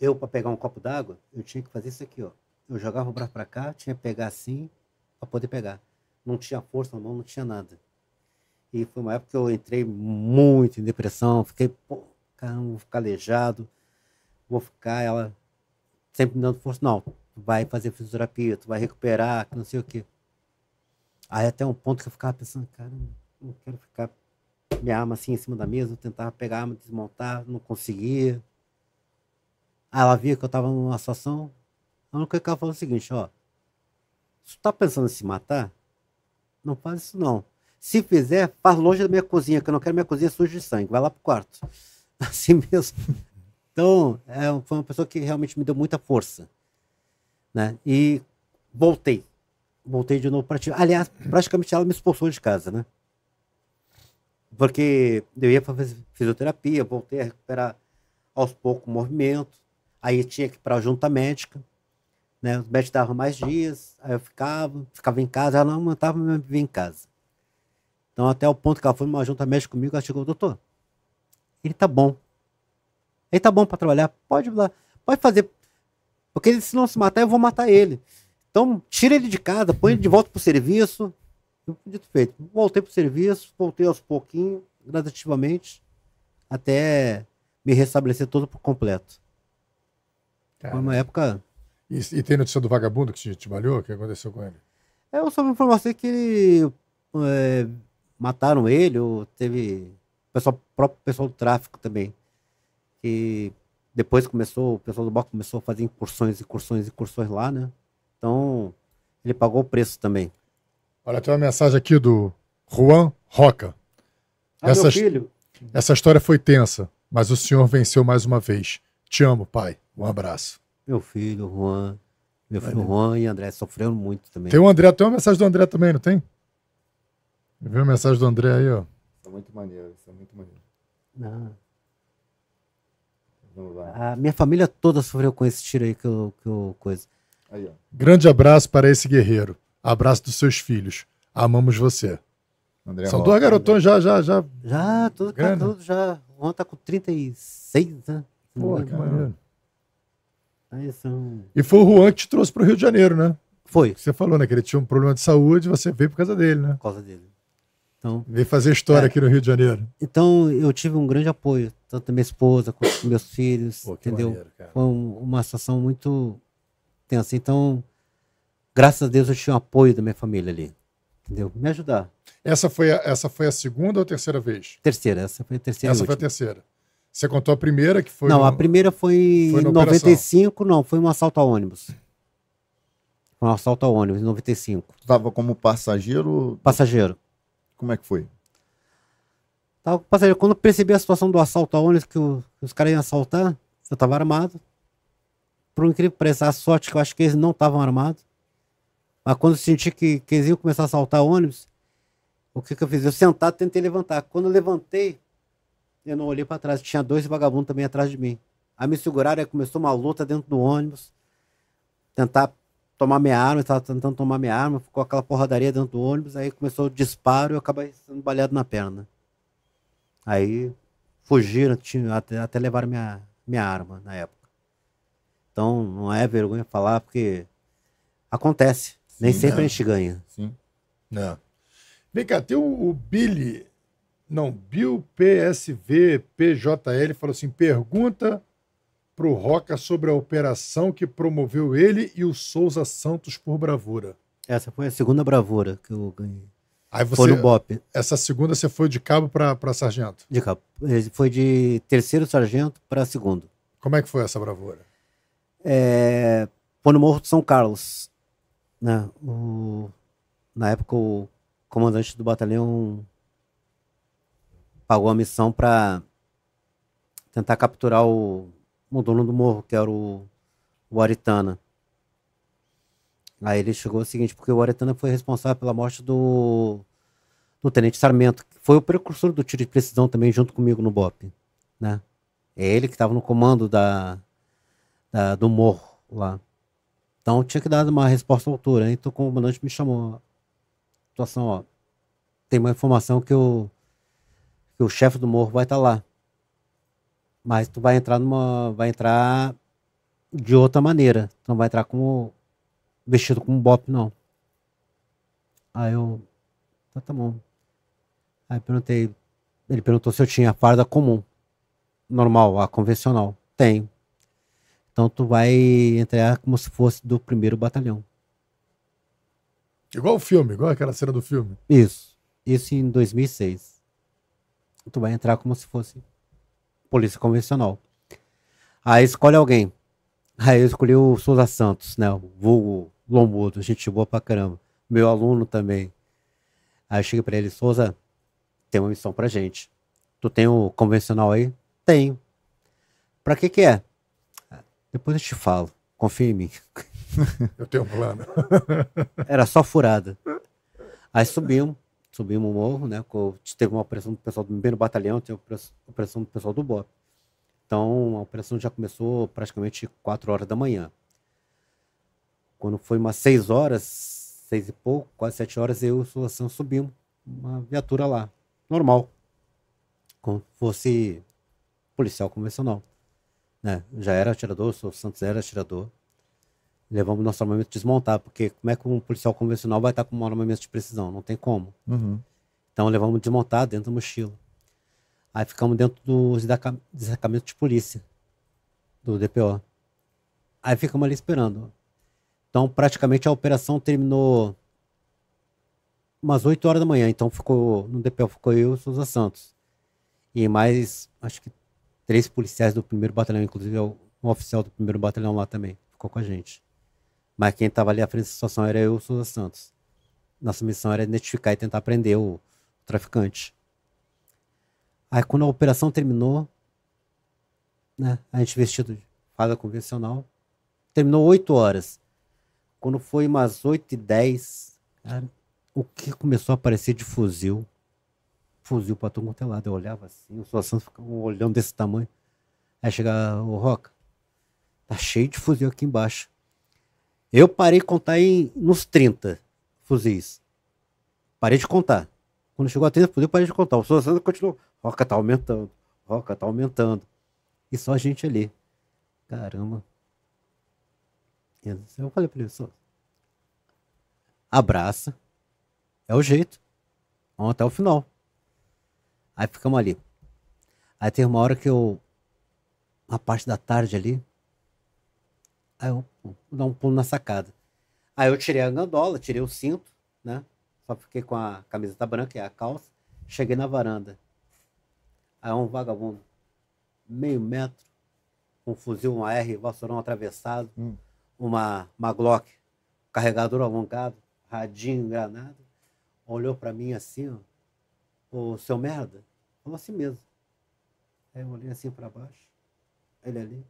Eu, para pegar um copo d'água, eu tinha que fazer isso aqui, ó. Eu jogava o braço para cá, tinha que pegar assim, para poder pegar não tinha força na mão, não tinha nada. E foi uma época que eu entrei muito em depressão, fiquei, pô, caramba, vou ficar aleijado, vou ficar, ela sempre me dando força, não, tu vai fazer fisioterapia, tu vai recuperar, que não sei o quê. Aí até um ponto que eu ficava pensando, cara, não quero ficar minha arma assim em cima da mesa, eu tentava pegar a arma, desmontar, não conseguia. Aí ela via que eu estava numa situação, a única que ela falou é o seguinte, ó, se tu tá pensando em se matar, não faz isso, não. Se fizer, faz longe da minha cozinha, que eu não quero minha cozinha suja de sangue. Vai lá pro quarto. Assim mesmo. Então, é, foi uma pessoa que realmente me deu muita força. Né? E voltei. Voltei de novo para ti. Aliás, praticamente ela me expulsou de casa, né? Porque eu ia para fisioterapia, voltei a recuperar aos poucos o movimento. Aí tinha que ir para a junta médica. Né? Os médicos davam mais dias, aí eu ficava, ficava em casa, ela não aguentava me ver em casa. Então, até o ponto que ela foi numa junta médica comigo, ela chegou, doutor, ele tá bom. Ele tá bom para trabalhar, pode lá, pode fazer. Porque se não se matar, eu vou matar ele. Então, tira ele de casa, põe ele de volta pro serviço. dito feito, voltei pro serviço, voltei aos pouquinhos, gradativamente, até me restabelecer todo por completo. Cara. Foi uma época e, e tem notícia do vagabundo que te, te malhou? O que aconteceu com ele? É, eu soube informação assim que ele, é, mataram ele, ou teve pessoal, próprio pessoal do tráfico também. Que depois começou, o pessoal do bloco começou a fazer incursões, incursões, incursões lá, né? Então, ele pagou o preço também. Olha, tem uma mensagem aqui do Juan Roca. Ah, essa, meu filho. Essa história foi tensa, mas o senhor venceu mais uma vez. Te amo, pai. Um abraço. Meu filho, Juan. Meu filho Juan e André sofreram muito também. Tem o André, tem uma mensagem do André também, não tem? Viu a mensagem do André aí, ó? Isso é muito maneiro, isso é muito maneiro. Não. Vamos lá. A minha família toda sofreu com esse tiro aí que eu, que eu coisa. Aí, Grande abraço para esse guerreiro. Abraço dos seus filhos. Amamos você. André São Rocha, dois garotões já, já, já. Já, tudo, cara, tudo já. O Juan tá com 36, né? Pô, que maneiro. E foi o Juan que te trouxe para o Rio de Janeiro, né? Foi. Você falou, né? Que ele tinha um problema de saúde você veio por causa dele, né? Por causa dele. Então, veio fazer história é, aqui no Rio de Janeiro. Então, eu tive um grande apoio, tanto da minha esposa quanto meus filhos, Pô, entendeu? Maneiro, foi um, uma situação muito tensa. Então, graças a Deus, eu tinha o um apoio da minha família ali, entendeu? Me ajudar. Essa foi a, essa foi a segunda ou terceira vez? Terceira, essa foi a terceira. Essa foi a terceira. Você contou a primeira que foi. Não, a primeira foi, foi em 95, operação. não, foi um assalto a ônibus. Foi um assalto a ônibus, em 95. Tu tava como passageiro? Passageiro. Como é que foi? Tava como passageiro. Quando eu percebi a situação do assalto a ônibus, que, o, que os caras iam assaltar, eu tava armado. Por um incrível a sorte, é que eu acho que eles não estavam armados. Mas quando eu senti que, que eles iam começar a assaltar ônibus, o que, que eu fiz? Eu sentado tentei levantar. Quando eu levantei, eu não olhei para trás. Tinha dois vagabundos também atrás de mim. Aí me seguraram, aí começou uma luta dentro do ônibus. Tentar tomar minha arma, estava tentando tomar minha arma, ficou aquela porradaria dentro do ônibus, aí começou o disparo e eu acabei sendo baleado na perna. Aí fugiram, tinha, até, até levaram minha, minha arma na época. Então não é vergonha falar, porque acontece. Sim, Nem sempre não. É. a gente ganha. Sim. Não. É. Vem cá, tem o, o Billy não, Bill PSV PJL falou assim: pergunta para o Roca sobre a operação que promoveu ele e o Souza Santos por bravura. Essa foi a segunda bravura que eu ganhei. Aí você, foi no BOP. Essa segunda você foi de cabo para sargento? De cabo. Foi de terceiro sargento para segundo. Como é que foi essa bravura? É, foi no Morro de São Carlos. Né? O, na época, o comandante do batalhão pagou a missão para tentar capturar o, o dono do morro, que era o, o Aritana. Aí ele chegou o seguinte, porque o Aritana foi responsável pela morte do, do Tenente Sarmento, que foi o precursor do tiro de precisão também junto comigo no BOP, né? É ele que estava no comando da, da, do morro lá. Então tinha que dar uma resposta à altura. Então o comandante me chamou. Situação, assim, ó. Tem uma informação que o que o chefe do morro vai estar tá lá. Mas tu vai entrar numa. Vai entrar de outra maneira. Tu não vai entrar como. vestido como bop, não. Aí eu. Tá, tá bom. Aí perguntei. Ele perguntou se eu tinha farda comum. Normal, a convencional. Tenho. Então tu vai entrar como se fosse do primeiro batalhão. Igual o filme, igual aquela cena do filme. Isso. Isso em 2006 tu vai entrar como se fosse polícia convencional. Aí escolhe alguém. Aí eu escolhi o Souza Santos, né? O vulgo Lombudo, gente boa pra caramba. Meu aluno também. Aí eu cheguei pra ele, Souza, tem uma missão pra gente. Tu tem o convencional aí? Tenho. Pra que que é? Depois eu te falo. Confia em mim. Eu tenho um plano. Era só furada. Aí subimos subimos o morro, né? Teve uma operação do pessoal do primeiro batalhão, teve a operação do pessoal do BOP. Então, a operação já começou praticamente 4 horas da manhã. Quando foi umas 6 horas, 6 e pouco, quase 7 horas, eu e o Sulação subimos uma viatura lá, normal. Como fosse policial convencional. Né? Já era atirador, o Santos era atirador levamos nosso armamento desmontado, porque como é que um policial convencional vai estar com um armamento de precisão? Não tem como. Uhum. Então levamos desmontado dentro da mochila. Aí ficamos dentro do destacamento de polícia, do DPO. Aí ficamos ali esperando. Então praticamente a operação terminou umas 8 horas da manhã. Então ficou no DPO ficou eu e o Souza Santos. E mais, acho que três policiais do primeiro batalhão, inclusive um oficial do primeiro batalhão lá também, ficou com a gente. Mas quem estava ali à frente da situação era eu, Souza Santos. Nossa missão era identificar e tentar prender o traficante. Aí quando a operação terminou, né, a gente vestido de fada convencional, terminou 8 horas. Quando foi umas 8 e 10, cara, o que começou a aparecer de fuzil? Fuzil pra todo mundo é lado. Eu olhava assim, o Souza Santos ficava olhando desse tamanho. Aí chegava o Roca, tá cheio de fuzil aqui embaixo. Eu parei de contar em, nos 30 fuzis. Parei de contar. Quando chegou a 30 fuzis, eu parei de contar. O Souza Santos continuou. Roca tá aumentando, Roca tá aumentando. E só a gente ali. Caramba. Eu falei pra ele, Souza. Abraça. É o jeito. Vamos até o final. Aí ficamos ali. Aí tem uma hora que eu. Uma parte da tarde ali. Aí eu dar um pulo na sacada. Aí eu tirei a gandola, tirei o cinto, né? Só fiquei com a camiseta branca e a calça. Cheguei na varanda. Aí um vagabundo, meio metro, com um fuzil, uma R, vassourão atravessado, hum. uma, uma Glock, carregador alongado, radinho, granada. Olhou para mim assim, ó. Ô, seu merda. Falou assim mesmo. Aí eu olhei assim para baixo. Ele ali.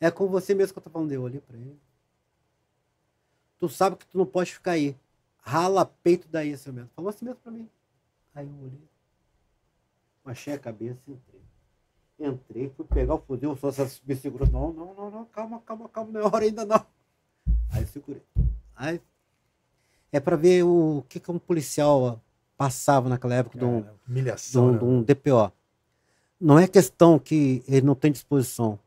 É com você mesmo que eu tô falando. Eu olhei para ele tu sabe que tu não pode ficar aí. Rala peito daí, seu mesmo. Falou assim mesmo pra mim. Aí eu olhei, achei a cabeça e entrei. Entrei, fui pegar o fuzil, o se me segurou. Não, não, não, não, calma, calma, calma, não é hora ainda não. Aí eu segurei. Aí é para ver o que, que um policial passava naquela época Cara, de, um, humilhação, de, um, né? de um DPO. Não é questão que ele não tem disposição,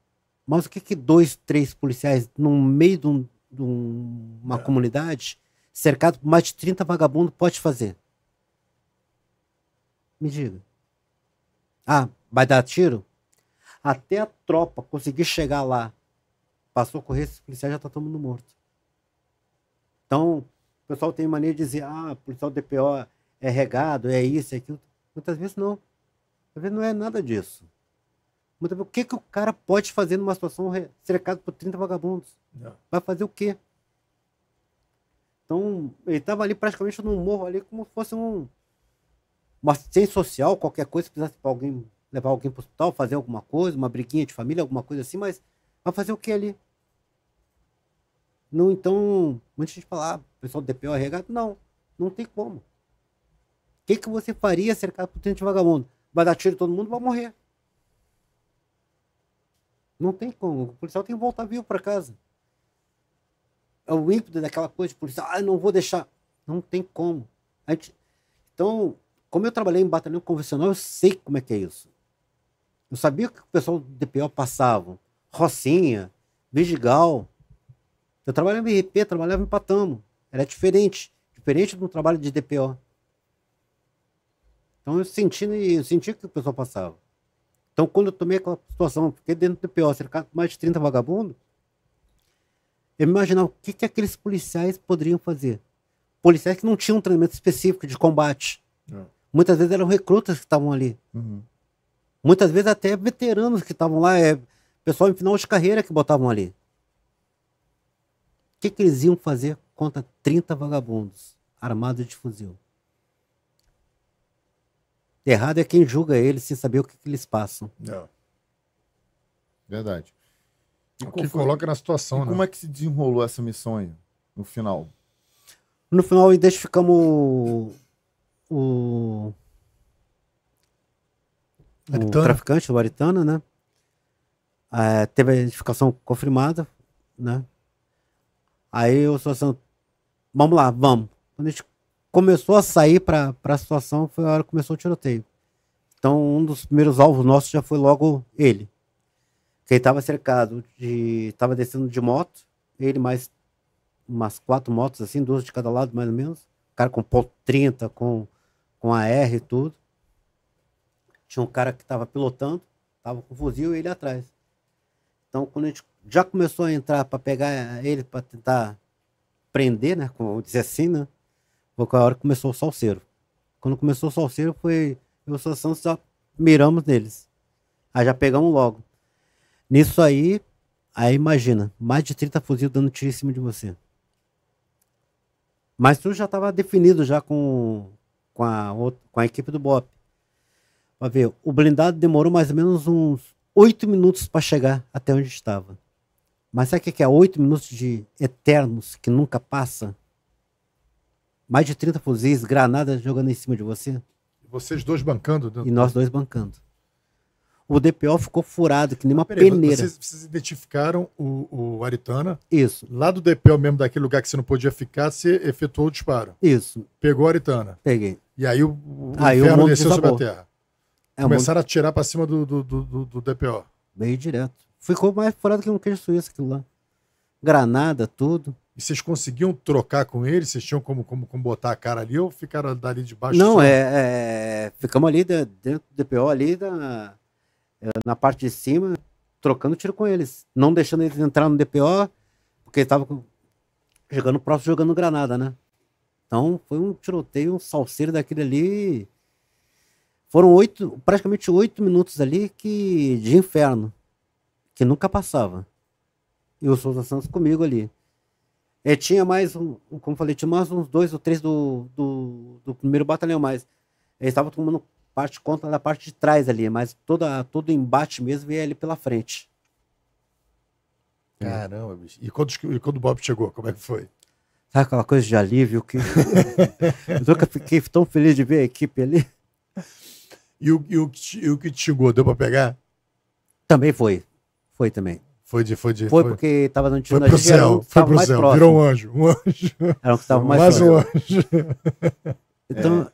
mas o que, que dois, três policiais no meio de um, de uma é. comunidade cercado por mais de 30 vagabundos pode fazer? Me diga. Ah, vai dar tiro? Até a tropa conseguir chegar lá, passou a correr, esses policiais já está todo mundo morto. Então, o pessoal tem mania de dizer, ah, policial DPO é regado, é isso, é aquilo. Muitas vezes não. Às vezes não é nada disso. Muitas vezes, o que, que o cara pode fazer numa situação cercado por 30 vagabundos? Não. É. Vai fazer o quê? Então, ele estava ali praticamente num morro ali como se fosse um uma sem social, qualquer coisa, se precisasse alguém, levar alguém para o hospital, fazer alguma coisa, uma briguinha de família, alguma coisa assim, mas vai fazer o que ali? Não, então, muita gente fala, ah, o pessoal do DPO é não, não tem como. O que, que você faria cercado por 30 vagabundo? Vai dar tiro em todo mundo, vai morrer. Não tem como. O policial tem que voltar vivo para casa. É o ímpeto daquela coisa de policial. Ah, não vou deixar. Não tem como. Gente... Então, como eu trabalhei em batalhão convencional, eu sei como é que é isso. Eu sabia o que o pessoal do DPO passava. Rocinha, Vigigal. Eu trabalhava em RP, trabalhava em Patamo. Era diferente. Diferente do trabalho de DPO. Então eu senti, eu senti o que o pessoal passava. Então, quando eu tomei aquela situação, fiquei dentro do PO, cercado de mais de 30 vagabundos, eu me imaginava o que, que aqueles policiais poderiam fazer. Policiais que não tinham um treinamento específico de combate. Não. É. Muitas vezes eram recrutas que estavam ali. Uhum. Muitas vezes até veteranos que estavam lá, é, pessoal em final de carreira que botavam ali. O que, que eles iam fazer contra 30 vagabundos armados de fuzil? Errado é quem julga eles sem saber o que, que eles passam. É. Verdade. E o que foi? coloca na situação, e né? Como é que se desenrolou essa missão aí, no final? No final, identificamos o. o, o traficante, o Aritana, né? É, teve a identificação confirmada, né? Aí eu sou assim, vamos lá, vamos. Quando a gente começou a sair para a situação foi a hora que começou o tiroteio. Então, um dos primeiros alvos nossos já foi logo ele. Que ele estava cercado de. estava descendo de moto, ele mais umas quatro motos, assim, duas de cada lado, mais ou menos. O cara com ponto 30, com, com AR e tudo. Tinha um cara que estava pilotando, estava com fuzil e ele atrás. Então, quando a gente já começou a entrar para pegar ele, para tentar prender, né? Como dizer assim, né? Foi a hora que começou o salseiro. Quando começou o salseiro, foi. Eu o Sansão já miramos neles. Aí já pegamos logo. Nisso aí, aí imagina, mais de 30 fuzil dando tiro em cima de você. Mas tu já estava definido já com, com, a, com a equipe do BOP. Pra ver, o blindado demorou mais ou menos uns oito minutos para chegar até onde estava. Mas sabe o que é oito minutos de eternos que nunca passa? mais de 30 fuzis, granadas jogando em cima de você. Vocês dois bancando? Dentro... Né? E nós dois bancando. O DPO ficou furado, que nem uma Peraí, peneira. Vocês, vocês identificaram o, o, Aritana? Isso. Lá do DPO mesmo, daquele lugar que você não podia ficar, você efetuou o disparo. Isso. Pegou o Aritana. Peguei. E aí o, o aí inferno o desceu desabou. sobre a terra. É, Começaram a atirar para cima do, do, do, do DPO. Bem direto. Ficou mais furado que um queijo suíço aquilo lá. Granada, tudo. E vocês conseguiam trocar com ele? Vocês tinham como, como, como botar a cara ali ou ficaram dali debaixo? Não, é, é, Ficamos ali de, dentro do DPO, ali da, é, na parte de cima, trocando tiro com eles. Não deixando eles entrar no DPO, porque estava jogando próximo jogando granada, né? Então foi um tiroteio, um salseiro daquele ali. Foram oito, praticamente oito minutos ali que, de inferno, que nunca passava. E o Souza Santos comigo ali. É, tinha mais, um, como falei, tinha mais uns dois ou três do, do, do primeiro batalhão, mas eles estavam tomando parte contra da parte de trás ali, mas toda, todo embate mesmo veio ali pela frente. É. Caramba, bicho. E quando, e quando o Bob chegou, como é que foi? Sabe aquela coisa de alívio que. eu nunca fiquei tão feliz de ver a equipe ali. E o, e o, e o que te chegou, deu pra pegar? Também foi. Foi também. Foi de, foi de. Foi, foi. porque estava dando tiro foi pro gente, céu, foi pro céu, próximo. virou um anjo, um anjo. Era um que estava mais, mais próximo. um anjo. Então,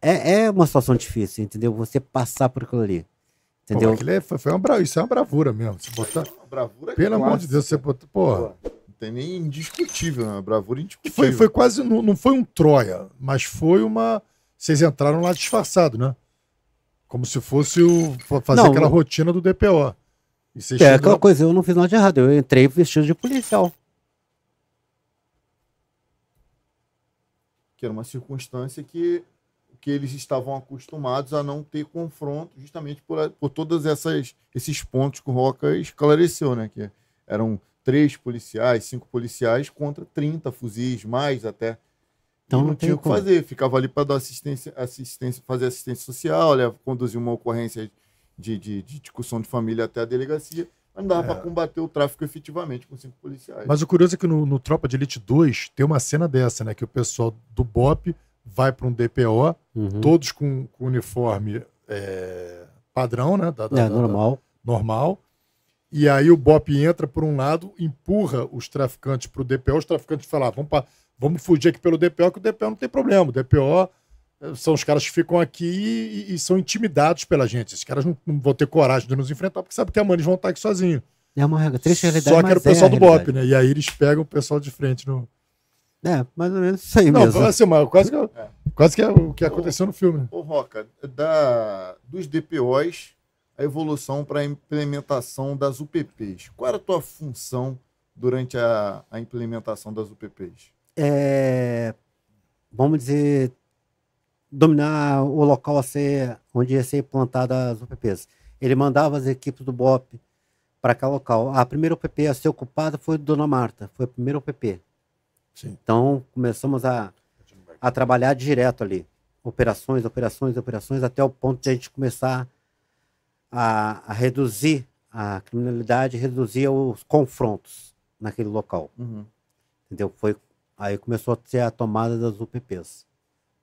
é. É, é. uma situação difícil, entendeu? Você passar por aquilo ali. Entendeu? Pô, é, foi, foi uma bravura, isso é uma bravura mesmo. Você botar, bravura Pelo amor de Deus, você botou. Porra. Pô, não tem nem indiscutível, né? Bravura indiscutível. Foi, foi quase, não, não foi um Troia, mas foi uma. Vocês entraram lá disfarçado, né? Como se fosse o, fazer não, aquela rotina do DPO é chegou... aquela coisa, eu não fiz nada de errado, eu entrei vestido de policial. Que era uma circunstância que, que eles estavam acostumados a não ter confronto, justamente por, por todos esses pontos que o Roca esclareceu, né? Que eram três policiais, cinco policiais contra 30 fuzis, mais até. Então não, tinha o que fazer, ficava ali para dar assistência, assistência, fazer assistência social, olha, conduzir uma ocorrência de, de, de discussão de família até a delegacia, mas não dava é. para combater o tráfico efetivamente com cinco policiais. Mas o curioso é que no, no Tropa de Elite 2 tem uma cena dessa, né? Que o pessoal do BOP vai para um DPO, uhum. todos com, com uniforme é, padrão, né? Da, da, é, da, normal. normal. E aí o BOP entra por um lado, empurra os traficantes para o DPO, os traficantes falam, ah, vamos, pra, vamos fugir aqui pelo DPO, que o DPO não tem problema, o DPO são os caras que ficam aqui e, e são intimidados pela gente. Esses caras não, não, vão ter coragem de nos enfrentar, porque sabe que amanhã eles vão estar aqui sozinhos. É uma triste realidade. Só que era o pessoal é do BOP, né? E aí eles pegam o pessoal de frente no. É, mais ou menos isso aí não, mesmo. Assim, mas quase que, é. é. quase que é o que aconteceu ô, no filme. Ô, Roca, da, dos DPOs, a evolução para a implementação das UPPs. Qual era a tua função durante a, a implementação das UPPs? É, vamos dizer, dominar o local a ser, onde ia ser implantada as UPPs. Ele mandava as equipes do BOP para aquele local. A primeira UPP a ser ocupada foi a Dona Marta, foi a primeira UPP. Sim. Então começamos a, a trabalhar direto ali. Operações, operações, operações, até o ponto de a gente começar a, a reduzir a criminalidade, reduzir os confrontos naquele local. Uhum. Entendeu? Foi, aí começou a ser a tomada das UPPs.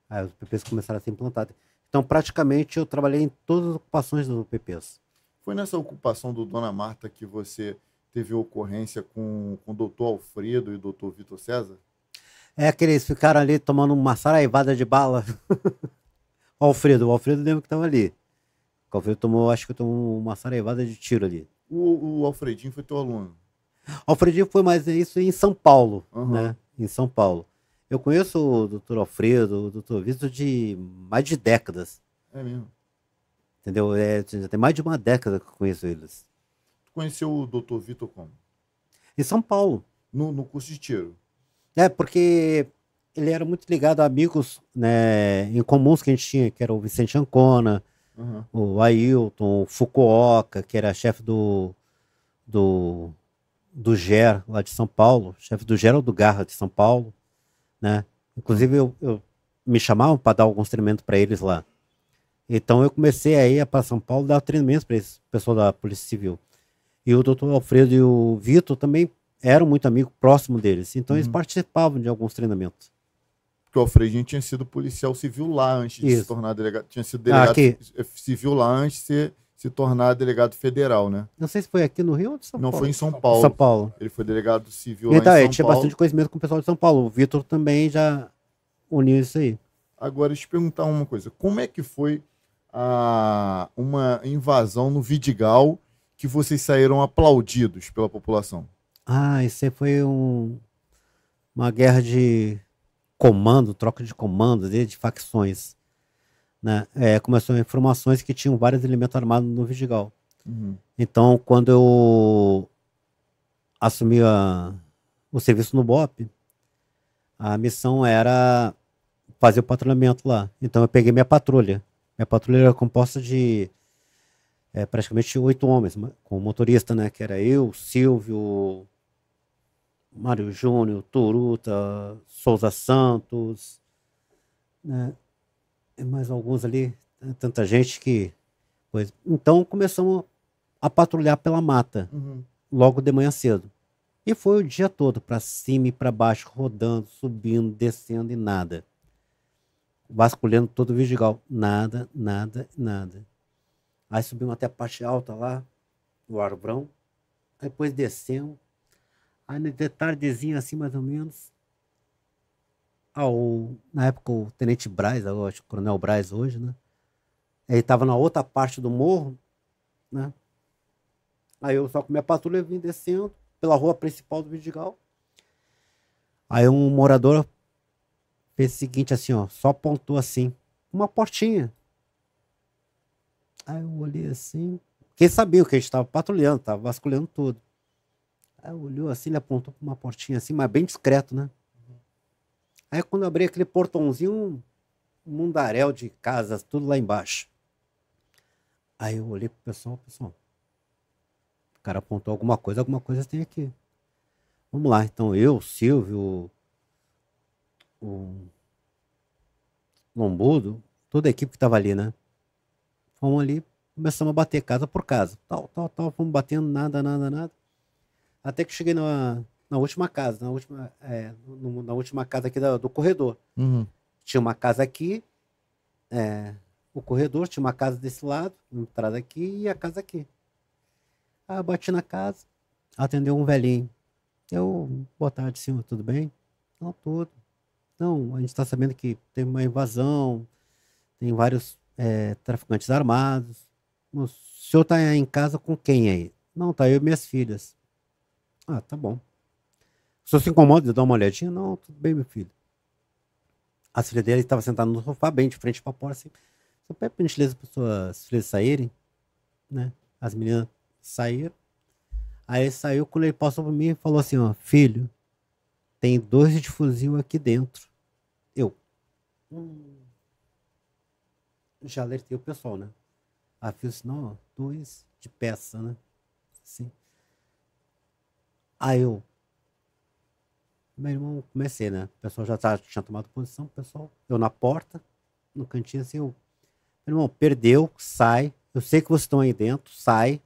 Aí os PPs começaram a ser implantados. Então, praticamente, eu trabalhei em todas as ocupações dos PPs. Foi nessa ocupação do Dona Marta que você teve ocorrência com, com o doutor Alfredo e o doutor Vitor César? É que eles ficaram ali tomando uma saraivada de bala. Alfredo, o Alfredo lembra que estava ali. O Alfredo tomou, acho que tomou uma saraivada de tiro ali. O, o Alfredinho foi teu aluno? Alfredinho foi mais isso em São Paulo, uhum. né? Em São Paulo. Eu conheço o doutor Alfredo, o doutor Vitor de mais de décadas. É mesmo. Entendeu? É, já tem mais de uma década que eu conheço eles. Tu conheceu o doutor Vitor como? Em São Paulo. No, no curso de tiro. É, porque ele era muito ligado a amigos né, em comuns que a gente tinha, que era o Vicente Ancona, uhum. o Ailton, o Fukuoka, que era chefe do, do, do GER lá de São Paulo, chefe do Geraldo Garra de São Paulo né? Inclusive eu, eu me chamavam para dar alguns treinamentos para eles lá. Então eu comecei a ir para São Paulo dar treinamentos para esse pessoal da Polícia Civil. E o doutor Alfredo e o Vitor também eram muito amigos, próximo deles. Então uhum. eles participavam de alguns treinamentos. Porque o Alfredinho tinha sido policial civil lá antes Isso. de se tornar delegado. Tinha sido ah, delegado ah, civil lá antes de ser se tornar delegado federal, né? Não sei se foi aqui no Rio ou de São Não, Paulo. Não, foi em São Paulo. São Paulo. Ele foi delegado civil lá em São Paulo. É, tinha bastante conhecimento com o pessoal de São Paulo. O Vitor também já uniu isso aí. Agora, te perguntar uma coisa. Como é que foi a, uma invasão no Vidigal que vocês saíram aplaudidos pela população? Ah, isso aí foi um, uma guerra de comando, troca de comando, de facções né, é, começou informações que tinham vários elementos armados no Vidigal. Uhum. Então, quando eu assumi a, o serviço no BOP, a missão era fazer o patrulhamento lá. Então, eu peguei minha patrulha. Minha patrulha era composta de é, praticamente oito homens, com o motorista, né? Que era eu, Silvio, Mário Júnior, Turuta, Souza Santos, né? mais alguns ali, tanta gente que. pois Então começamos a patrulhar pela mata, uhum. logo de manhã cedo. E foi o dia todo, para cima e para baixo, rodando, subindo, descendo e nada. Vasculhando todo o Vigigal. Nada, nada, nada. Aí subimos até a parte alta lá, do arbrão. Depois descemos. Aí no tardezinha, assim mais ou menos, ao, ah, na época, o Tenente Braz, eu acho, o Coronel Braz hoje, né? Ele estava na outra parte do morro, né? Aí eu só com minha patrulha vim descendo pela rua principal do Vidigal. Aí um morador fez o seguinte assim, ó, só apontou assim, uma portinha. Aí eu olhei assim, quem sabia o que a gente estava patrulhando, estava vasculhando tudo. Aí olhou assim, ele apontou para uma portinha assim, mas bem discreto, né? Aí quando eu abri aquele portãozinho, um mundaréu de casas, tudo lá embaixo. Aí eu olhei pro pessoal, pessoal, o cara apontou alguma coisa, alguma coisa tem aqui. Vamos lá, então eu, Silvio, o Lombudo, toda a equipe que estava ali, né? Fomos ali, começamos a bater casa por casa, tal, tal, tal, fomos batendo, nada, nada, nada. Até que cheguei numa, na última casa, na última, é, no, na última casa aqui do corredor. Uhum. Tinha uma casa aqui, é, o corredor, tinha uma casa desse lado, entrada aqui e a casa aqui. Ah, bati na casa, atendeu um velhinho. Eu, boa tarde, senhor, tudo bem? Não, tudo. Não, a gente está sabendo que tem uma invasão, tem vários é, traficantes armados. O senhor está em casa com quem aí? Não, tá eu e minhas filhas. Ah, tá bom senhor se incomoda de dar uma olhadinha? Não, tudo bem, meu filho. A filha dele estava sentada no sofá, bem de frente para a porta, assim. Você pede por gentileza para suas filhas saírem, né? As meninas saíram. Aí ele saiu, quando ele passou para mim e falou assim, ó, filho, tem dois de fuzil aqui dentro. Eu. Hum. Já alertei o pessoal, né? Aí eu assim, não, dois de peça, né? Sim. Aí eu, meu irmão, comecei, né? O pessoal já tava, tá, tinha tomado posição, o pessoal, eu na porta, no cantinho assim, eu, meu irmão, perdeu, sai. Eu sei que vocês estão aí dentro, sai.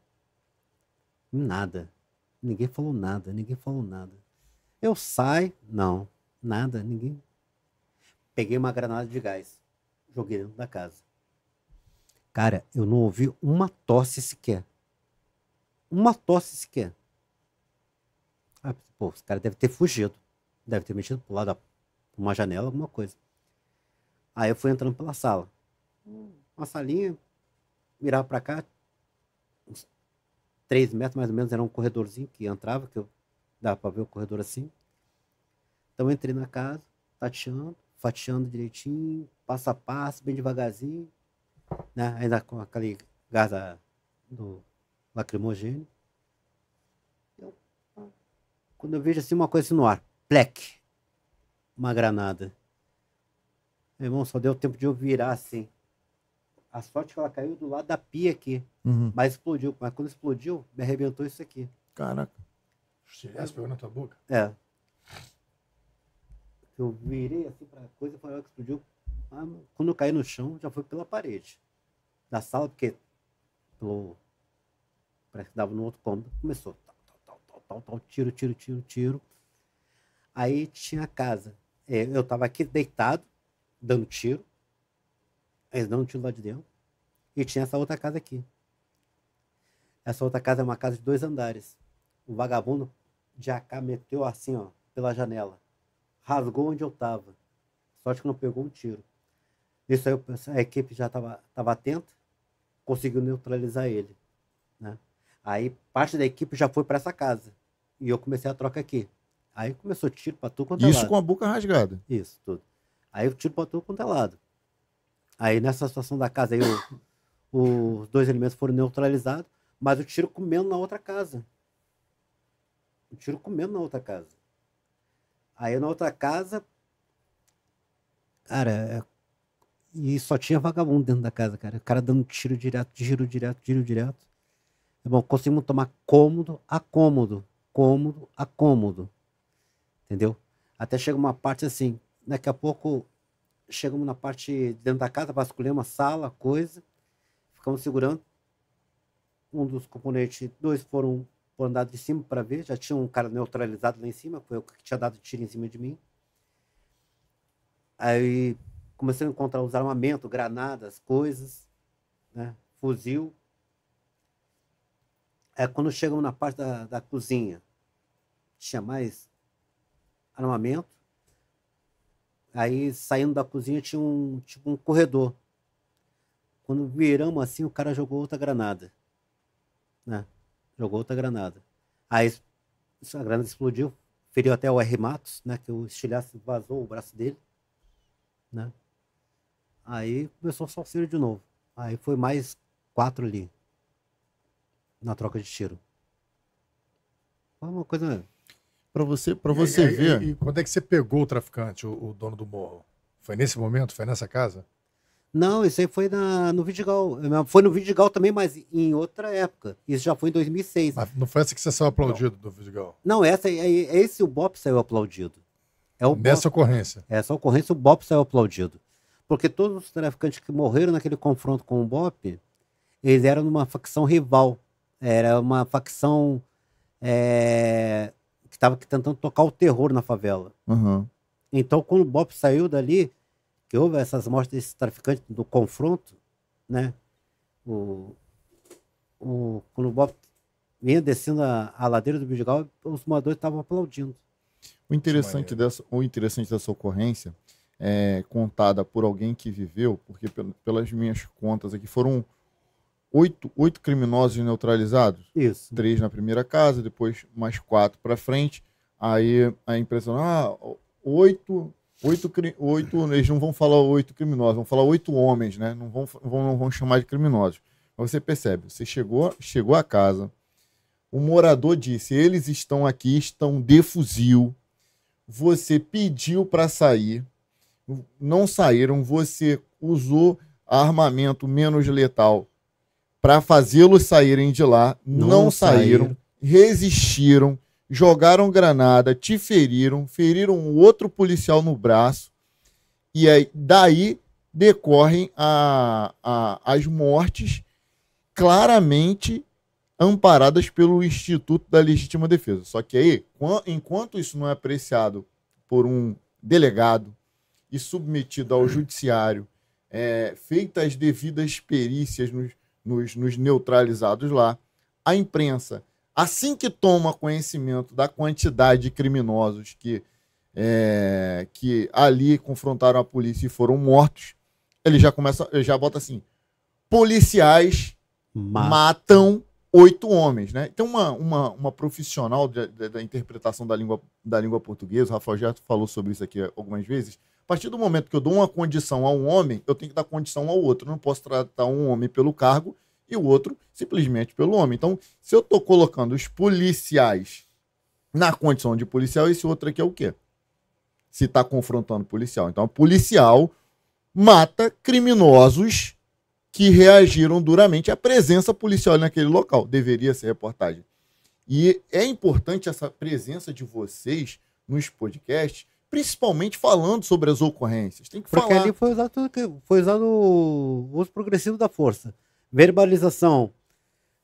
Nada. Ninguém falou nada, ninguém falou nada. Eu saio, não, nada, ninguém. Peguei uma granada de gás, joguei dentro da casa. Cara, eu não ouvi uma tosse sequer. Uma tosse sequer. Ah, pô, os caras devem ter fugido. Deve ter mexido pro lado, uma janela, alguma coisa. Aí eu fui entrando pela sala. Uma salinha, virava para cá, uns três metros mais ou menos, era um corredorzinho que entrava, que eu dava para ver o corredor assim. Então eu entrei na casa, tateando, fatiando direitinho, passo a passo, bem devagarzinho, né? ainda com aquele gás do lacrimogênio. quando eu vejo assim uma coisa assim no ar, plec, uma granada. Meu irmão, só deu tempo de eu virar assim. A sorte é que ela caiu do lado da pia aqui, uhum. mas explodiu. Mas quando explodiu, me arrebentou isso aqui. Caraca. Estilhaço pegou na tua boca? É. Eu virei assim pra coisa, foi a hora que explodiu. Mas ah, quando eu caí no chão, já foi pela parede da sala, porque pelo. Parece que dava no outro cômodo. Começou. Tal, tal, tal, tal, tal, tiro, tiro, tiro, tiro. Aí tinha a casa. É, eu estava aqui deitado, dando tiro. Eles é, dando tiro lá de dentro. E tinha essa outra casa aqui. Essa outra casa é uma casa de dois andares. O vagabundo de AK meteu assim, ó, pela janela. Rasgou onde eu estava. Sorte que não pegou um tiro. Isso aí a equipe já estava tava atenta, conseguiu neutralizar ele. Né? Aí parte da equipe já foi para essa casa. E eu comecei a troca aqui. Aí começou tiro pra tudo quanto é Isso com a boca rasgada. Isso, tudo. Aí o tiro pra tudo quanto é lado. Aí nessa situação da casa, aí os dois elementos foram neutralizados, mas o tiro comendo na outra casa. O tiro comendo na outra casa. Aí na outra casa, cara, é, e só tinha vagabundo dentro da casa, cara. O cara dando tiro direto, tiro direto, tiro direto. É bom, conseguimos tomar cômodo a cômodo, cômodo a cômodo entendeu? Até chega uma parte assim, daqui a pouco chegamos na parte dentro da casa, vasculhamos a sala, coisa, ficamos segurando. Um dos componentes, dois foram por andar de cima para ver, já tinha um cara neutralizado lá em cima, foi o que tinha dado tiro em cima de mim. Aí comecei a encontrar os armamentos, granadas, coisas, né? fuzil. É quando chegamos na parte da, da cozinha, tinha mais armamento. Aí saindo da cozinha tinha um tipo um corredor. Quando viramos assim, o cara jogou outra granada. Né? Jogou outra granada. Aí a granada explodiu, feriu até o R Matos, né? Que o estilhaço vazou o braço dele. Né? Aí começou o salseiro de novo. Aí foi mais quatro ali. Na troca de tiro. Foi uma coisa para você, pra você e, ver. E, e, quando é que você pegou o traficante, o, o, dono do morro? Foi nesse momento? Foi nessa casa? Não, isso aí foi na, no Vidigal. Foi no Vidigal também, mas em outra época. Isso já foi em 2006. Mas não foi essa que você saiu aplaudido não. do Vidigal? Não, essa, é, é esse o Bop saiu aplaudido. É o Nessa Bop, ocorrência? É, essa ocorrência, o Bop saiu aplaudido. Porque todos os traficantes que morreram naquele confronto com o Bop, eles eram numa facção rival. Era uma facção é, que estava tentando tocar o terror na favela. Uhum. Então, quando o Bop saiu dali, que houve essas mortes desses traficantes do confronto, né? O, o, quando o Bop vinha descendo a, a ladeira do Bidigal, os moradores estavam aplaudindo. O interessante, dessa, o interessante dessa ocorrência é contada por alguém que viveu, porque pelas minhas contas aqui foram oito, oito criminosos neutralizados? Isso. Três na primeira casa, depois mais quatro para frente. Aí a impressão, ah, oito, oito, oito, eles não vão falar oito criminosos, vão falar oito homens, né? Não vão, vão, não vão chamar de criminosos. Mas você percebe, você chegou, chegou à casa, o morador disse, eles estão aqui, estão de fuzil, você pediu para sair, não saíram, você usou armamento menos letal para fazê-los saírem de lá. Não, não saíram, saíram, resistiram, jogaram granada, te feriram, feriram um outro policial no braço. E aí, daí decorrem a, a, as mortes claramente amparadas pelo Instituto da Legítima Defesa. Só que aí, enquanto isso não é apreciado por um delegado e submetido ao judiciário, é, feitas as devidas perícias nos, nos, nos neutralizados lá. A imprensa, assim que toma conhecimento da quantidade de criminosos que, é, que ali confrontaram a polícia e foram mortos, ele já começa, ele já bota assim: policiais Mata. matam oito homens, né? Tem então, uma, uma, uma profissional da, da interpretação da língua, da língua portuguesa, o Rafael já falou sobre isso aqui algumas vezes, a partir do momento que eu dou uma condição a um homem, eu tenho que dar condição ao outro. Eu não posso tratar um homem pelo cargo e o outro simplesmente pelo homem. Então, se eu estou colocando os policiais na condição de policial, esse outro aqui é o quê? Se está confrontando policial. Então, policial mata criminosos que reagiram duramente à presença policial naquele local. Deveria ser reportagem. E é importante essa presença de vocês nos podcasts, principalmente falando sobre as ocorrências. Tem que Porque falar. ali foi usado, foi usado o uso progressivo da força. Verbalização.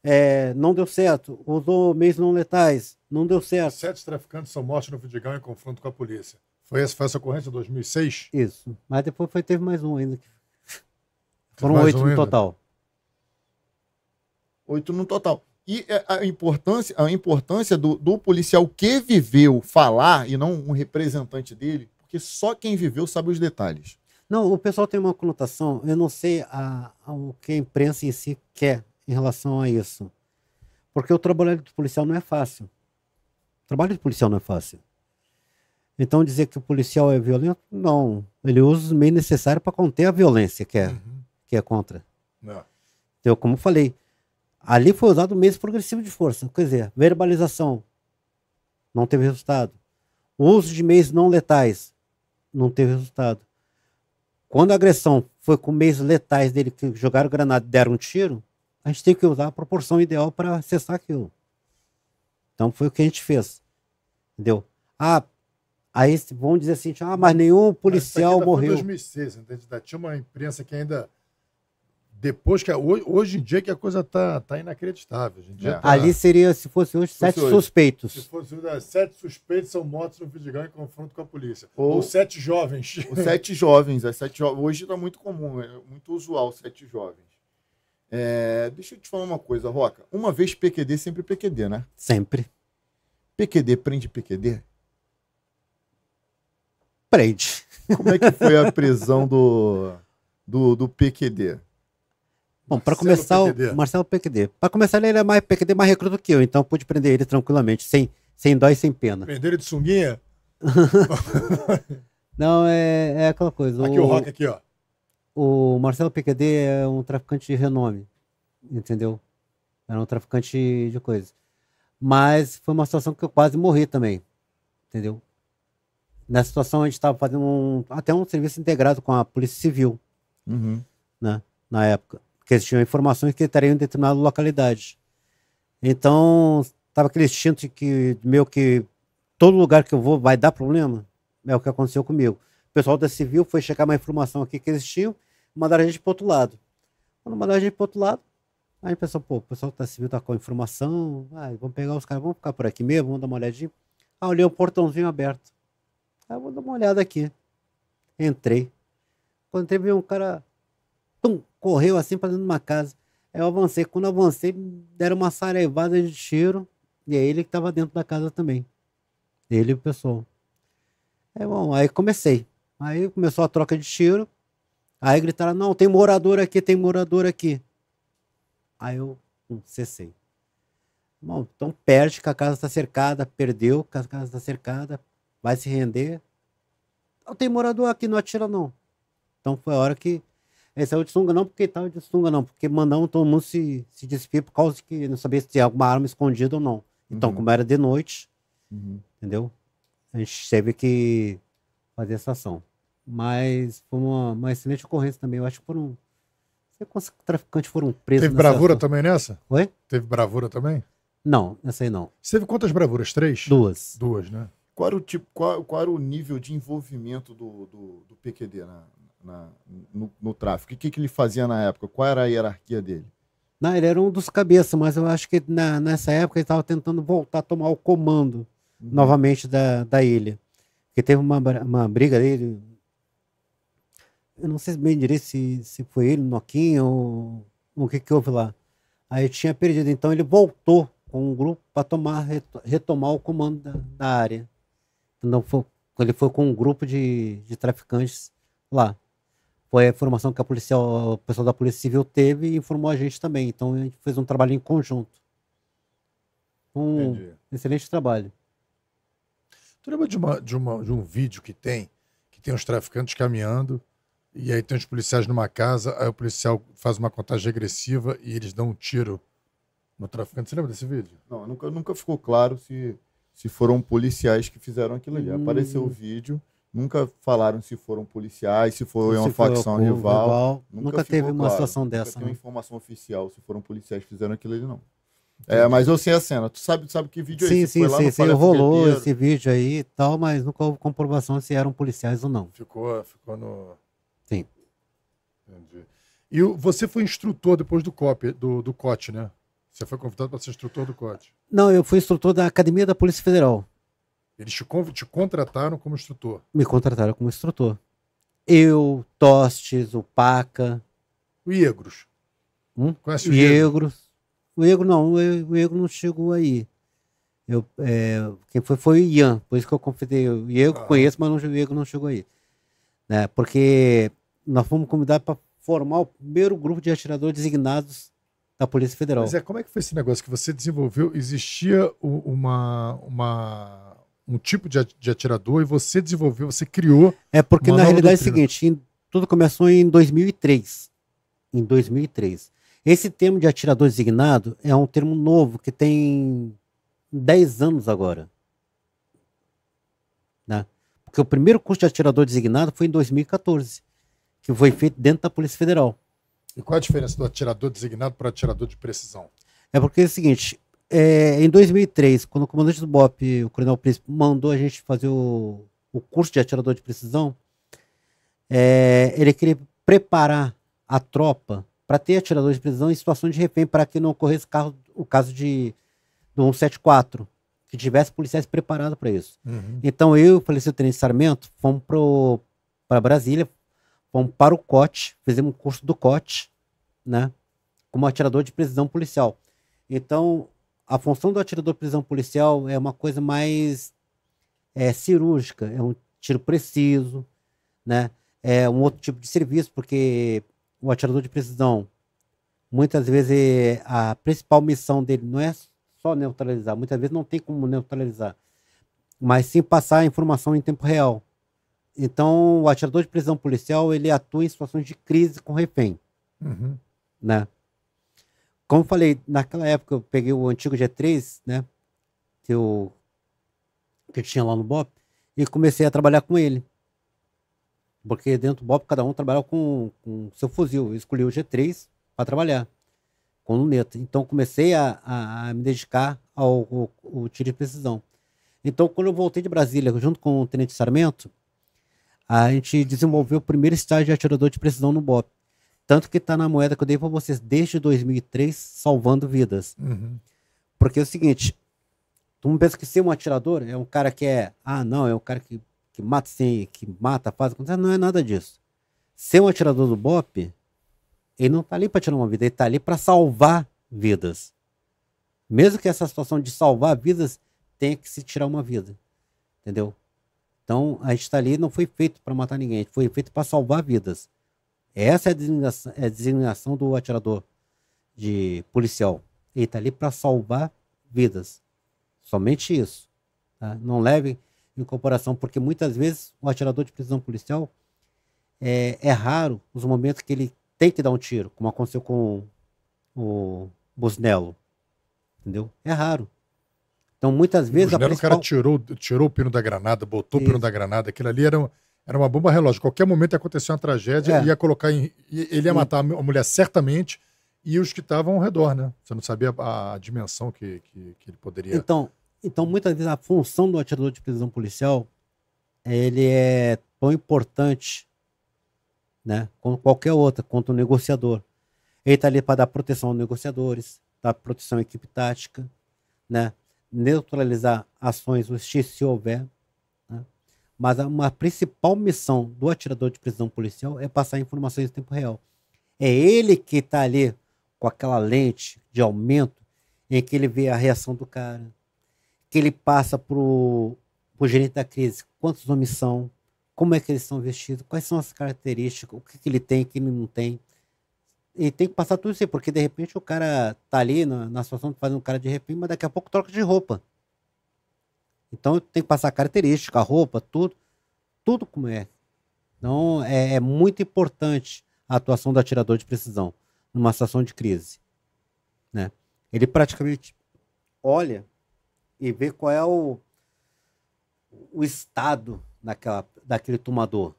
É, não deu certo. Usou meios não letais. Não deu certo. Sete traficantes são mortos no Vidigão em confronto com a polícia. Foi essa, foi essa ocorrência em 2006? Isso. Mas depois foi, teve mais um ainda. Foram oito um no ainda. total. Oito no total. E é, a importância, a importância do, do policial que viveu falar e não um representante dele, porque só quem viveu sabe os detalhes. Não, o pessoal tem uma conotação, eu não sei a, a, o que a imprensa em si quer em relação a isso. Porque o trabalho do policial não é fácil. O trabalho do policial não é fácil. Então dizer que o policial é violento, não. Ele usa os meios necessários para conter a violência que é, uhum. que é contra. Não. É. Então, como falei, Ali foi usado o mesmo progressivo de força. Quer dizer, verbalização não teve resultado. O uso de meios não letais não teve resultado. Quando a agressão foi com meios letais dele, que jogaram granada e deram um tiro, a gente tem que usar a proporção ideal para cessar aquilo. Então foi o que a gente fez. Entendeu? Ah, aí vão dizer assim, ah, mas nenhum policial mas tá morreu. Foi 2006, entende? Tinha uma imprensa que ainda depois que. Hoje, hoje em dia que a coisa tá, tá inacreditável. É. Tá... Ali seria, se fosse hoje, se sete hoje. suspeitos. Se fosse né, sete suspeitos são mortos no Vidigão em confronto com a polícia. Ou, ou sete jovens. Ou sete jovens, é, sete jo... Hoje está muito comum, é muito usual sete jovens. É, deixa eu te falar uma coisa, Roca. Uma vez PQD, sempre PQD, né? Sempre. PQD prende PQD? Prende. Como é que foi a prisão do, do, do PQD? Bom, para é começar, PQD. o Marcelo é PQD. Para começar, ele é mais PQD, mais recruto que eu, então pude prender ele tranquilamente, sem, sem dó e sem pena. Prender ele de sunguinha? Não, é, é aquela coisa. Aqui o, o Rock, aqui, ó. O Marcelo PQD é um traficante de renome, entendeu? Era um traficante de coisas. Mas foi uma situação que eu quase morri também, entendeu? Nessa situação, a gente estava fazendo um, até um serviço integrado com a Polícia Civil, uhum. né? Na época eles existiam informações que estariam em determinada localidade. Então, estava aquele instinto que, meu, que todo lugar que eu vou vai dar problema. É o que aconteceu comigo. O pessoal da Civil foi checar uma informação aqui que eles tinham, mandaram a gente para outro lado. Quando mandaram a gente para outro lado, aí o pessoal, pô, o pessoal da Civil está com a informação, ah, vamos pegar os caras, vamos ficar por aqui mesmo, vamos dar uma olhadinha. Ah, olhei o portãozinho aberto. Ah, vou dar uma olhada aqui. Entrei. Quando entrei, vi um cara correu assim pra dentro de uma casa. eu avancei. Quando eu avancei, deram uma sarevada de tiro. E é ele que tava dentro da casa também. Ele e o pessoal. É bom, aí comecei. Aí começou a troca de tiro. Aí gritaram: não, tem morador aqui, tem morador aqui. Aí eu hum, cessei. Bom, então perde que a casa está cercada, perdeu que a casa está cercada, vai se render. Não tem morador aqui, não atira não. Então foi a hora que essa é o de sunga não porque tal tá de sunga não, porque mandaram todo mundo se, se despir por causa que não sabia se tinha alguma arma escondida ou não. Então, uhum. como era de noite, uhum. entendeu? A gente teve que fazer essa ação. Mas foi uma, uma excelente ocorrência também. Eu acho que foram. Não sei quantos traficantes foram presos. Teve bravura ação. também nessa? Oi? Teve bravura também? Não, essa aí não. Você teve quantas bravuras? Três? Duas. Duas, né? Qual era o, tipo, qual, qual era o nível de envolvimento do, do, do PQD na, na, no, no, tráfico? O que, que ele fazia na época? Qual era a hierarquia dele? Não, ele era um dos cabeças, mas eu acho que na, nessa época ele estava tentando voltar a tomar o comando uhum. novamente da, da ilha. Porque teve uma, uma briga dele. Eu não sei bem direito se, se foi ele, Noquinha, ou o que, que houve lá. Aí tinha perdido. Então ele voltou com um grupo para tomar retomar o comando da, da área. Então foi, ele foi com um grupo de, de traficantes lá. Foi a informação que a policial, o pessoal da Polícia Civil teve e informou a gente também. Então a gente fez um trabalho em conjunto. Um Entendi. excelente trabalho. Tu lembra de, uma, de, uma, de um vídeo que tem, que tem os traficantes caminhando, e aí tem os policiais numa casa, aí o policial faz uma contagem regressiva e eles dão um tiro no traficante. Você lembra desse vídeo? Não, nunca, nunca ficou claro se, se foram policiais que fizeram aquilo ali. Hum. Apareceu o hum. vídeo Nunca falaram se foram policiais, se foi se uma facção rival. rival. Nunca, nunca teve claro. uma situação dessa. Não tem né? informação oficial se foram policiais que fizeram aquilo ali, não. É, mas eu sei a cena. Tu sabe, tu sabe que vídeo é sim, é esse? Sim, sim, sim. Rolou esse vídeo aí e tal, mas nunca houve comprovação se eram policiais ou não. Ficou, ficou no. Sim. Entendi. E você foi instrutor depois do COP, do, do COT, né? Você foi convidado para ser instrutor do COT? Não, eu fui instrutor da Academia da Polícia Federal. Eles te, te contrataram como instrutor? Me contrataram como instrutor. Eu, Tostes, o Paca. O Iegros. Hum? Conhece o Iegros? O Iegro não, o Iegro não chegou aí. Eu, é, quem foi foi o Ian, por isso que eu confidei. O Iegro ah. conheço, mas não, o Iegro não chegou aí. Né? Porque nós fomos convidados para formar o primeiro grupo de atiradores designados da Polícia Federal. Mas é, como é que foi esse negócio que você desenvolveu? Existia uma, uma um tipo de, de atirador e você desenvolveu, você criou. É porque na realidade doutrina. é o seguinte, tudo começou em 2003. Em 2003. Esse termo de atirador designado é um termo novo que tem 10 anos agora. Né? Porque o primeiro curso de atirador designado foi em 2014, que foi feito dentro da Polícia Federal. E qual a diferença do atirador designado para atirador de precisão? É porque é o seguinte, é, em 2003, quando o comandante do BOP, o Coronel Príncipe, mandou a gente fazer o, o curso de atirador de precisão, é, ele queria preparar a tropa para ter atirador de precisão em situação de refém, para que não ocorresse carro, o caso de, do 174, que tivesse policiais preparados para isso. Uhum. Então eu e o falecido tenente Sarmento fomos para Brasília, fomos para o COT, fizemos um curso do COT, né, como atirador de precisão policial. Então, a função do atirador prisão policial é uma coisa mais é, cirúrgica, é um tiro preciso, né? É um outro tipo de serviço, porque o atirador de precisão, muitas vezes a principal missão dele não é só neutralizar, muitas vezes não tem como neutralizar, mas sim passar a informação em tempo real. Então, o atirador de prisão policial, ele atua em situações de crise com refém, uhum. né? Como falei, naquela época eu peguei o antigo G3, né? Que eu, que eu tinha lá no BOP, e comecei a trabalhar com ele. Porque dentro do BOP cada um trabalhava com, o seu fuzil. Eu escolhi o G3 para trabalhar com luneta. Então comecei a, a, a me dedicar ao, ao, ao, tiro de precisão. Então, quando eu voltei de Brasília, junto com o Tenente Sarmento, a gente desenvolveu o primeiro estágio de atirador de precisão no BOP. Tanto que está na moeda que eu dei para vocês desde 2003, salvando vidas. Uhum. Porque é o seguinte, tu não pensa que ser um atirador é um cara que é, ah, não, é um cara que, que mata sem, que mata, faz, não é nada disso. Ser um atirador do BOP, ele não está ali para tirar uma vida, ele está ali para salvar vidas. Mesmo que essa situação de salvar vidas tenha que se tirar uma vida. Entendeu? Então, a gente está ali não foi feito para matar ninguém, foi feito para salvar vidas. Essa é a designação, é a designação do atirador de policial. Ele está ali para salvar vidas. Somente isso. Tá? Não leve em comparação, porque muitas vezes o atirador de prisão policial é, é, raro os momentos que ele tem que dar um tiro, como aconteceu com o Busnello. Entendeu? É raro. Então, muitas vezes. a principal... O cara tirou, tirou o pino da granada, botou isso. o pino da granada. Aquilo ali era, era uma bomba relógio. Qualquer momento ia acontecer uma tragédia, é. ia colocar em, ele ia matar a mulher certamente e os que estavam ao redor, né? Você não sabia a, dimensão que, que, que, ele poderia. Então, então, muitas vezes a função do atirador de prisão policial ele é tão importante, né? Como qualquer outra, quanto o negociador. Ele está ali para dar proteção aos negociadores, dar proteção à equipe tática, né? neutralizar ações hostis se houver, mas uma principal missão do atirador de prisão policial é passar informações em tempo real. É ele que está ali com aquela lente de aumento em que ele vê a reação do cara, que ele passa para o gerente da crise quantos homens são, como é que eles são vestidos, quais são as características, o que, que ele tem, o que ele não tem. e tem que passar tudo isso aí, porque de repente o cara está ali na, na situação fazer um cara de repente, mas daqui a pouco troca de roupa. Então eu tenho que passar a característica, a roupa, tudo, tudo como é. Então é, é muito importante a atuação do atirador de precisão numa situação de crise, né? Ele praticamente olha e vê qual é o, o estado daquela, daquele tomador.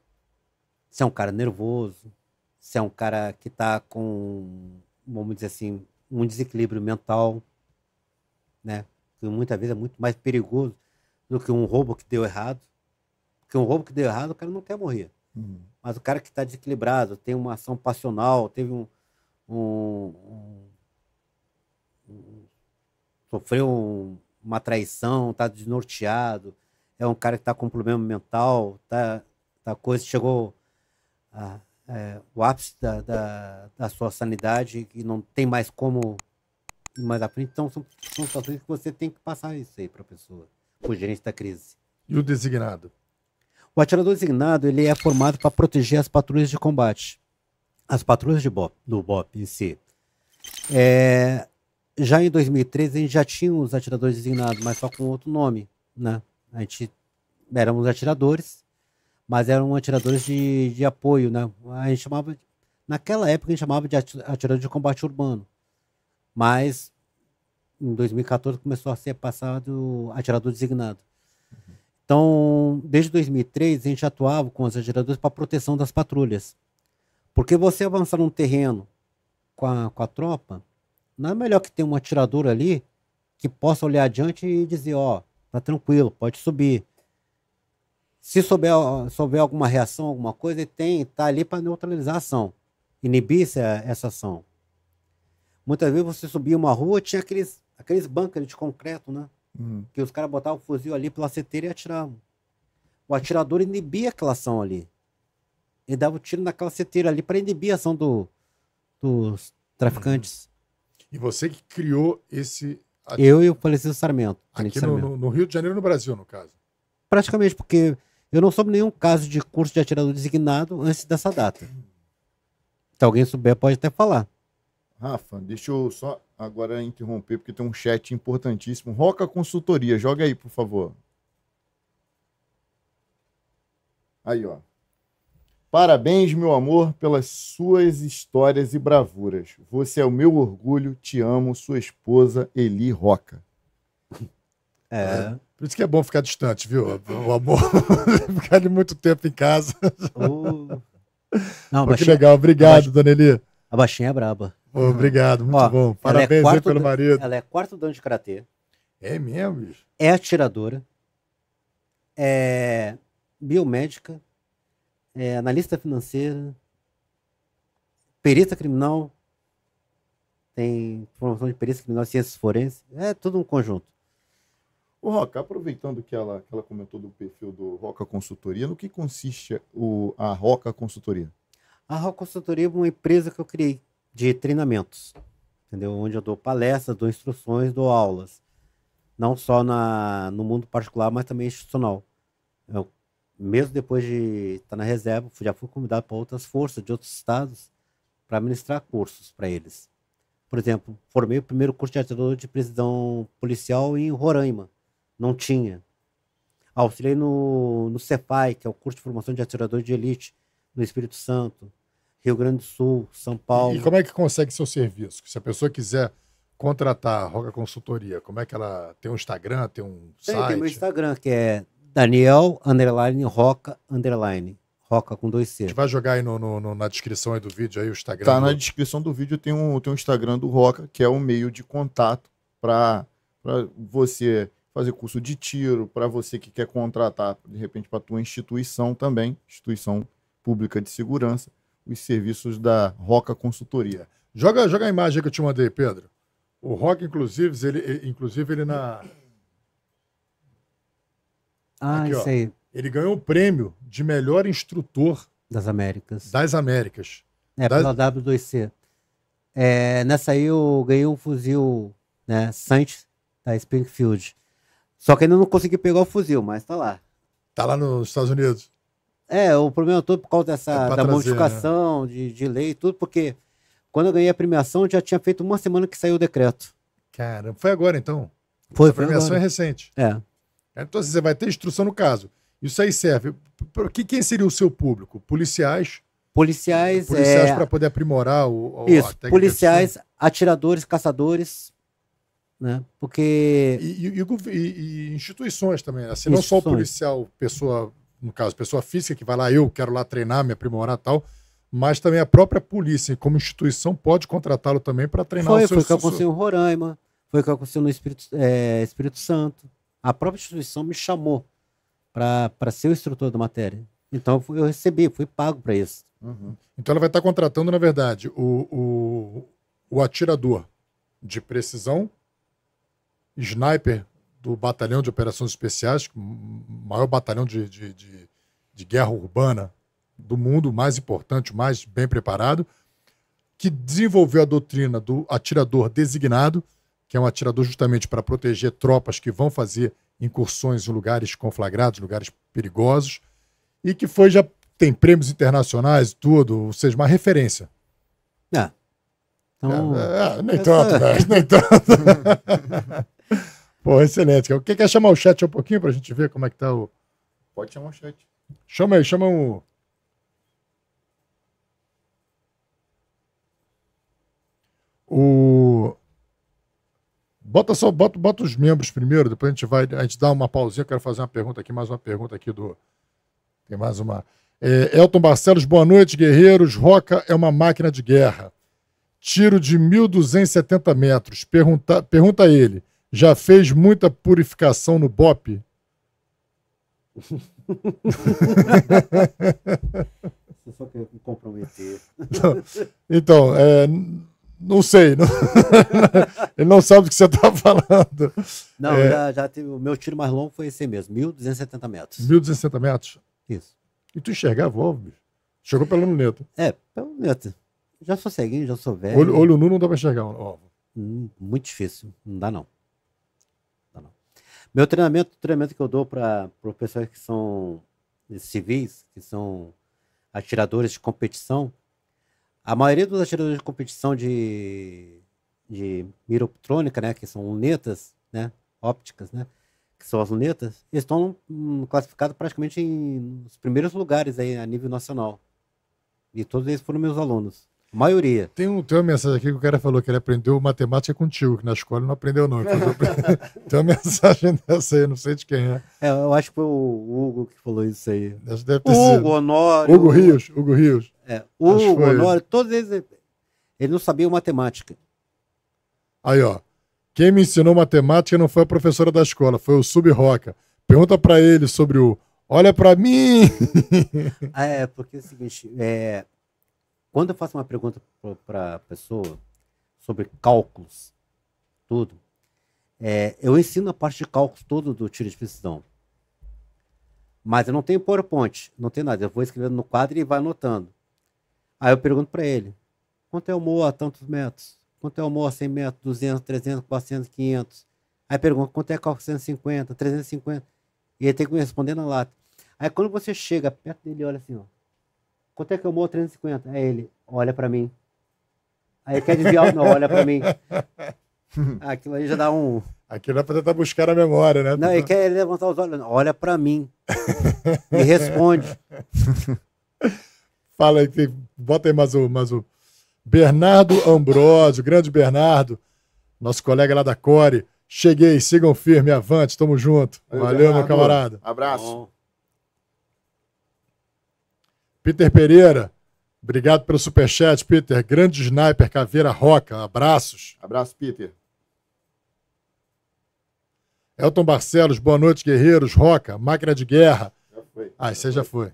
Se é um cara nervoso, se é um cara que está com, vamos dizer assim, um desequilíbrio mental, né? Que muitas vezes é muito mais perigoso do que um roubo que deu errado. Porque um roubo que deu errado, o cara não quer morrer. Uhum. Mas o cara que está desequilibrado, tem uma ação passional, teve um. um, um, um sofreu uma traição, está desnorteado, é um cara que está com problema mental, tá, tá coisa, chegou a, é, o ápice da, da, da, sua sanidade e não tem mais como ir mais à frente. Então, são, são situações que você tem que passar isso aí para a pessoa o gerente da crise. E o designado? O atirador designado ele é formado para proteger as patrulhas de combate, as patrulhas de BOP, do BOP em si. É, já em 2013 a gente já tinha os atiradores designados, mas só com outro nome, né? A gente éramos atiradores, mas eram atiradores de, de apoio, né? A gente chamava, naquela época a gente chamava de atirador de combate urbano, mas em 2014 começou a ser passado atirador designado. Uhum. Então, desde 2003, a gente atuava com os atiradores para proteção das patrulhas. Porque você avançar num terreno com a, com a tropa, não é melhor que ter um atirador ali que possa olhar adiante e dizer, ó, oh, tá tranquilo, pode subir. Se souber, souber alguma reação, alguma coisa, ele tem, tá ali para neutralizar a ação, inibir essa, essa ação. Muitas vezes você subia uma rua, tinha aqueles aqueles bunkers de concreto, né? Uhum. Que os caras botavam o fuzil ali pela seteira e atiravam. O atirador inibia aquela ação ali. Ele dava o um tiro naquela seteira ali para inibir a ação do, dos traficantes. Uhum. E você que criou esse. Eu e o falecido Sarmento. Aqui no, Sarmento. no Rio de Janeiro, no Brasil, no caso. Praticamente, porque eu não soube nenhum caso de curso de atirador designado antes dessa data. Se alguém souber, pode até falar. Rafa, deixa eu só agora interromper, porque tem um chat importantíssimo. Roca Consultoria, joga aí, por favor. Aí, ó. Parabéns, meu amor, pelas suas histórias e bravuras. Você é o meu orgulho, te amo, sua esposa Eli Roca. É. é. Por isso que é bom ficar distante, viu? O amor. ficar ali muito tempo em casa. Uh. Não, Pô, baixinha... Que legal, obrigado, dona Eli. A baixinha é braba obrigado, muito Ó, bom. É Parabéns é aí pelo do, marido. Ela é quarto dono de karatê. É mesmo, bicho? É atiradora. É biomédica. É analista financeira. Perita criminal. Tem formação de perícia criminal, ciências forenses. É tudo um conjunto. O Roca, aproveitando que ela, que ela comentou do perfil do Roca Consultoria, no que consiste o, a Roca Consultoria? A Roca Consultoria é uma empresa que eu criei de treinamentos, entendeu? Onde eu dou palestras, dou instruções, dou aulas. Não só na, no mundo particular, mas também institucional. Eu, mesmo depois de estar na reserva, já fui convidado para outras forças de outros estados para ministrar cursos para eles. Por exemplo, formei o primeiro curso de atirador de prisão policial em Roraima. Não tinha. Auxiliei no, no CEPAI, que é o curso de formação de atirador de elite, no Espírito Santo. Rio Grande do Sul, São Paulo. E como é que consegue seu serviço? Se a pessoa quiser contratar a Roca Consultoria, como é que ela tem um Instagram, tem um tem, site? Tem meu Instagram, que é Daniel underline Roca underline. Roca com dois C. A gente vai jogar aí no, no, no, na descrição aí do vídeo aí o Instagram. Tá do... na descrição do vídeo tem um, tem um Instagram do Roca, que é um meio de contato para você fazer curso de tiro, para você que quer contratar, de repente, para a tua instituição também, instituição pública de segurança os serviços da Roca Consultoria. Joga, joga a imagem que eu te mandei, Pedro. O Rock, inclusive, ele, inclusive, ele na. Ah, Aqui, isso ó. aí. Ele ganhou o prêmio de melhor instrutor das Américas. Das Américas. É, das... pela W2C. É, nessa aí eu ganhei um fuzil, né, Santos da Springfield. Só que ainda não consegui pegar o fuzil, mas tá lá. Tá lá nos Estados Unidos. É, o problema é todo por causa dessa é da trazer, modificação né? de, de lei e tudo, porque quando eu ganhei a premiação, já tinha feito uma semana que saiu o decreto. Cara, foi agora então? Foi, a foi premiação agora. é recente. É. Então assim, você vai ter instrução no caso. Isso aí serve. Para que quem seria o seu público? Policiais? Policiais, policiais é... para poder aprimorar o, o Isso, policiais, atiradores, caçadores, né? Porque e, e, e, e instituições também, assim, né? instituições. não só o policial, pessoa no caso, pessoa física que vai lá, eu quero lá treinar, me aprimorar tal, mas também a própria polícia, como instituição, pode contratá-lo também para treinar foi, o seu Foi o que aconteceu em Roraima, foi o que aconteceu no Espírito, é, Espírito Santo. A própria instituição me chamou para ser o instrutor da matéria. Então eu recebi, fui pago para isso. Uhum. Então ela vai estar contratando, na verdade, o, o, o atirador de precisão, sniper do Batalhão de Operações Especiais, maior batalhão de, de, de, de guerra urbana do mundo, o mais importante, o mais bem preparado, que desenvolveu a doutrina do atirador designado, que é um atirador justamente para proteger tropas que vão fazer incursões em lugares conflagrados, lugares perigosos, e que foi já tem prêmios internacionais, tudo, ou seja, uma referência. Ah. Então... É, é, é né? nem tanto, né? nem tanto. Pô, excelente. O que quer chamar o chat um pouquinho para a gente ver como é que tá o. Pode chamar o chat. Chama aí, chama o. O. Bota só, bota, bota os membros primeiro, depois a gente vai. A gente dá uma pausinha. Eu quero fazer uma pergunta aqui, mais uma pergunta aqui do. Tem mais uma. É, Elton Barcelos, boa noite, guerreiros. Roca é uma máquina de guerra. Tiro de 1.270 metros. Pergunta, pergunta a ele já fez muita purificação no BOP? só quero me comprometer. Não. Então, é, não sei. Não... Ele não sabe do que você está falando. Não, é... já, já teve... O meu tiro mais longo foi esse mesmo, 1.270 metros. 1.270 metros? Isso. E tu enxergava o óbvio? Chegou pela luneta. É, pela luneta. Já sou ceguinho, já sou velho. Olho, olho nu não dá para enxergar o hum, muito difícil, não dá não. Meu treinamento, treinamento que eu dou para pessoas que são civis, que são atiradores de competição, a maioria dos atiradores de competição de, de né, que são lunetas, né, ópticas, né, que são as lunetas, estão hum, classificados praticamente em, nos primeiros lugares aí a nível nacional. E todos eles foram meus alunos maioria. Tem, um, tem uma mensagem aqui que o cara falou que ele aprendeu matemática contigo, que na escola ele não aprendeu, não. tem uma mensagem dessa aí, não sei de quem é. É, eu acho que foi o Hugo que falou isso aí. Acho deve ter Hugo, sido. Honório. Hugo Rios, Hugo Rios. É, Hugo, Honório, todos eles. Ele não sabia matemática. Aí, ó. Quem me ensinou matemática não foi a professora da escola, foi o Sub-Roca. Pergunta para ele sobre o Olha para mim! é, porque é o seguinte, é, quando eu faço uma pergunta para a pessoa sobre cálculos, tudo, é, eu ensino a parte de cálculos todo do tiro de precisão. Mas eu não tenho PowerPoint, não tenho nada. Eu vou escrevendo no quadro e vai anotando. Aí eu pergunto para ele: quanto é o MOA a tantos metros? Quanto é o MOA a 100 metros, 200, 300, 400, 500? Aí pergunta: quanto é o cálculo 150, 350? E ele tem que me responder na lata. Aí quando você chega perto dele, olha assim: ó. Quanto é que eu morro 350? É ele, olha para mim. Aí quer desviar, não, olha para mim. Aquilo aí já dá um. Aquilo é para tentar buscar a memória, né? Não, ele quer levantar os olhos, olha para mim. Me responde. Fala aí, bota aí mais o. Mais Bernardo Ambrosio, grande Bernardo, nosso colega lá da Core. Cheguei, sigam firme, avante, tamo junto. Valeu, Valeu meu camarada. Abraço. Bom. Peter Pereira, obrigado pelo superchat, Peter. Grande sniper, caveira roca. Abraços. Abraço, Peter. Elton Barcelos, boa noite, guerreiros. Roca, máquina de guerra. Já foi. Ah, você já foi.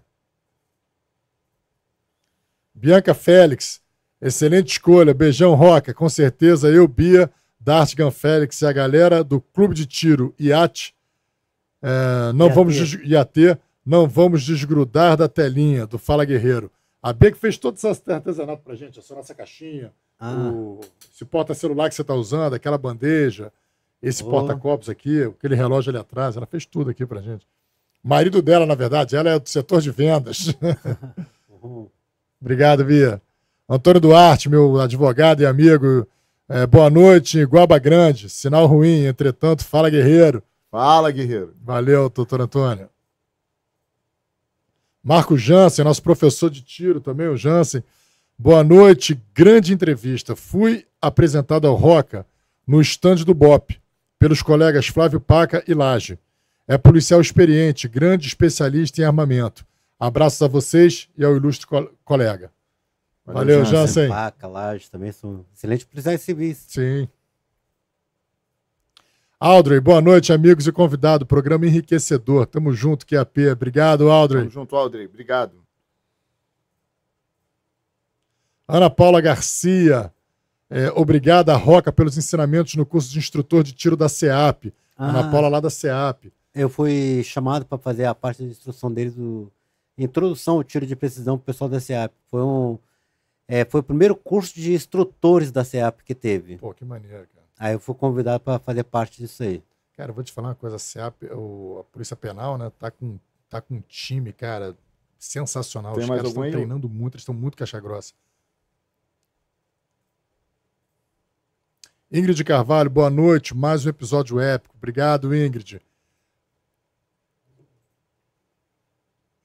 Bianca Félix, excelente escolha. Beijão, Roca. Com certeza, eu, Bia, Dartgan Félix e a galera do Clube de Tiro IAT. É, não IAT. vamos IAT, não vamos desgrudar da telinha do Fala Guerreiro. A B que fez todo esse artesanato pra gente, essa nossa caixinha, ah. o, esse porta-celular que você tá usando, aquela bandeja, esse oh. porta-copos aqui, aquele relógio ali atrás, ela fez tudo aqui pra gente. Marido dela, na verdade, ela é do setor de vendas. Uhum. Obrigado, Bia. Antônio Duarte, meu advogado e amigo. É, boa noite, Iguaba Grande. Sinal ruim, entretanto, fala, guerreiro. Fala, guerreiro. Valeu, doutor Antônio. Marco Jansen, nosso professor de tiro também, o Jansen. Boa noite, grande entrevista. Fui apresentado ao Roca no estande do BOP pelos colegas Flávio Paca e Laje. É policial experiente, grande especialista em armamento. Abraços a vocês e ao ilustre colega. Valeu, Valeu Jansen. Paca, Laje também são excelentes policiais civis. Sim. Aldrey, boa noite, amigos e convidado. Programa enriquecedor. Tamo junto, QAP. Obrigado, Aldrey. Tamo junto, Aldrey. Obrigado. Ana Paula Garcia, é, obrigada, Roca, pelos ensinamentos no curso de instrutor de tiro da SEAP. Ah, Ana Paula lá da SEAP. Eu fui chamado para fazer a parte de instrução deles, do introdução ao tiro de precisão para o pessoal da SEAP. Foi um, é, foi o primeiro curso de instrutores da SEAP que teve. Pô, que maneiro, cara. Aí eu fui convidado para fazer parte disso aí. Cara, eu vou te falar uma coisa, a, a Polícia Penal, né, tá com, tá com um time, cara, sensacional. Tem Os caras estão treinando muito, eles estão muito caixa grossa. Ingrid Carvalho, boa noite. Mais um episódio épico. Obrigado, Ingrid.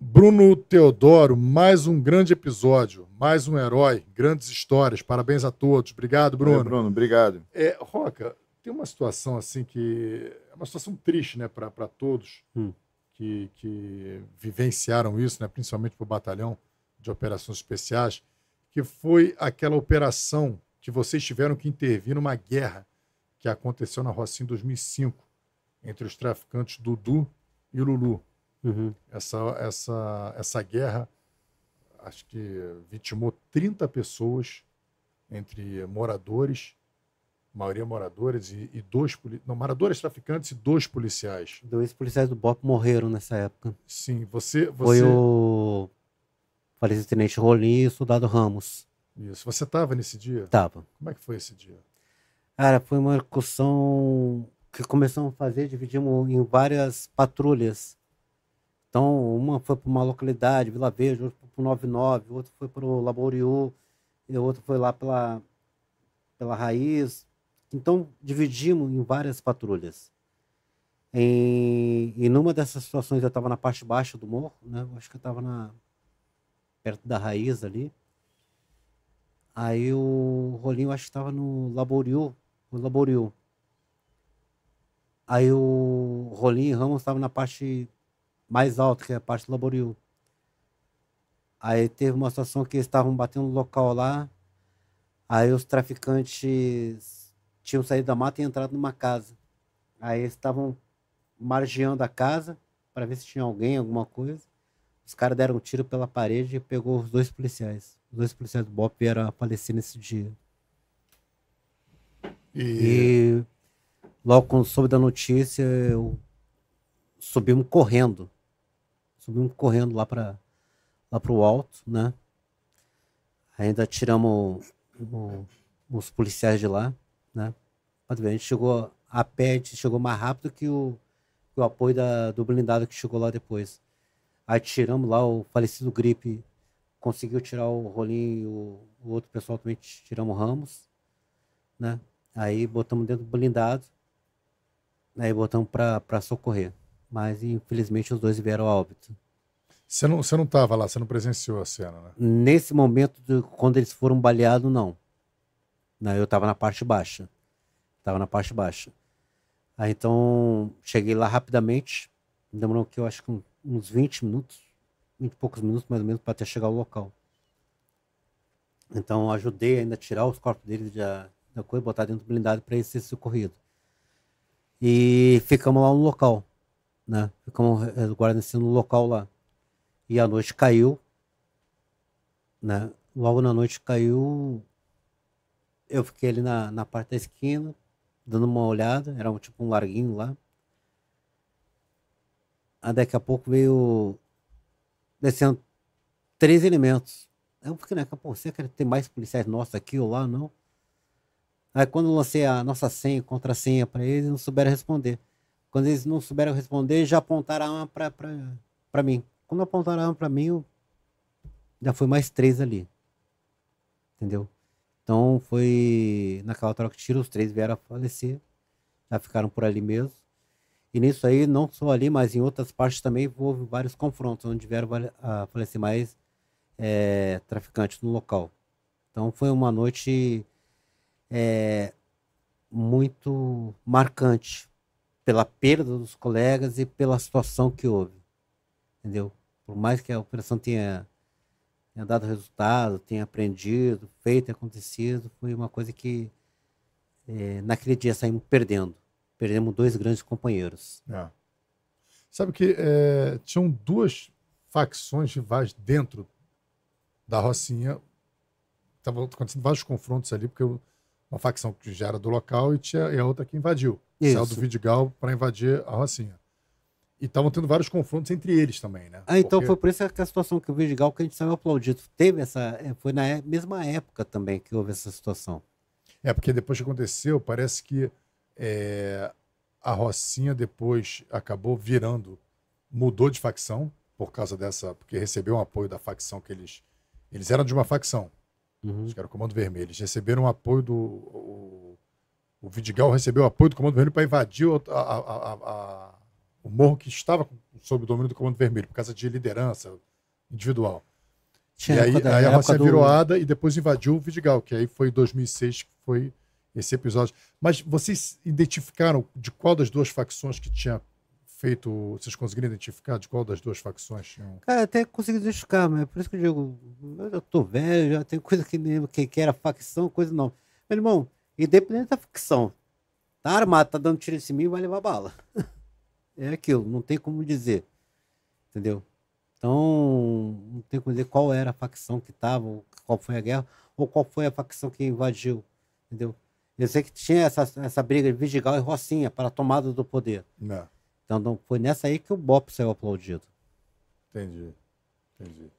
Bruno Teodoro, mais um grande episódio, mais um herói, grandes histórias. Parabéns a todos. Obrigado, Bruno. Valeu, Bruno, obrigado. É, Roca, tem uma situação assim que é uma situação triste, né, para todos hum. que, que vivenciaram isso, né, principalmente para o batalhão de operações especiais, que foi aquela operação que vocês tiveram que intervir numa guerra que aconteceu na Rocinha em 2005 entre os traficantes Dudu e Lulu. Uhum. Essa, essa, essa guerra, acho que vitimou 30 pessoas, entre moradores, maioria moradores, e, e dois não, moradores traficantes e dois policiais. Dois policiais do BOP morreram nessa época. Sim, você. você... Foi o falecido tenente Rolim e o soldado Ramos. Isso. Você estava nesse dia? Tava. Como é que foi esse dia? Cara, foi uma execução que começamos a fazer, dividimos em várias patrulhas. Então, uma foi para uma localidade, Vila Verde, outra para o 99, outra foi para o Laboriú, e outra foi lá pela, pela Raiz. Então, dividimos em várias patrulhas. Em, e numa dessas situações, eu estava na parte baixa do morro, né? Eu acho que eu estava perto da Raiz ali. Aí o Rolinho, acho que estava no Laboriú, o Laboriú. Aí o Rolinho e Ramos estavam na parte mais alta, que é a parte Laboriú. Aí teve uma situação que eles estavam batendo no local lá, aí os traficantes tinham saído da mata e entrado numa casa. Aí eles estavam margeando a casa para ver se tinha alguém, alguma coisa. Os caras deram um tiro pela parede e pegou os dois policiais. Os dois policiais do BOP vieram a falecer nesse dia. E... e logo quando soube da notícia, eu... subimos correndo subimos correndo lá para lá o alto, né? Ainda tiramos o, o, os policiais de lá, né? Mas bem, a gente chegou a pé, a gente chegou mais rápido que o, que o apoio da, do blindado que chegou lá depois. Aí tiramos lá o falecido gripe, conseguiu tirar o rolinho, e o, o outro pessoal também tiramos Ramos, né? Aí botamos dentro do blindado, aí botamos para socorrer mas infelizmente os dois vieram a óbito. Você não estava não estava lá, você não presenciou a cena, né? Nesse momento, de, quando eles foram baleados, não. não né, eu estava na parte baixa. Estava na parte baixa. Aí então, cheguei lá rapidamente. Demorou que eu acho que uns 20 minutos, 20 e poucos minutos mais ou menos, para até chegar ao local. Então, ajudei ainda a tirar os corpos deles da, da coisa, botar dentro do blindado para eles serem socorrido. E ficamos lá no local né? Ficamos é é, guarnecendo o local lá. E a noite caiu, né? Logo na noite caiu. Eu fiquei ali na, na parte da esquina, dando uma olhada, era um, tipo um larguinho lá. Aí daqui a pouco veio descendo três elementos. Eu fiquei, né? Pô, será que tem mais policiais nossos aqui ou lá? Não. Aí quando eu lancei a nossa senha, contra-senha para eles, não souberam responder. Quando eles não souberam responder, já apontaram a arma para mim. Quando apontaram a arma para mim, eu... já foi mais três ali. Entendeu? Então foi naquela troca de tiro, os três vieram a falecer. Já ficaram por ali mesmo. E nisso aí, não só ali, mas em outras partes também houve vários confrontos, onde vieram a falecer mais é, traficantes no local. Então foi uma noite é, muito marcante pela perda dos colegas e pela situação que houve. Entendeu? Por mais que a operação tenha, tenha dado resultado, tenha aprendido, feito e acontecido, foi uma coisa que é, eh, naquele dia saímos perdendo. Perdemos dois grandes companheiros. É. Sabe que é, tinham duas facções rivais dentro da Rocinha. Estavam acontecendo vários confrontos ali, porque eu uma facção que já era do local e, tinha, e a outra que invadiu. Isso. Saiu do Vidigal para invadir a Rocinha. E estavam tendo vários confrontos entre eles também, né? Ah, então Porque... foi por isso que a situação que o Vidigal, que a gente saiu aplaudido, teve essa. É, foi na é, mesma época também que houve essa situação. É, porque depois que aconteceu, parece que é, a Rocinha depois acabou virando, mudou de facção por causa dessa. Porque recebeu um apoio da facção que eles. Eles eram de uma facção uhum. acho que era o Comando Vermelho. Eles receberam apoio do. O, o Vidigal recebeu apoio do Comando Vermelho para invadir a, a, a, o morro que estava sob o domínio do Comando Vermelho, por causa de liderança individual. Tinha e aí, da, aí a Rússia do... virou Ada e depois invadiu o Vidigal, que aí foi em 2006 que foi esse episódio. Mas vocês identificaram de qual das duas facções que tinha feito. Vocês conseguiram identificar de qual das duas facções tinham. Cara, até consegui identificar, mas é por isso que eu digo, eu tô velho, já tem coisa que nem que, que era facção, coisa não. Meu irmão, independente da facção, tá armado, tá dando tiro em cima e vai levar bala. é aquilo, não tem como dizer. Entendeu? Então, não tem como dizer qual era a facção que tava, qual foi a guerra, ou qual foi a facção que invadiu. Entendeu? Eu sei que tinha essa, essa briga de Vidigal e Rocinha para a tomada do poder. Não. É. Então, então foi nessa aí que o BOP saiu aplaudido. Entendi. Entendi.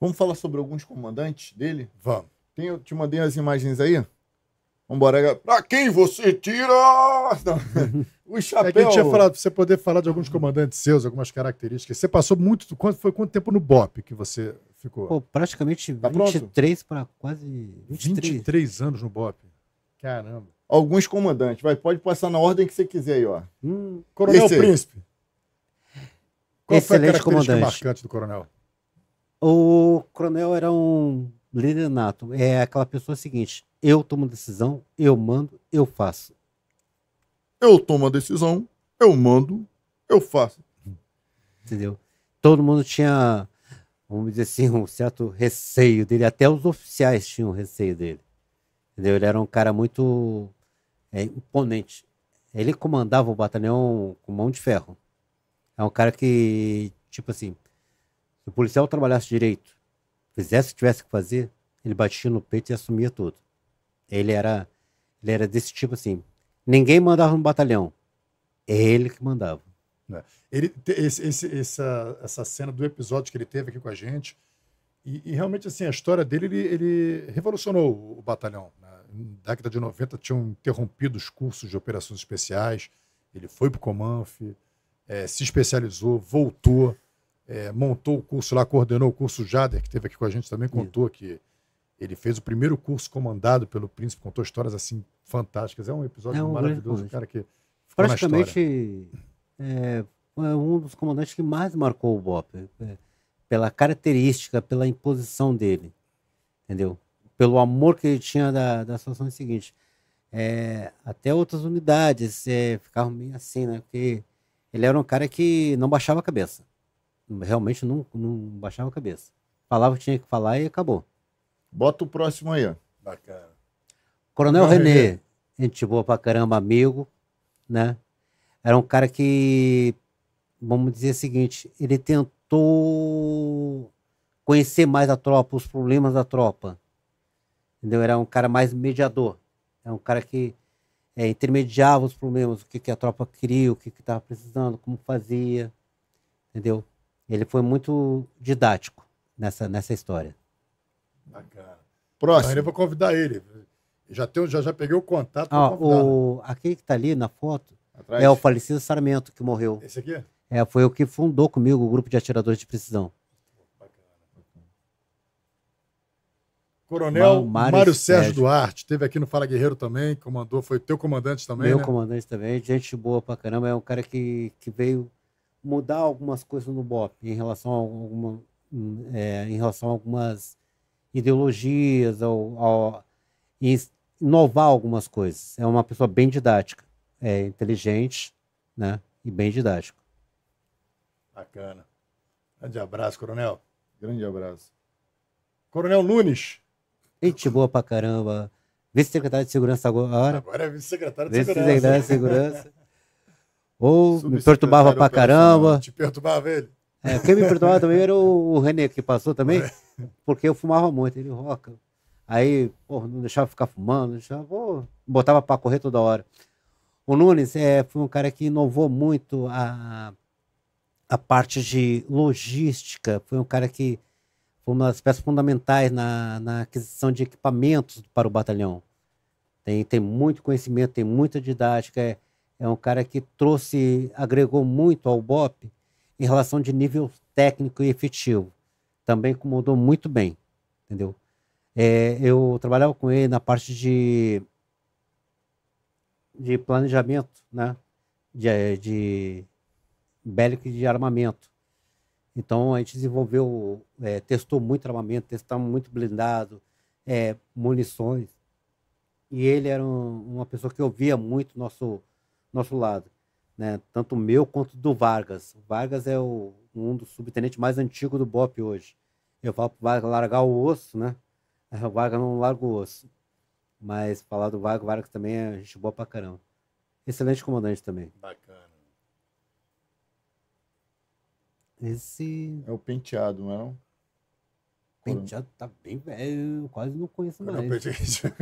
Vamos falar sobre alguns comandantes dele? Vamos. Tem, eu te mandei as imagens aí? Vambora. Pra quem você tira o chapéu? É que eu tinha falado pra você poder falar de alguns comandantes seus, algumas características. Você passou muito. Quanto, foi quanto tempo no BOP que você ficou? Pô, praticamente tá 23 para quase. 23. 23 anos no BOP. Caramba alguns comandantes. Vai, pode passar na ordem que você quiser aí, ó. Hum, Coronel Esse Príncipe. Qual Excelente foi a comandante. marcante do coronel? O coronel era um líder nato. É aquela pessoa seguinte: eu tomo decisão, eu mando, eu faço. Eu tomo a decisão, eu mando, eu faço. Entendeu? Todo mundo tinha, vamos dizer assim, um certo receio dele. Até os oficiais tinham receio dele. Entendeu? Ele era um cara muito é, imponente. Ele comandava o batalhão com mão de ferro. É um cara que, tipo assim, se o policial trabalhasse direito, fizesse o que tivesse que fazer, ele batia no peito e assumia tudo. Ele era, ele era desse tipo assim. Ninguém mandava no batalhão. É ele que mandava. É. Ele, esse, esse, essa, essa cena do episódio que ele teve aqui com a gente, e, e realmente assim, a história dele, ele, ele revolucionou o, o batalhão. Né? na década de 90, tinham interrompido os cursos de operações especiais. Ele foi para o Comanf, é, se especializou, voltou, é, montou o curso lá, coordenou o curso. Jader, que esteve aqui com a gente, também contou Sim. que ele fez o primeiro curso comandado pelo príncipe, contou histórias assim fantásticas. É um episódio é um maravilhoso, um cara que praticamente é, é, um dos comandantes que mais marcou o BOP, é, pela característica, pela imposição dele, entendeu? pelo amor que ele tinha da, da situação é seguinte. É, até outras unidades é, ficavam meio assim, né? Porque ele era um cara que não baixava a cabeça. Realmente não, não baixava a cabeça. Falava o que tinha que falar e acabou. Bota o próximo aí, ó. Bacana. Coronel Não, René, René, gente boa pra caramba, amigo, né? Era um cara que, vamos dizer o seguinte, ele tentou conhecer mais a tropa, os problemas da tropa. Entendeu? Era um cara mais mediador. É um cara que é, intermediava os problemas, o que, que a tropa queria, o que estava precisando, como fazia. Entendeu? Ele foi muito didático nessa, nessa história. Bacana. Próximo. Aí eu vou convidar ele. Já, tenho, já, já peguei o contato. Ah, o, aquele que está ali na foto Atrás. é o falecido Sarmento que morreu. Esse aqui? É, foi o que fundou comigo o grupo de atiradores de precisão. Coronel Mário, Mário Sérgio, Sérgio Duarte, teve aqui no Fala Guerreiro também, comandou, foi teu comandante também. Meu né? comandante também, gente boa pra caramba, é um cara que, que veio mudar algumas coisas no BOP em relação a, alguma, é, em relação a algumas ideologias, ao, ao, inovar algumas coisas. É uma pessoa bem didática, é inteligente né, e bem didático. Bacana. Grande abraço, Coronel. Grande abraço. Coronel Nunes, Gente boa pra caramba. Vice-secretário de Segurança agora. Agora é vice-secretário de Segurança. Vice-secretário de Segurança. Ou me perturbava pra caramba. Te perturbava ele? É, quem me perturbava também era o René, que passou também, é. porque eu fumava muito. Ele roca. Aí, porra, não deixava ficar fumando, deixava, pô, botava pra correr toda hora. O Nunes é, foi um cara que inovou muito a, a parte de logística. Foi um cara que foi uma das peças fundamentais na, na aquisição de equipamentos para o batalhão. Tem, tem muito conhecimento, tem muita didática, é, é um cara que trouxe, agregou muito ao BOP em relação de nível técnico e efetivo. Também comandou muito bem, entendeu? É, eu trabalhava com ele na parte de, de planejamento, né? De, é, de bélico e de armamento. Então a gente desenvolveu, é, testou muito armamento, testamos muito blindado, é, munições. E ele era um, uma pessoa que ouvia muito nosso nosso lado, né? Tanto meu quanto do Vargas. O Vargas é o, um dos subtenentes mais antigos do BOP hoje. Eu falo para o Vargas largar o osso, né? O Vargas não larga o osso. Mas falar do Vargas, o Vargas também é gente boa pra caramba. Excelente comandante também. Bacana. Esse. É o penteado, não é? Não? Penteado tá bem velho, eu quase não conheço Coronel mais. Penteado.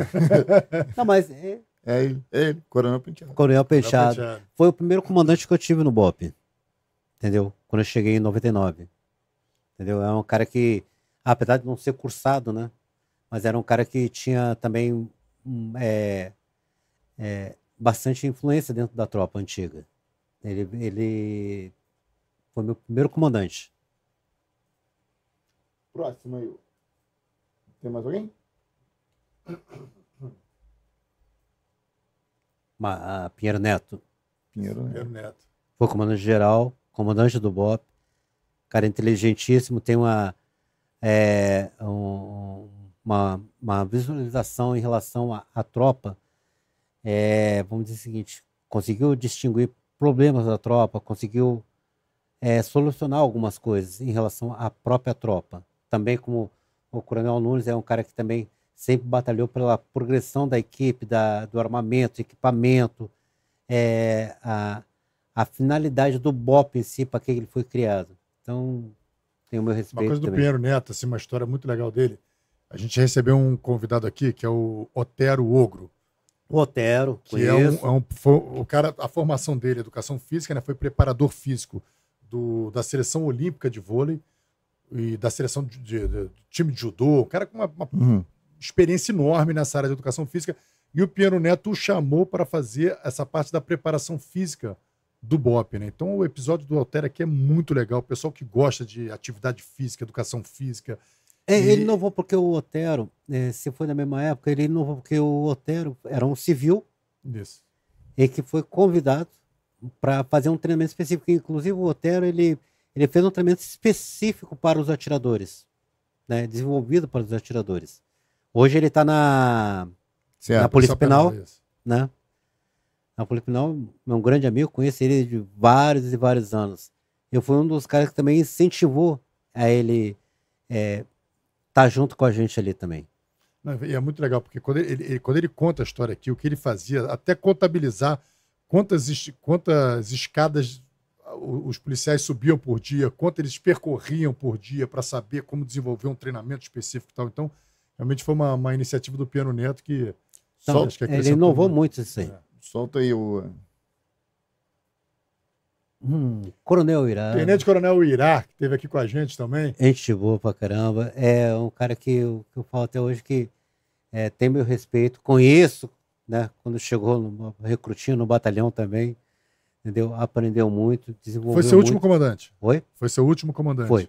não, mas é. É ele, é ele, Coronel Penteado. Coronel Penteado. Penteado. Foi o primeiro comandante que eu tive no BOP. Entendeu? Quando eu cheguei em 99. Entendeu? É um cara que, apesar de não ser cursado, né? Mas era um cara que tinha também hum, é, é, bastante influência dentro da tropa antiga. Ele, ele foi meu primeiro comandante. Próximo aí. Tem mais alguém? Ma, ah, Pinheiro Neto. Pinheiro, Pinheiro Neto. Foi comandante geral, comandante do BOP. Cara inteligentíssimo, tem uma, é, um, uma, uma, visualização em relação à, tropa. É, vamos dizer o seguinte: conseguiu distinguir problemas da tropa, conseguiu é, solucionar algumas coisas em relação à própria tropa. Também como o Coronel Nunes é um cara que também sempre batalhou pela progressão da equipe, da, do armamento, equipamento, é, a, a finalidade do BOP em si, para que ele foi criado. Então, tem o meu respeito. Uma coisa do Pinheiro Neto, assim, uma história muito legal dele. A gente recebeu um convidado aqui, que é o Otero Ogro. O Otero, que é conheço. É um, é um, foi, o cara, a formação dele, educação física, né, foi preparador físico do, da seleção olímpica de vôlei e da seleção de, de, de time de judô, um cara com uma, uma uhum. experiência enorme nessa área de educação física. E o Piero Neto o chamou para fazer essa parte da preparação física do BOP, né? Então o episódio do Otero aqui é muito legal. O pessoal que gosta de atividade física, educação física. É, e... Ele inovou porque o Otero, é, se foi na mesma época, ele inovou porque o Otero era um civil. Isso. E que foi convidado para fazer um treinamento específico. Inclusive, o Otero ele, ele fez um treinamento específico para os atiradores, né? desenvolvido para os atiradores. Hoje ele está na, na Polícia Penal, penal né? Na Polícia Penal, meu grande amigo, conheci ele de vários e vários anos. Eu fui um dos caras que também incentivou a ele estar é, tá junto com a gente ali também. e é muito legal, porque quando ele, ele, quando ele conta a história aqui, o que ele fazia, até contabilizar quantas, quantas escadas os policiais subiam por dia, quanto eles percorriam por dia para saber como desenvolver um treinamento específico e tal. Então, realmente foi uma, uma iniciativa do Piano Neto que. Então, solta, que ele inovou muito isso aí. É. Solta aí o. É. Hum, Coronel Irá. Tenente Coronel Irá, que esteve aqui com a gente também. Gente boa pra caramba. É um cara que eu, que eu falo até hoje que é, tem meu respeito, conheço né? Quando chegou no, recrutinho no batalhão também, entendeu? Aprendeu muito, desenvolveu Foi seu muito. último comandante? Foi. Foi seu último comandante? Foi.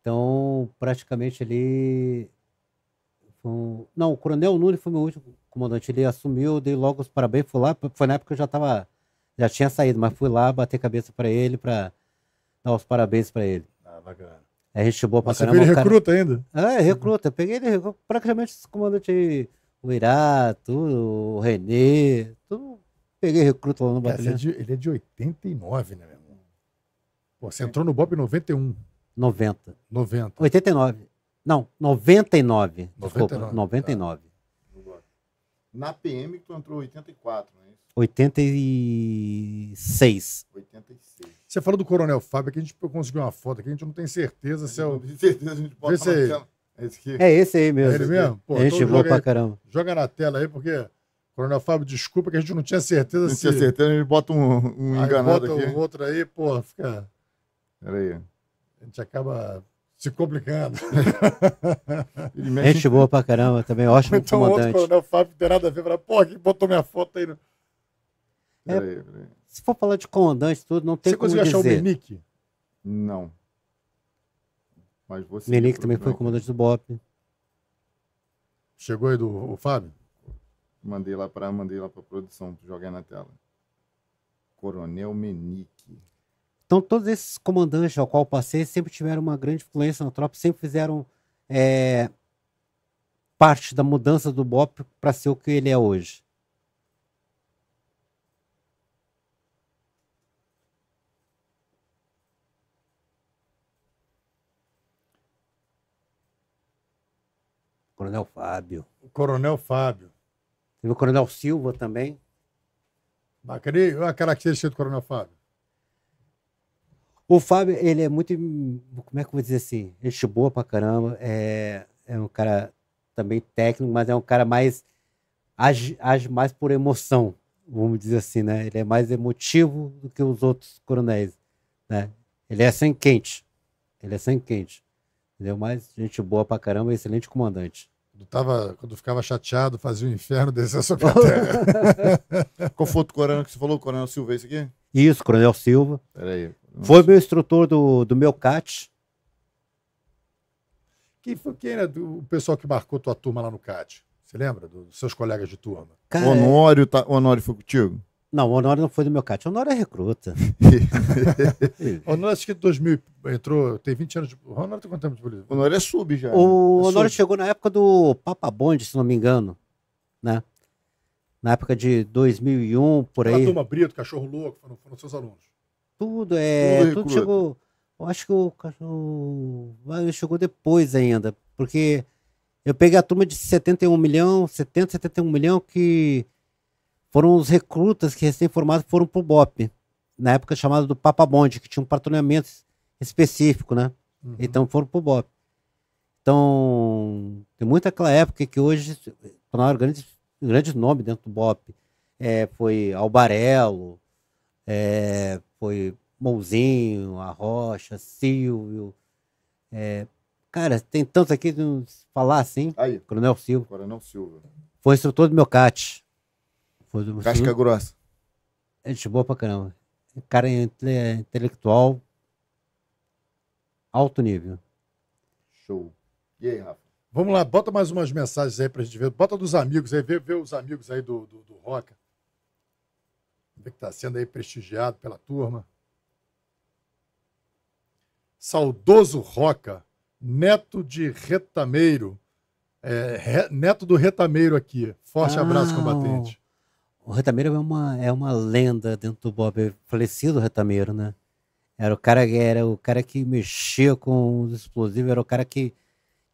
Então, praticamente ele... Não, o Coronel Nunes foi meu último comandante. Ele assumiu, dei logo os parabéns, fui lá. Foi na época que eu já tava... Já tinha saído, mas fui lá bater cabeça para ele, para dar os parabéns para ele. Ah, bacana. É gente boa pra caramba. Você viu ele recruta cara... ainda? É, recruta. Peguei ele, praticamente esse comandante aí o Irá, tudo, o Renê, tudo. Peguei recruto lá no é batalhão. É de, ele é de 89, né, meu irmão? Pô, você é. entrou no BOP em 91. 90. 90. 89. Não, 99. 99. Desculpa, 99. Tá. Na PM tu entrou 84, não é isso? 86. 86. Você falou do Coronel Fábio, que a gente conseguiu uma foto aqui, a gente não tem certeza se é o. tem certeza, a gente pode Vê falar. Se... Esse é, é esse aí mesmo. É ele mesmo? Pô, gente então boa pra aí, caramba. Joga na tela aí, porque, Coronel Fábio, desculpa que a gente não tinha certeza não se... Não tinha certeza, ele bota um, um aí enganado bota aqui. bota um outro aí, pô, fica... Peraí. aí. A gente acaba se complicando. mexe... Gente boa pra caramba também, ótimo então, comandante. Então outro Coronel Fábio tem nada a ver, fala, pô, que botou minha foto aí. No... É, peraí, é, peraí. Se for falar de comandante tudo, não tem Você como dizer. Você conseguiu achar o Menique? Não. Mas você. também foi comandante do BOP. Chegou aí do o Fábio? Mandei lá para mandei lá para produção, jogar na tela. Coronel Menique. Então todos esses comandantes ao qual passei sempre tiveram uma grande influência na tropa, sempre fizeram é, parte da mudança do BOP para ser o que ele é hoje. Coronel Fábio. O Coronel Fábio. Teve o Coronel Silva também. Bacana. E a característica do Coronel Fábio? O Fábio, ele é muito. Como é que eu vou dizer assim? É gente boa pra caramba. É, é um cara também técnico, mas é um cara mais. Age, age mais por emoção, vamos dizer assim, né? Ele é mais emotivo do que os outros coronéis, né? Ele é sem quente. Ele é sem quente. Entendeu? É mas gente boa pra caramba, excelente comandante. Quando, tava, quando ficava chateado, fazia o um inferno, descer sobre a terra. Qual foi o coronel que você falou? O coronel Silva, é isso aqui? Isso, coronel Silva. Peraí. Foi meu instrutor do, do meu CAT. Quem, foi, quem era do, o pessoal que marcou tua turma lá no CAT? Você lembra? dos seus colegas de turma? Cara, Honório, é- tá, Honório foi contigo? Não, o Honório não foi do meu cat. O Honório é recruta. o Honório acho que em 2000 entrou, tem 20 anos de... O Honório tem tá quanto tempo de polícia? O Honório é sub já. O é Honório chegou na época do Papa Bond, se não me engano, né? Na época de 2001, por Ela aí. Turma Brito, Cachorro Louco, foram, foram seus alunos. Tudo, é... Tudo, tudo chegou... Eu acho que o cachorro chegou depois ainda, porque eu peguei a turma de 71 milhão, 70, 71 milhão que foram os recrutas que recém-formados foram pro BOP, na época chamado do Papa Bond, que tinha um patrulhamento específico, né? Uhum. Então foram pro BOP. Então, tem muito aquela época que hoje tornaram grandes, grandes nomes dentro do BOP. É, foi Albarello, é, foi Mouzinho, Arrocha, Silvio. É, cara, tem tantos aqui de falar assim. Aí. Coronel Silva. Coronel Silva. Foi instrutor do meu CAT. Foi do Casca Sul. grossa. Gente boa pra caramba. Cara intelectual, alto nível. Show. E aí, Rafa? Vamos lá, bota mais umas mensagens aí pra gente ver. Bota dos amigos aí, vê, vê os amigos aí do, do, do Roca. Vê que tá sendo aí prestigiado pela turma. Saudoso Roca, neto de Retameiro. É, re, neto do Retameiro aqui. Forte ah, abraço, combatente. O Retameiro é uma, é uma lenda dentro do Bob, é falecido Retameiro, né? Era o cara era o cara que mexia com os explosivos, era o cara que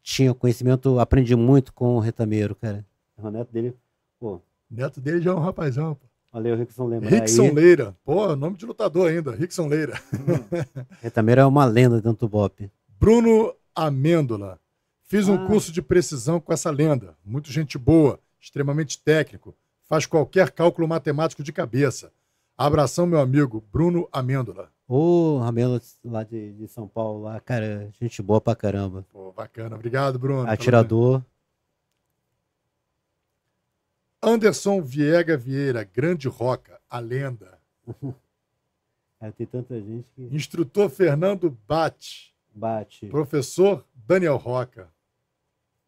tinha conhecimento, aprendi muito com o Retameiro, cara. É o neto dele, pô. Neto dele já é um rapazão, pô. Valeu, Rickson Leira. Rickson Leira. Pô, nome de lutador ainda, Rickson Leira. Hum. Retameiro é uma lenda dentro do Bop. Bruno Amêndola. Fiz ah. um curso de precisão com essa lenda. Muito gente boa, extremamente técnico faz qualquer cálculo matemático de cabeça. Abração, meu amigo Bruno Amêndola. Ô, oh, Amêndola lá de, de, São Paulo, lá, cara, gente boa pra caramba. Pô, bacana, obrigado, Bruno. Atirador. Anderson Viega Vieira, grande roca, a lenda. cara, tem tanta gente que. Instrutor Fernando Bate. Bate. Professor Daniel Roca.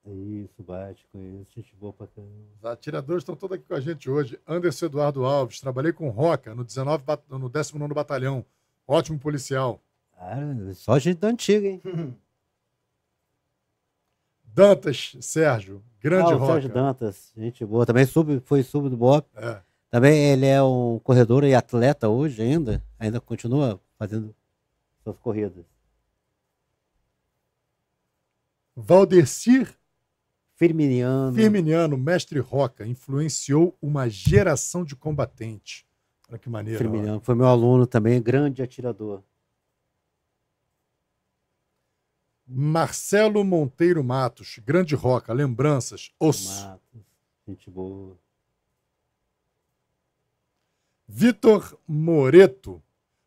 É isso, bate, com isso, gente boa pra caramba. Os atiradores estão todos aqui com a gente hoje. Anderson Eduardo Alves, trabalhei com Roca no, 19, no 19 Batalhão. Ótimo policial. Ah, só gente da antiga, hein? Dantas, Sérgio, grande ah, Roca. Sérgio Dantas, gente boa. Também sub, foi sub do BOP. É. Também ele é um corredor e atleta hoje ainda. Ainda continua fazendo suas corridas. Valdecir Firminiano. Firminiano, mestre Roca, influenciou uma geração de combatente. Olha que maneiro. Firminiano olha. foi meu aluno também, grande atirador. Marcelo Monteiro Matos, grande Roca, lembranças, osso. Matos, gente boa. Vitor Moreto,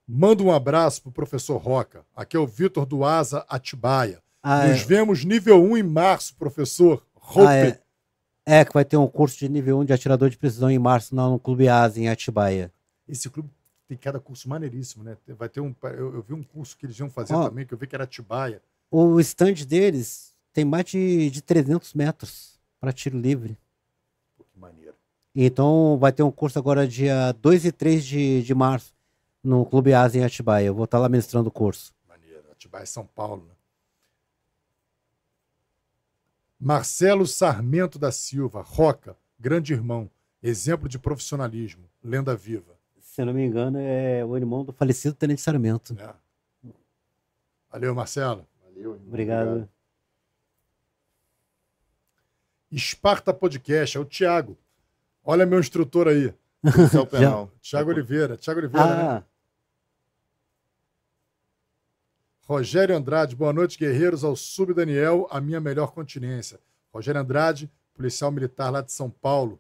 manda um abraço pro professor Roca. Aqui é o Vitor do Asa Atibaia. Ah, Nos é. vemos nível 1 em março, professor. Hope. Ah, é. é. que vai ter um curso de nível 1 de atirador de precisão em março no Clube Asa, em Atibaia. Esse clube tem cada curso maneiríssimo, né? Vai ter um. Eu, eu vi um curso que eles iam fazer Ó, também, que eu vi que era Atibaia. O stand deles tem mais de, de 300 metros para tiro livre. Que maneiro. Então vai ter um curso agora dia 2 e 3 de, de março no Clube Asa em Atibaia. Eu vou estar tá lá ministrando o curso. Maneiro. Atibaia São Paulo, né? Marcelo Sarmento da Silva, Roca, grande irmão, exemplo de profissionalismo, lenda viva. Se não me engano, é o irmão do falecido Tenente Sarmento. É. Valeu, Marcelo. Valeu, irmão. Obrigado. Esparta Podcast, é o Tiago. Olha meu instrutor aí. É Tiago Oliveira. Tiago Oliveira, ah. né? Rogério Andrade, boa noite, guerreiros. Ao Sub Daniel, a minha melhor continência. Rogério Andrade, policial militar lá de São Paulo,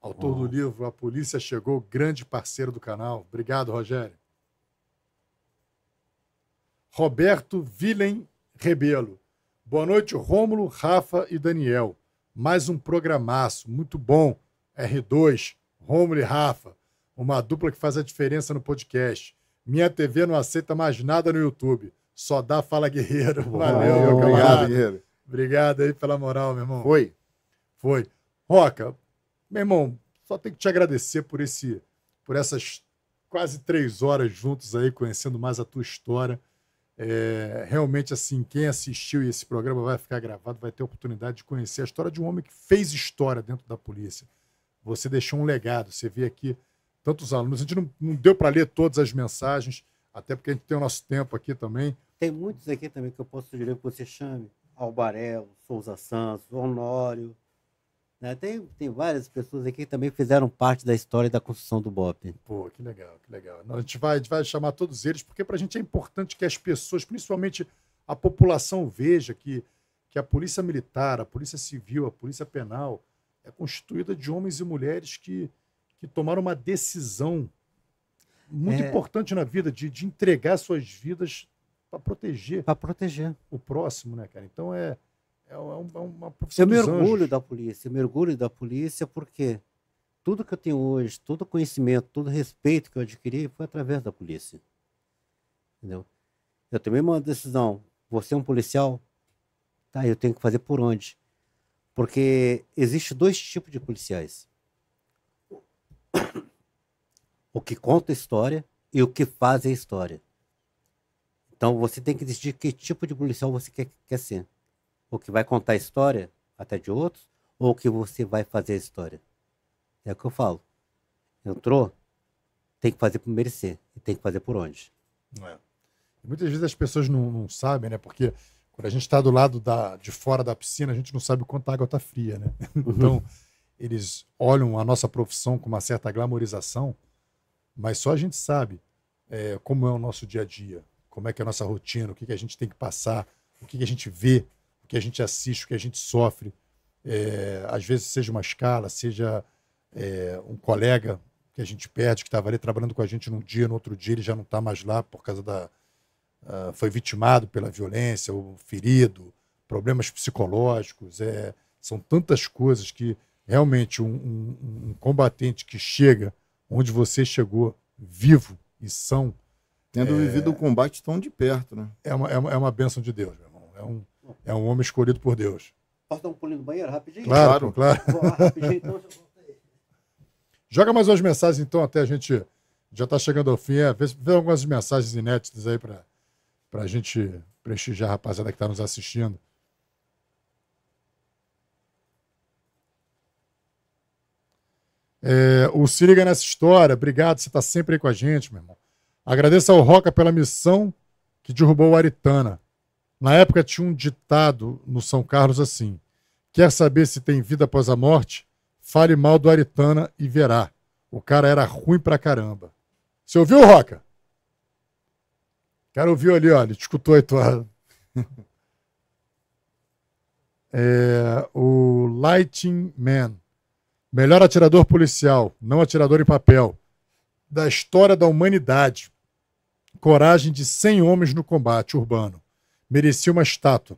autor oh. do livro A Polícia Chegou, grande parceiro do canal. Obrigado, Rogério. Roberto Villen Rebelo. Boa noite, Rômulo, Rafa e Daniel. Mais um programaço, muito bom. R2, Rômulo e Rafa, uma dupla que faz a diferença no podcast. Minha TV não aceita mais nada no YouTube. Só dá Fala Guerreiro. Valeu, meu obrigado, Guerreiro. Obrigado aí pela moral, meu irmão. Foi. Foi. Roca, meu irmão, só tenho que te agradecer por esse, por essas quase três horas juntos aí, conhecendo mais a tua história. É, realmente, assim, quem assistiu e esse programa vai ficar gravado, vai ter a oportunidade de conhecer a história de um homem que fez história dentro da polícia. Você deixou um legado, você vê aqui tantos alunos. A gente não, não deu para ler todas as mensagens, até porque a gente tem o nosso tempo aqui também. Tem muitos aqui também que eu posso sugerir que você chame. Albarel, Souza Santos, Honório. Né? Tem, tem várias pessoas aqui que também fizeram parte da história e da construção do BOP. Pô, que legal, que legal. a, gente vai, vai chamar todos eles, porque para a gente é importante que as pessoas, principalmente a população, veja que, que a polícia militar, a polícia civil, a polícia penal é constituída de homens e mulheres que, que tomaram uma decisão muito é... importante na vida, de, de entregar suas vidas para proteger. Para proteger. O próximo, né, cara? Então é, é, uma, é, é uma profissão. Eu mergulho orgulho da polícia, eu mergulho da polícia porque tudo que eu tenho hoje, todo conhecimento, todo respeito que eu adquiri foi através da polícia. Entendeu? Eu tomei uma decisão, você é um policial, tá, eu tenho que fazer por onde? Porque existe dois tipos de policiais o que conta a história e o que faz a história. Então você tem que decidir que tipo de policial você quer, quer ser. O que vai contar a história até de outros ou o que você vai fazer a história. É o que eu falo. Entrou, tem que fazer por merecer e tem que fazer por onde. É. Muitas vezes as pessoas não, não sabem, né? Porque quando a gente está do lado da, de fora da piscina, a gente não sabe o quanto a água está fria, né? Uhum. Então, uhum. eles olham a nossa profissão com uma certa glamorização mas só a gente sabe é, como é o nosso dia a dia, como é que é a nossa rotina, o que, que a gente tem que passar, o que, que a gente vê, o que a gente assiste, o que a gente sofre. É, às vezes seja uma escala, seja é, um colega que a gente perde, que estava ali trabalhando com a gente num dia, no outro dia ele já não está mais lá por causa da... Uh, foi vitimado pela violência, ou ferido, problemas psicológicos, é, são tantas coisas que realmente um, um, um combatente que chega onde você chegou vivo e são. Tendo é... vivido o combate tão de perto, né? É uma, é uma, é uma bênção de Deus, meu irmão. É um, é um homem escolhido por Deus. Posso dar um pulinho no banheiro rapidinho? Claro, claro. Então, Joga mais umas mensagens, então, até a gente já está chegando ao fim. É, vê, vê algumas mensagens inéditas aí para a gente prestigiar a rapaziada que está nos assistindo. É, o Se Liga Nessa História, obrigado, você está sempre aí com a gente, meu irmão. Agradeço ao Roca pela missão que derrubou o Aritana. Na época tinha um ditado no São Carlos assim: Quer saber se tem vida após a morte? Fale mal do Aritana e verá. O cara era ruim pra caramba. Você ouviu, Roca? O cara ouviu ali, olha, escutou aí tua. é, o Lighting Man melhor atirador policial, não atirador em papel, da história da humanidade. Coragem de 100 homens no combate urbano. Merecia uma estátua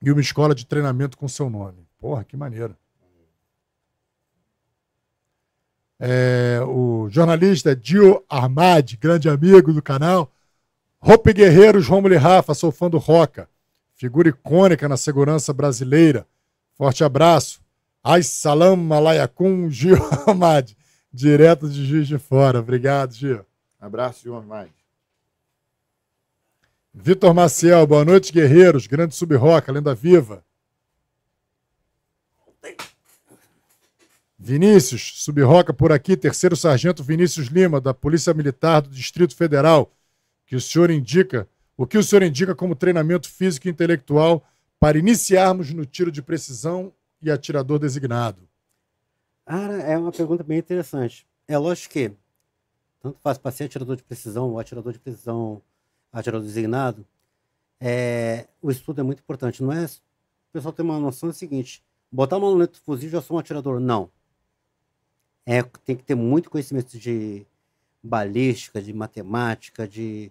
e uma escola de treinamento com seu nome. Porra, que maneiro. É, o jornalista Dio Armad, grande amigo do canal. Hope Guerreiros, Romulo e Rafa, sou fã do Roca. Figura icônica na segurança brasileira. Forte abraço. Aissalam alaikum, Gil Hamad, direto de Juiz de Fora. Obrigado, Gil. Abraço, Gil Hamad. Vitor Maciel, boa noite, guerreiros. Grande sub-roca, lenda viva. Vinícius, sub-roca por aqui, terceiro sargento Vinícius Lima, da Polícia Militar do Distrito Federal, que o senhor indica, o que o senhor indica como treinamento físico e intelectual para iniciarmos no tiro de precisão e atirador designado? Cara, ah, é uma pergunta bem interessante. É lógico que, tanto faz para ser atirador de precisão ou atirador de precisão, atirador designado, é, o estudo é muito importante. Não é. O pessoal tem uma noção do seguinte: botar uma luneta de do fuzil já sou um atirador. Não. É, tem que ter muito conhecimento de balística, de matemática, de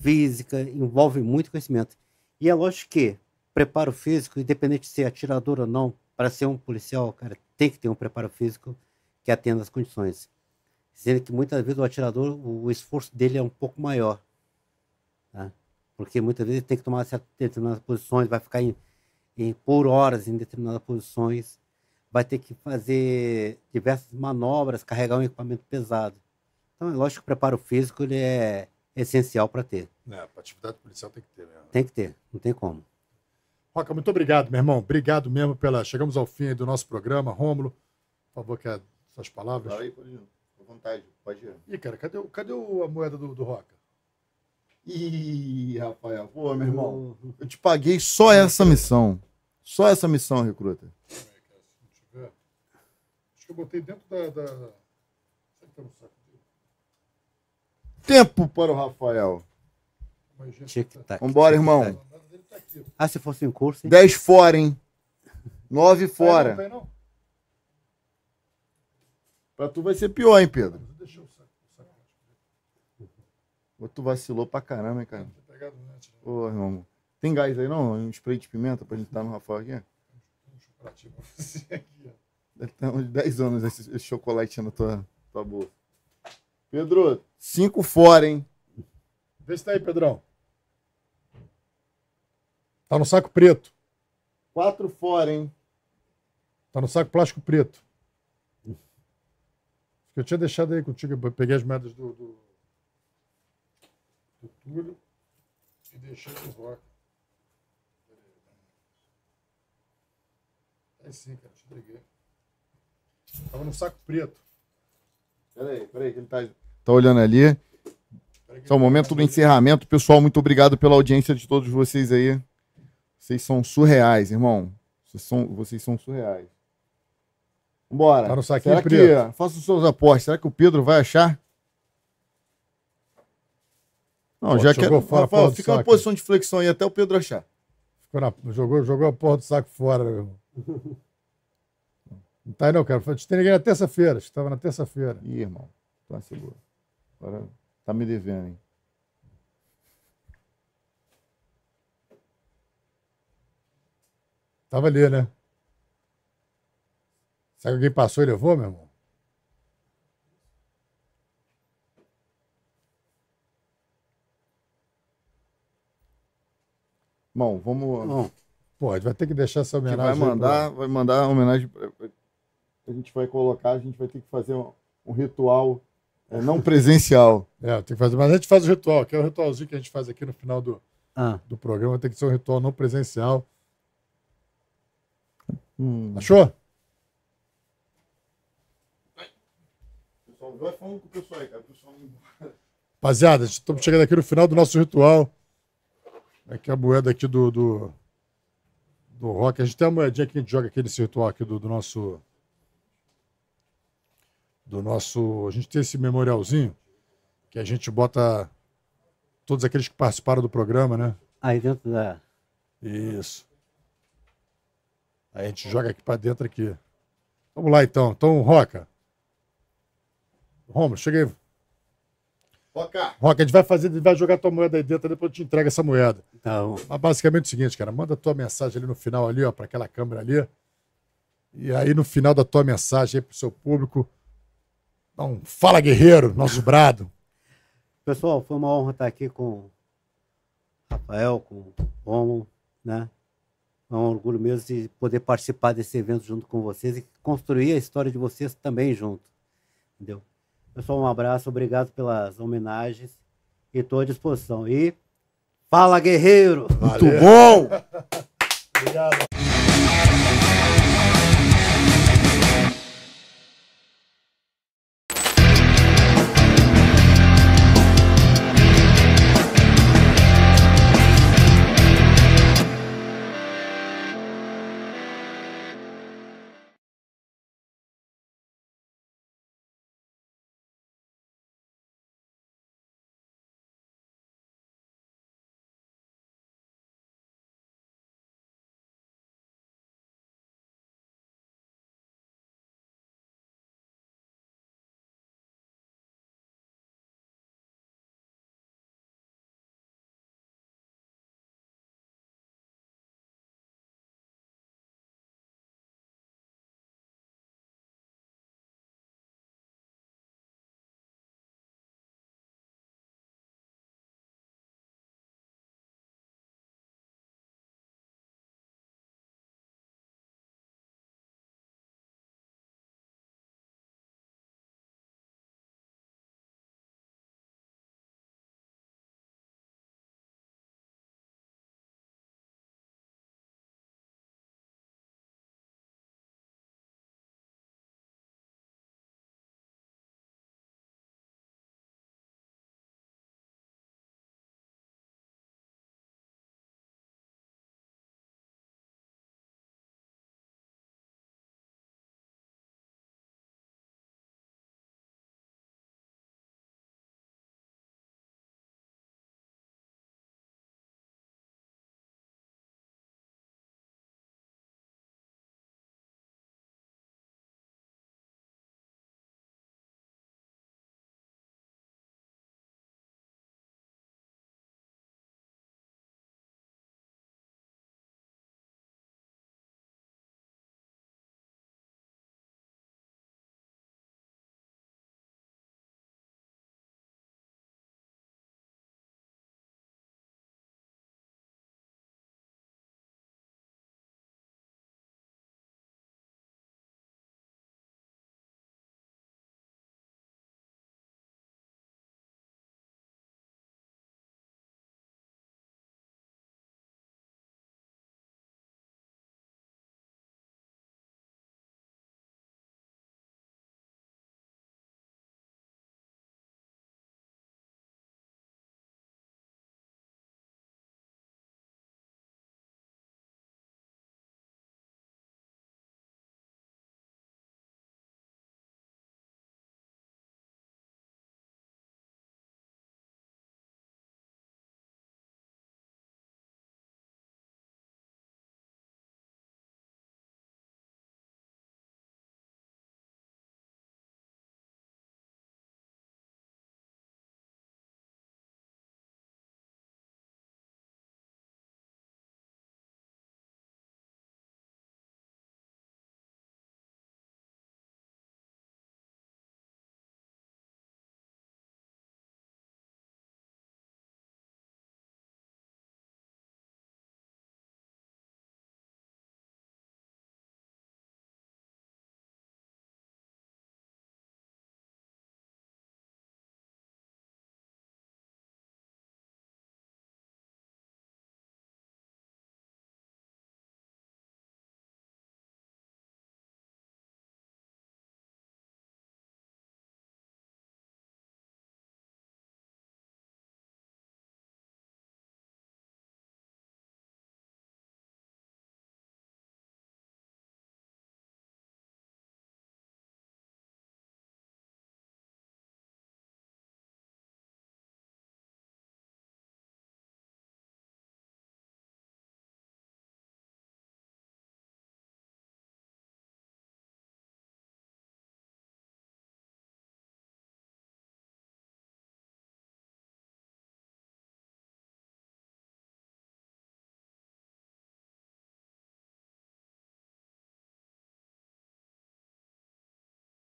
física, envolve muito conhecimento. E é lógico que preparo físico, independente de ser é atirador ou não, para ser um policial, cara, tem que ter um preparo físico que atenda às condições. Sendo que muitas vezes o atirador, o esforço dele é um pouco maior. Tá? Porque muitas vezes ele tem que tomar determinadas posições, vai ficar em, em, por horas em determinadas posições, vai ter que fazer diversas manobras, carregar um equipamento pesado. Então, é lógico que o preparo físico ele é essencial para ter. É, para atividade policial tem que ter. Né? Tem que ter, não tem como. Roca, muito obrigado, meu irmão. Obrigado mesmo pela. Chegamos ao fim do nosso programa. Rômulo, por favor, quer suas palavras? Aí, pode ir. À vontade, pode ir. Ih, cara, cadê, cadê a moeda do, do Roca? Ih, Rafael, pô, meu irmão. Eu te paguei só essa missão. Só essa missão, recruta. Acho que eu botei dentro da. da... Tá Tempo para o Rafael. Tá- tic-tac. Vambora, irmão. Ah, se fosse em curso. Hein? 10 fora, hein? 9 fora. Pra tu vai ser pior, hein, Pedro? Deixa eu Tu vacilou pra caramba, hein, cara? Tá né? Ô, irmão. Tem gás aí, não? Um spray de pimenta pra gente dar no Rafael aqui? Deve ter uns 10 anos esse, esse chocolate na tua, tua boca. Pedro, 5 fora, hein? Vê se tá aí, Pedrão. Tá no saco preto. Quatro fora, hein? Tá no saco plástico preto. Eu tinha deixado aí contigo, eu peguei as moedas do, do, do Túlio e deixei no rock. Aí sim, cara, te liguei. Tava no saco preto. Peraí, peraí, que ele tá, tá olhando ali. Esse é o momento do encerramento. Pessoal, muito obrigado pela audiência de todos vocês aí. Vocês são surreais, irmão. Vocês são, vocês são surreais. Vambora. Tá no Será que, faça os seus apostos. Será que o Pedro vai achar? Não, Pô, já que. É- fora, fora, fica na posição de flexão aí até o Pedro achar. Na... Jogou, jogou a porra do saco fora, meu irmão. Não tá aí não, cara. Eu te entreguei na terça-feira. Estava na terça-feira. Ih, irmão. Tá seguro. Agora tá me devendo, hein? Tava ali, né? Será que alguém passou e levou, meu irmão? Bom, vamos. Não. Pode, vai ter que deixar essa homenagem. vai mandar, pro... vai mandar homenagem. Pra... A gente vai colocar, a gente vai ter que fazer um, um ritual é, não presencial. é, tem que fazer, mas a gente faz o ritual, que é o ritualzinho que a gente faz aqui no final do, ah. do programa. Tem que ser um ritual não presencial. Hum. Achou? Vai falando com o pessoal aí, cara. O pessoal vai Rapaziada, estamos chegando aqui no final do nosso ritual. Aqui é a moeda aqui do, do, do rock. A gente tem uma moedinha que a gente joga aqui nesse ritual aqui do, do nosso. Do nosso. A gente tem esse memorialzinho que a gente bota todos aqueles que participaram do programa, né? Aí dentro da. Isso. Aí a gente joga aqui para dentro aqui. Vamos lá então. Então, Roca. Romulo, cheguei. Roca. Roca, a gente vai fazer, vai jogar tua moeda aí dentro, depois eu te entrega essa moeda. Então. Mas basicamente é o seguinte, cara, manda tua mensagem ali no final ali, ó, para aquela câmera ali. E aí no final da tua mensagem aí pro seu público, dá um fala guerreiro, nosso brado. Pessoal, foi uma honra estar aqui com Rafael, com o né? É um orgulho mesmo de poder participar desse evento junto com vocês e construir a história de vocês também junto. Entendeu? Pessoal, um abraço, obrigado pelas homenagens e estou à disposição. E fala, guerreiro! Valeu. Muito bom! obrigado.